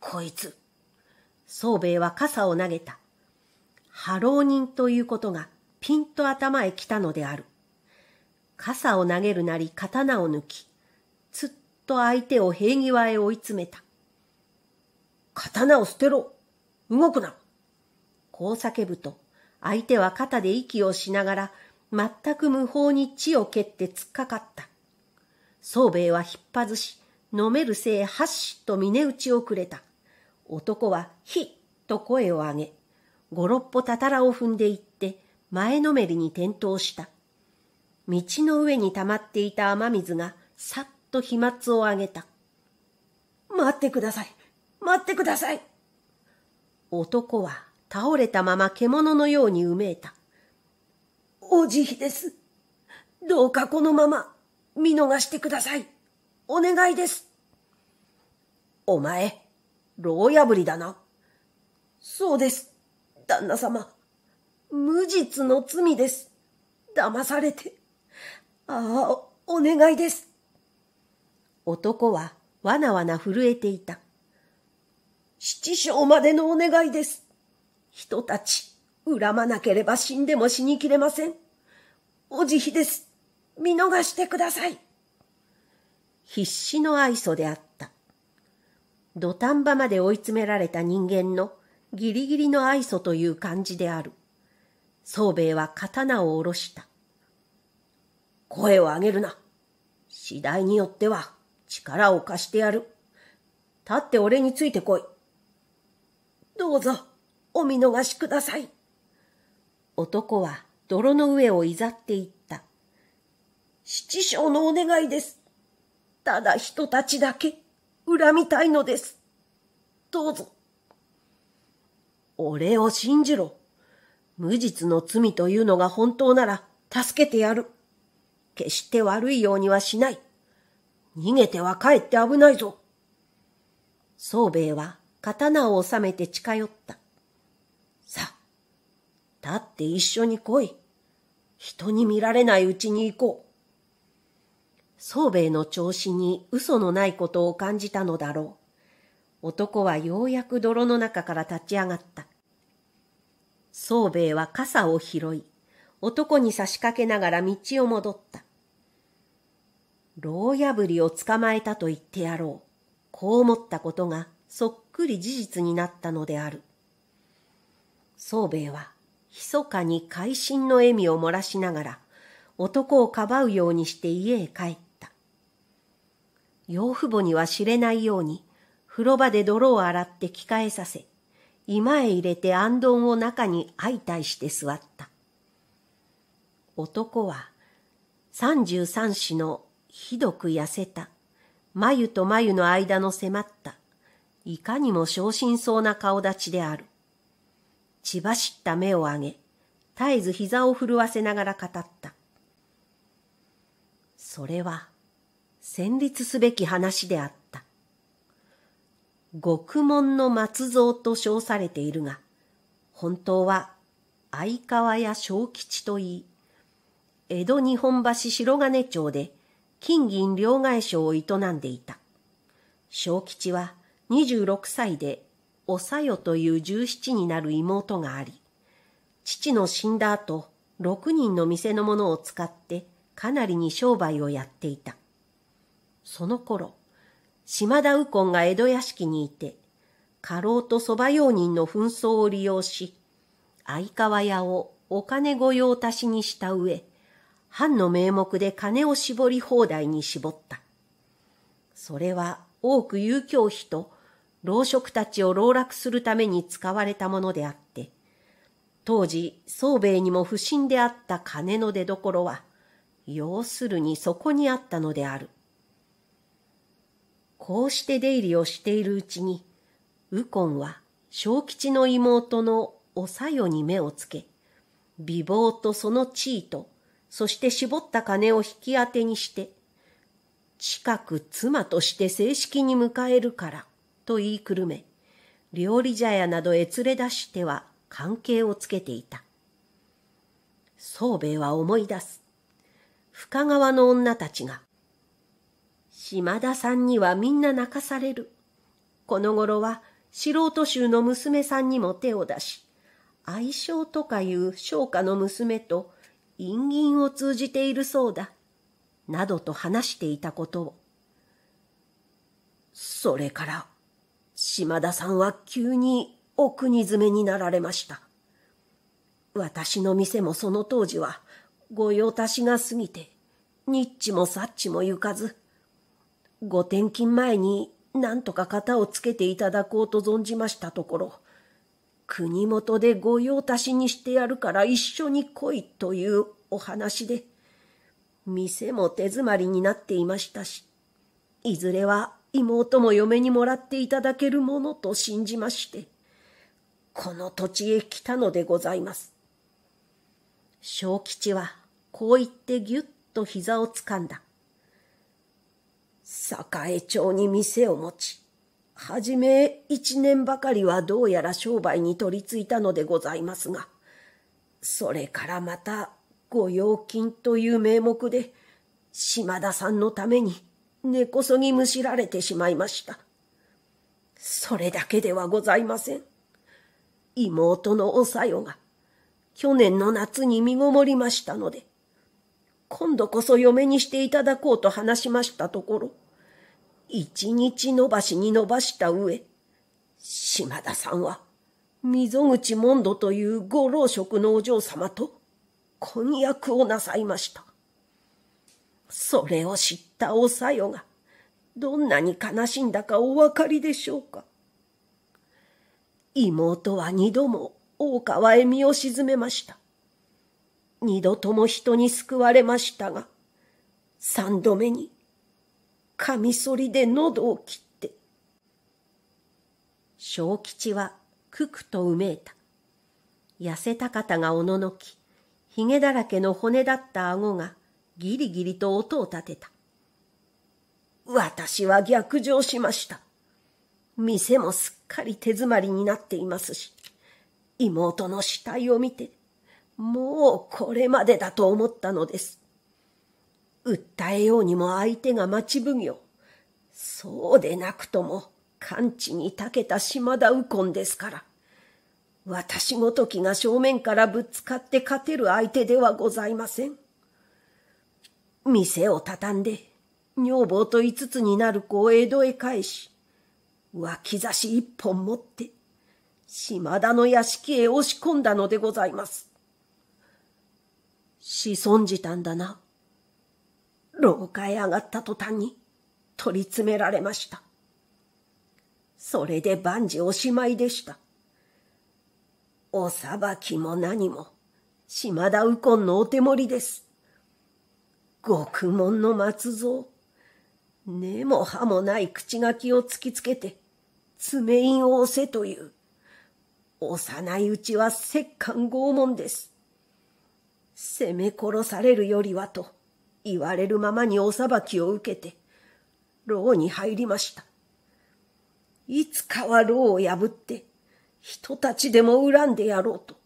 こいつ。宗兵衛は傘を投げた。波浪人ということがピンと頭へ来たのである。傘を投げるなり刀を抜き、つっと相手を平際へ追い詰めた。刀を捨てろ動くなこう叫ぶと、相手は肩で息をしながら、全く無法に地を蹴って突っかかった。宗兵衛は引っ張ずし、飲めるせいはしと峰打ちをくれた。男は、ひっと声を上げ、五六歩たたらを踏んでいって、前のめりに転倒した。道の上に溜まっていた雨水が、さっと飛沫を上げた。待ってください待ってください男は倒れたまま獣のようにうめいた。お慈悲です。どうかこのまま見逃してください。お願いです。お前、牢破りだな。そうです、旦那様。無実の罪です。騙されて。ああ、お願いです。男はわなわな震えていた。七章までのお願いです。人たち、恨まなければ死んでも死にきれません。お慈悲です。見逃してください。必死の愛想であった。土壇場まで追い詰められた人間のギリギリの愛想という感じである。宗兵衛は刀を下ろした。声を上げるな。次第によっては力を貸してやる。立って俺についてこい。どうぞ。お見逃しください。男は泥の上をいざっていった。七将のお願いです。ただ人たちだけ恨みたいのです。どうぞ。俺を信じろ。無実の罪というのが本当なら助けてやる。決して悪いようにはしない。逃げてはかえって危ないぞ。宗兵衛は刀を収めて近寄った。さあ、立って一緒に来い。人に見られないうちに行こう。宗兵衛の調子に嘘のないことを感じたのだろう。男はようやく泥の中から立ち上がった。宗兵衛は傘を拾い、男に差し掛けながら道を戻った。牢破りを捕まえたと言ってやろう。こう思ったことがそっくり事実になったのである。宗兵衛は、密かに会心の笑みを漏らしながら、男をかばうようにして家へ帰った。養父母には知れないように、風呂場で泥を洗って着替えさせ、居間へ入れて安頓を中に相対して座った。男は、三十三子のひどく痩せた、眉と眉の間の迫った、いかにも昇進そうな顔立ちである。血走った目を上げ、絶えず膝を震わせながら語った。それは、戦慄すべき話であった。獄門の松蔵と称されているが、本当は相川や小吉といい、江戸日本橋白金町で金銀両替商を営んでいた。小吉は26歳でおさよという十七になる妹があり、父の死んだ後、六人の店のものを使ってかなりに商売をやっていた。その頃、島田右近が江戸屋敷にいて、家老と蕎麦用人の紛争を利用し、相川屋をお金御用達しにした上、藩の名目で金を絞り放題に絞った。それは多く遊興費と老職たちを籠絡するために使われたものであって、当時、宗兵衛にも不審であった金の出どころは、要するにそこにあったのである。こうして出入りをしているうちに、右近は小吉の妹のおさよに目をつけ、美貌とその地位と、そして絞った金を引き当てにして、近く妻として正式に迎えるから、と言いくるめ、料理茶屋などへ連れ出しては関係をつけていた。宗兵衛は思い出す。深川の女たちが、島田さんにはみんな泣かされる。この頃は素人衆の娘さんにも手を出し、愛称とかいう商家の娘と陰銀を通じているそうだ。などと話していたことを。それから島田さんは急にお国詰めになられました。私の店もその当時は御用達が過ぎて、ニッチもサッチも行かず、ご転勤前に何とか型をつけていただこうと存じましたところ、国元で御用達にしてやるから一緒に来いというお話で、店も手詰まりになっていましたし、いずれは妹も嫁にもらっていただけるものと信じまして、この土地へ来たのでございます。小吉はこう言ってぎゅっと膝をつかんだ。栄町に店を持ち、はじめ一年ばかりはどうやら商売に取りついたのでございますが、それからまた御用金という名目で、島田さんのために根こそぎむしられてしまいました。それだけではございません。妹のおさよが、去年の夏に身ごもりましたので、今度こそ嫁にしていただこうと話しましたところ、一日延ばしに伸ばした上、島田さんは、溝口モンドというご老職のお嬢様と婚約をなさいました。それを知っったおさよが、どんなに悲しんだかお分かりでしょうか。妹は二度も大川へ身を沈めました。二度とも人に救われましたが、三度目に、カミソリで喉を切って。小吉はくくとうめいた。痩せた肩がおののき、ひげだらけの骨だった顎がギリギリと音を立てた。私は逆上しました。店もすっかり手詰まりになっていますし、妹の死体を見て、もうこれまでだと思ったのです。訴えようにも相手が町奉行。そうでなくとも、完治に長けた島田右近ですから。私ごときが正面からぶつかって勝てる相手ではございません。店を畳んで、女房と五つになる子を江戸へ返し、脇差し一本持って、島田の屋敷へ押し込んだのでございます。子孫じたんだな。廊下へ上がった途端に取り詰められました。それで万事おしまいでした。お裁きも何も、島田右近のお手盛りです。獄門の松蔵。根も葉もない口書きを突きつけて、爪印を押せという。幼いうちは折棺拷問です。責め殺されるよりはと、言われるままにお裁きを受けて、牢に入りました。いつかは牢を破って、人たちでも恨んでやろうと、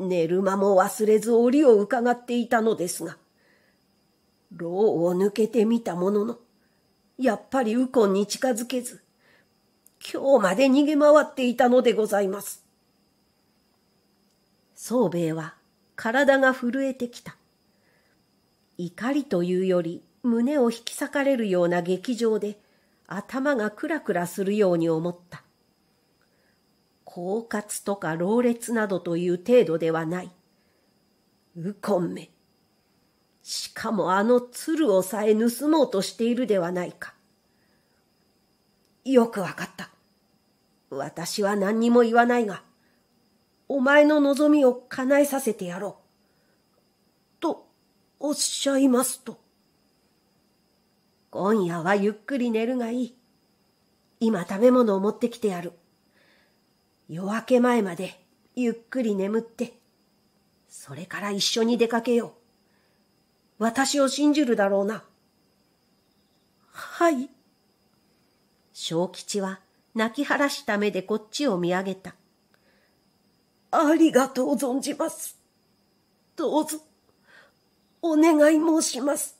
寝る間も忘れず檻を伺っていたのですが、牢を抜けてみたものの、やっぱりウコンに近づけず、今日まで逃げ回っていたのでございます。宗兵衛は体が震えてきた。怒りというより胸を引き裂かれるような劇場で頭がクラクラするように思った。狡猾とか老烈などという程度ではない。コンめ、しかもあの鶴をさえ盗もうとしているではないか。よくわかった。私は何にも言わないが、お前の望みを叶えさせてやろう。と、おっしゃいますと。今夜はゆっくり寝るがいい。今食べ物を持ってきてやる。夜明け前までゆっくり眠って、それから一緒に出かけよう。私を信じるだろうな。はい。小吉は泣き晴らした目でこっちを見上げた。ありがとう存じます。どうぞ、お願い申します。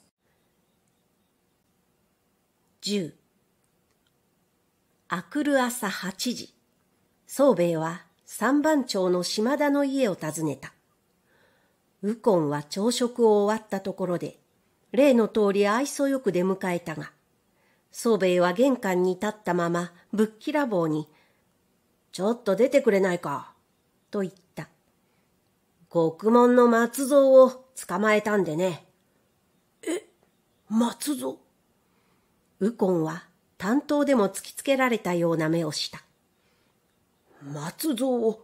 十。あくる朝八時、宗兵衛は三番町の島田の家を訪ねた。ウコンは朝食を終わったところで、例の通り愛想よく出迎えたが、宗兵衛は玄関に立ったまま、ぶっきらぼうに、ちょっと出てくれないか、と言った。獄門の松蔵を捕まえたんでね。え、松蔵ウコンは担当でも突きつけられたような目をした。松蔵を、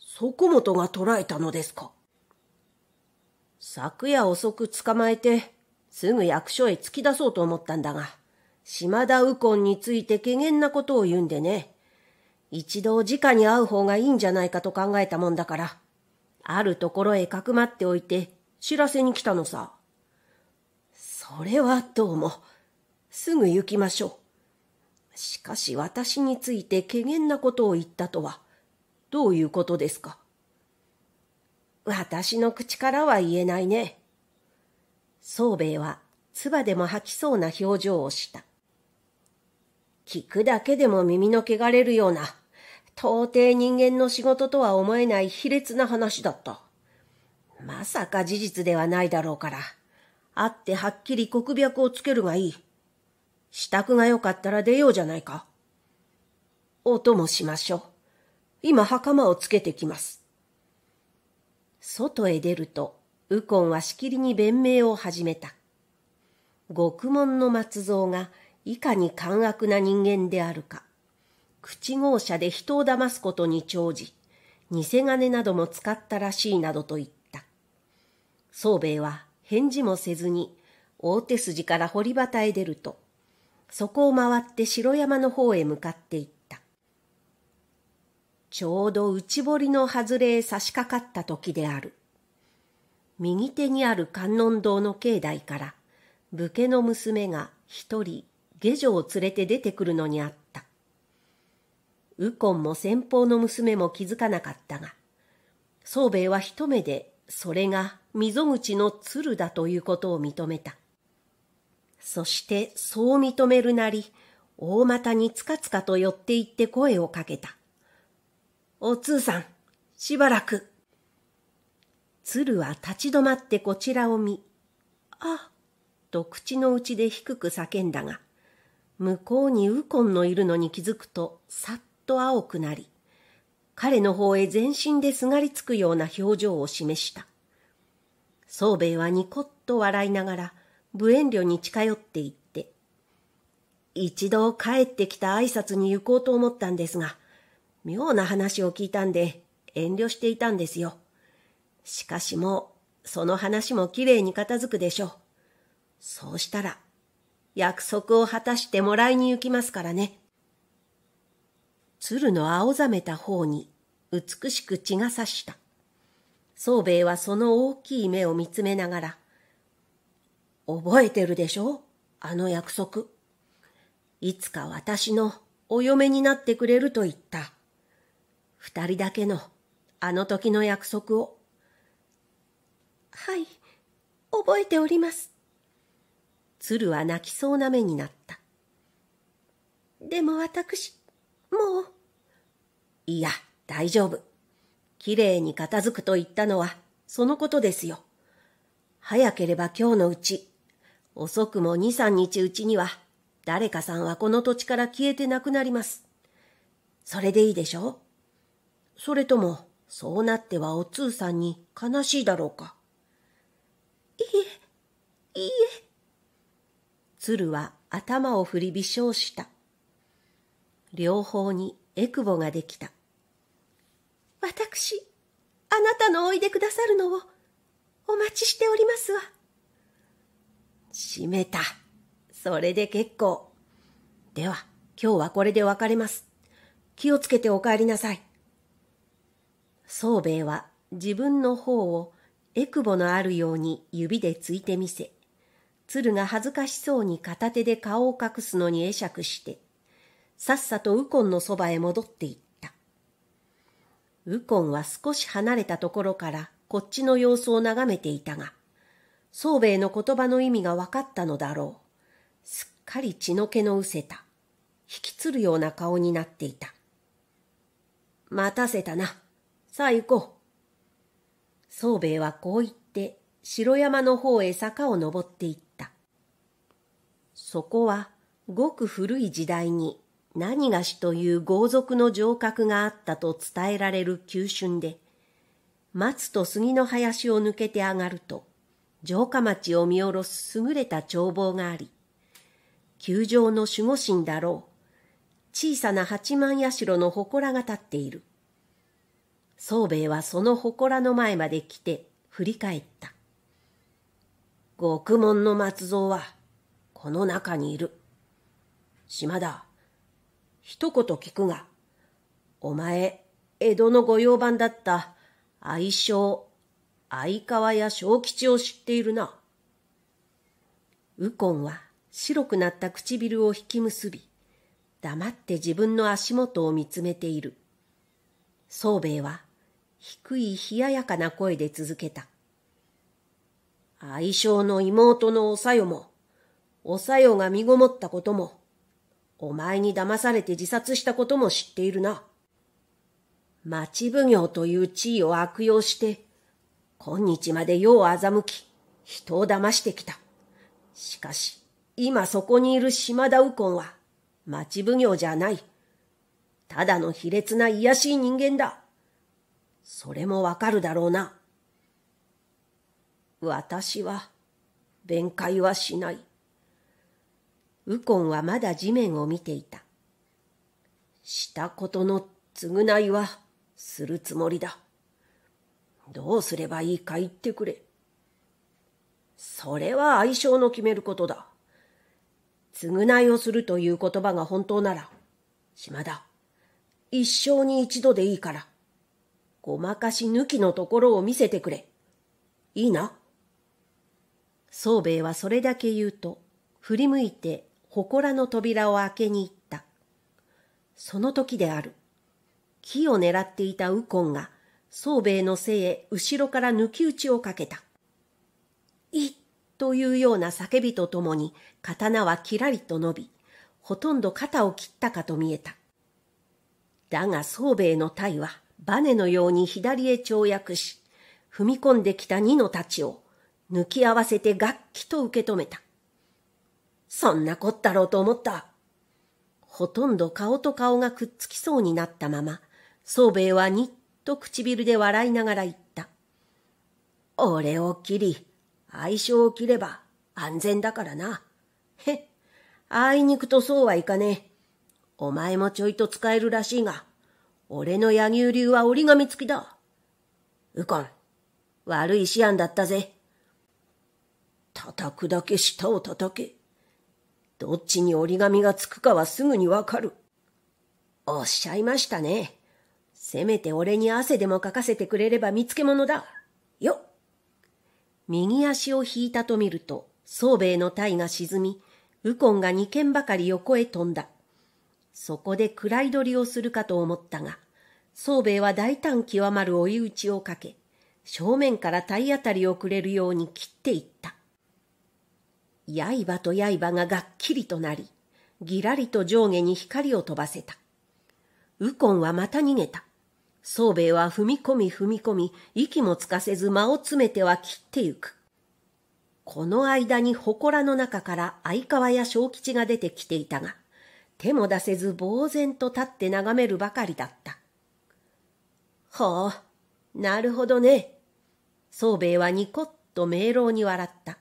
底本が捕らえたのですか昨夜遅く捕まえて、すぐ役所へ突き出そうと思ったんだが、島田右近について怪げなことを言うんでね。一度直に会う方がいいんじゃないかと考えたもんだから、あるところへかくまっておいて知らせに来たのさ。それはどうも、すぐ行きましょう。しかし私について怪げなことを言ったとは、どういうことですか私の口からは言えないね。宗兵衛は、唾でも吐きそうな表情をした。聞くだけでも耳の汚れるような、到底人間の仕事とは思えない卑劣な話だった。まさか事実ではないだろうから、会ってはっきり告脈をつけるがいい。支度が良かったら出ようじゃないか。音もしましょう。今袴をつけてきます。外へ出ると、右近はしきりに弁明を始めた。獄門の松蔵がいかに寛悪な人間であるか、口号者で人を騙すことに長じ、偽金なども使ったらしいなどと言った。宗兵衛は返事もせずに、大手筋から堀端へ出ると、そこを回って城山の方へ向かっていった。ちょうど内堀の外れへ差し掛かった時である。右手にある観音堂の境内から、武家の娘が一人下女を連れて出てくるのにあった。右近も先方の娘も気づかなかったが、宗兵衛は一目でそれが溝口の鶴だということを認めた。そしてそう認めるなり、大股につかつかと寄って行って声をかけた。お通さん、しばらく。鶴は立ち止まってこちらを見、あ、と口の内で低く叫んだが、向こうにウコンのいるのに気づくと、さっと青くなり、彼の方へ全身ですがりつくような表情を示した。宗兵衛はニコッと笑いながら、無遠慮に近寄っていって、一度帰ってきた挨拶に行こうと思ったんですが、妙な話を聞いたんで遠慮していたんですよ。しかしもう、その話もきれいに片付くでしょう。そうしたら、約束を果たしてもらいに行きますからね。鶴の青ざめた方に美しく血が差した。宗兵衛はその大きい目を見つめながら、覚えてるでしょあの約束。いつか私のお嫁になってくれると言った。二人だけのあの時の約束を。はい、覚えております。鶴は泣きそうな目になった。でも私、もう。いや、大丈夫。きれいに片付くと言ったのは、そのことですよ。早ければ今日のうち、遅くも二三日うちには、誰かさんはこの土地から消えてなくなります。それでいいでしょうそれとも、そうなってはおつうさんに悲しいだろうか。いえ、いいえ。鶴は頭を振り微笑した。両方にえくぼができた。私、あなたのおいでくださるのをお待ちしておりますわ。しめた。それで結構。では、今日はこれで別れます。気をつけてお帰りなさい。宗兵衛は自分の方をえくぼのあるように指でついてみせ、鶴が恥ずかしそうに片手で顔を隠すのに会釈して、さっさとウコンのそばへ戻っていった。ウコンは少し離れたところからこっちの様子を眺めていたが、宗兵衛の言葉の意味が分かったのだろう。すっかり血の気のうせた、引きつるような顔になっていた。待たせたな。さあ行こう。宗兵衛はこう言って、城山の方へ坂を登っていった。そこは、ごく古い時代に何がしという豪族の城郭があったと伝えられる急峻で、松と杉の林を抜けて上がると、城下町を見下ろす優れた眺望があり、球場の守護神だろう、小さな八幡社の祠が立っている。宗兵衛はその祠の前まで来て振り返った。獄門の松蔵は、この中にいる。島田、一言聞くが、お前、江戸の御用番だった愛称、相川や小吉を知っているな。右近は白くなった唇を引き結び、黙って自分の足元を見つめている。宗兵衛は低い冷ややかな声で続けた。愛称の妹のおさよも、おさよが身ごもったことも、お前に騙されて自殺したことも知っているな。町奉行という地位を悪用して、今日まで世を欺き、人を騙してきた。しかし、今そこにいる島田右近は、町奉行じゃない。ただの卑劣な卑しい人間だ。それもわかるだろうな。私は、弁解はしない。コンはまだ地面を見ていた。したことの償いはするつもりだ。どうすればいいか言ってくれ。それは相性の決めることだ。償いをするという言葉が本当なら、島田、一生に一度でいいから、ごまかし抜きのところを見せてくれ。いいな。宗兵衛はそれだけ言うと、振り向いて祠の扉を開けに行った。その時である。木を狙っていた右近が、宗兵衛の背へ後ろから抜き打ちをかけた。いっというような叫びとともに、刀はきらりと伸び、ほとんど肩を切ったかと見えた。だが宗兵衛の体は、バネのように左へ跳躍し、踏み込んできた二の太刀を抜き合わせて楽器と受け止めた。そんなこったろうと思った。ほとんど顔と顔がくっつきそうになったまま、宗兵衛はにっと唇で笑いながら言った。俺を切り、相性を切れば安全だからな。へっ、あいにくとそうはいかねえ。お前もちょいと使えるらしいが、俺の野牛流は折り紙付きだ。ウコン、悪い思案だったぜ。叩くだけ舌を叩け。どっちに折り紙がつくかはすぐにわかる。おっしゃいましたね。せめて俺に汗でもかかせてくれれば見つけ物だ。よ右足を引いたと見ると、宗兵衛の体が沈み、ウコンが二軒ばかり横へ飛んだ。そこで暗取りをするかと思ったが、宗兵衛は大胆極まる追い打ちをかけ、正面から体当たりをくれるように切っていった。刃と刃ががっきりとなり、ぎらりと上下に光を飛ばせた。コンはまた逃げた。宗兵衛は踏み込み踏み込み、息もつかせず間を詰めては切ってゆく。この間に祠の中から相川や小吉が出てきていたが、手も出せず呆然と立って眺めるばかりだった。ほう、なるほどね。宗兵衛はニコッと明朗に笑った。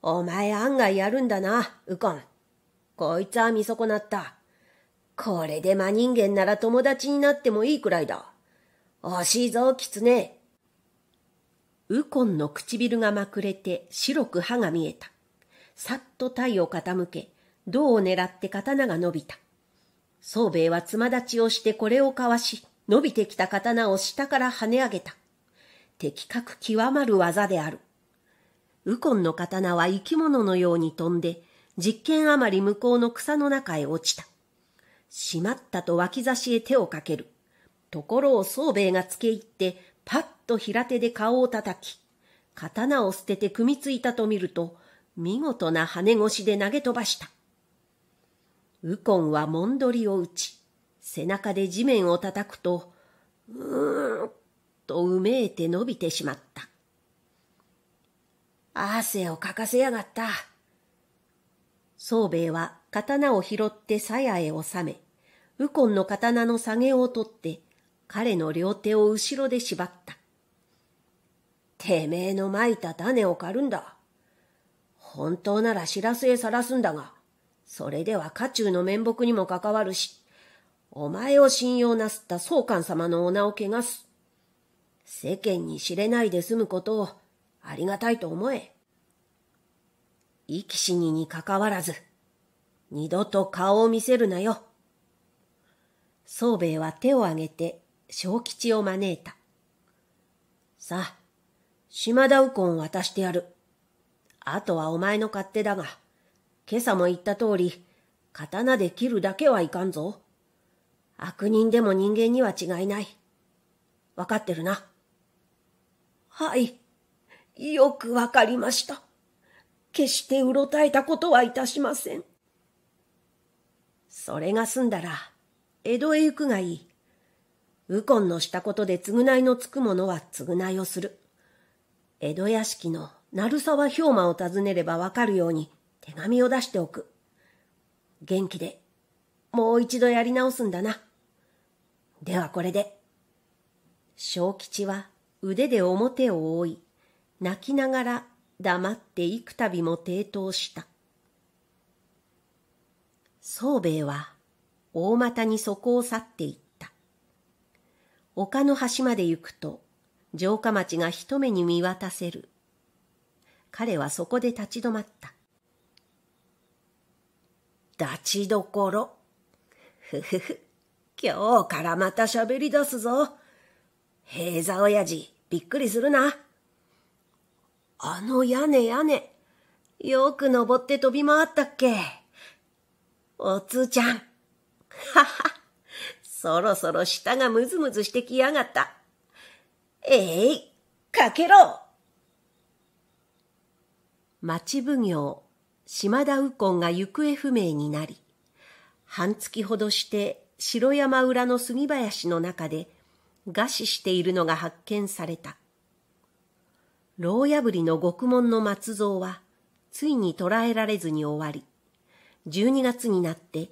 お前案外やるんだな、ウコン。こいつは見損なった。これで真人間なら友達になってもいいくらいだ。惜しいぞ、キツネ。ウコンの唇がまくれて白く歯が見えた。さっと体を傾け、胴を狙って刀が伸びた。宗兵衛は妻立ちをしてこれをかわし、伸びてきた刀を下から跳ね上げた。的確極まる技である。右近の刀は生き物のように飛んで、実験余り向こうの草の中へ落ちた。しまったと脇差しへ手をかける。ところを宗兵衛が付け入って、パッと平手で顔を叩き、刀を捨てて組みついたと見ると、見事な羽越しで投げ飛ばした。右近はもんどりを打ち、背中で地面を叩くと、うーんとうめいて伸びてしまった。汗をかかせやがった。宗兵衛は刀を拾って鞘へ収め、右近の刀の下げを取って、彼の両手を後ろで縛った。てめえのまいた種を刈るんだ。本当なら知らせへさらすんだが、それでは家中の面目にも関わるし、お前を信用なすった宗官様のお名を汚す。世間に知れないで済むことをありがたいと思え。生き死にに関わらず、二度と顔を見せるなよ。宗兵衛は手を挙げて小吉を招いた。さあ、島田右近を渡してやる。あとはお前の勝手だが。今朝も言った通り、刀で切るだけはいかんぞ。悪人でも人間には違いない。わかってるな。はい。よくわかりました。決してうろたえたことはいたしません。それが済んだら、江戸へ行くがいい。右近のしたことで償いのつく者は償いをする。江戸屋敷の鳴沢氷馬を訪ねればわかるように、手紙を出しておく。元気で、もう一度やり直すんだな。ではこれで。小吉は腕で表を覆い、泣きながら黙って幾度も抵当した。宗兵衛は大股にそこを去っていった。丘の端まで行くと城下町が一目に見渡せる。彼はそこで立ち止まった。立ちどころ。ふふふ、今日からまた喋り出すぞ。平座親父、びっくりするな。あの屋根屋根、よく登って飛び回ったっけ。おつーちゃん。はは、そろそろ舌がムズムズしてきやがった。えい、かけろ町奉行島田右近が行方不明になり、半月ほどして城山裏の杉林の中で餓死しているのが発見された。牢破りの獄門の松蔵は、ついに捕らえられずに終わり、12月になって、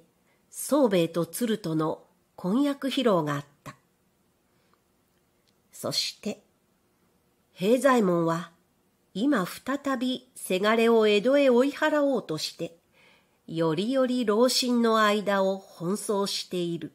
宗兵衛と鶴との婚約披露があった。そして、平左衛門は、今再びせがれを江戸へ追い払おうとして、よりより老身の間を奔走している。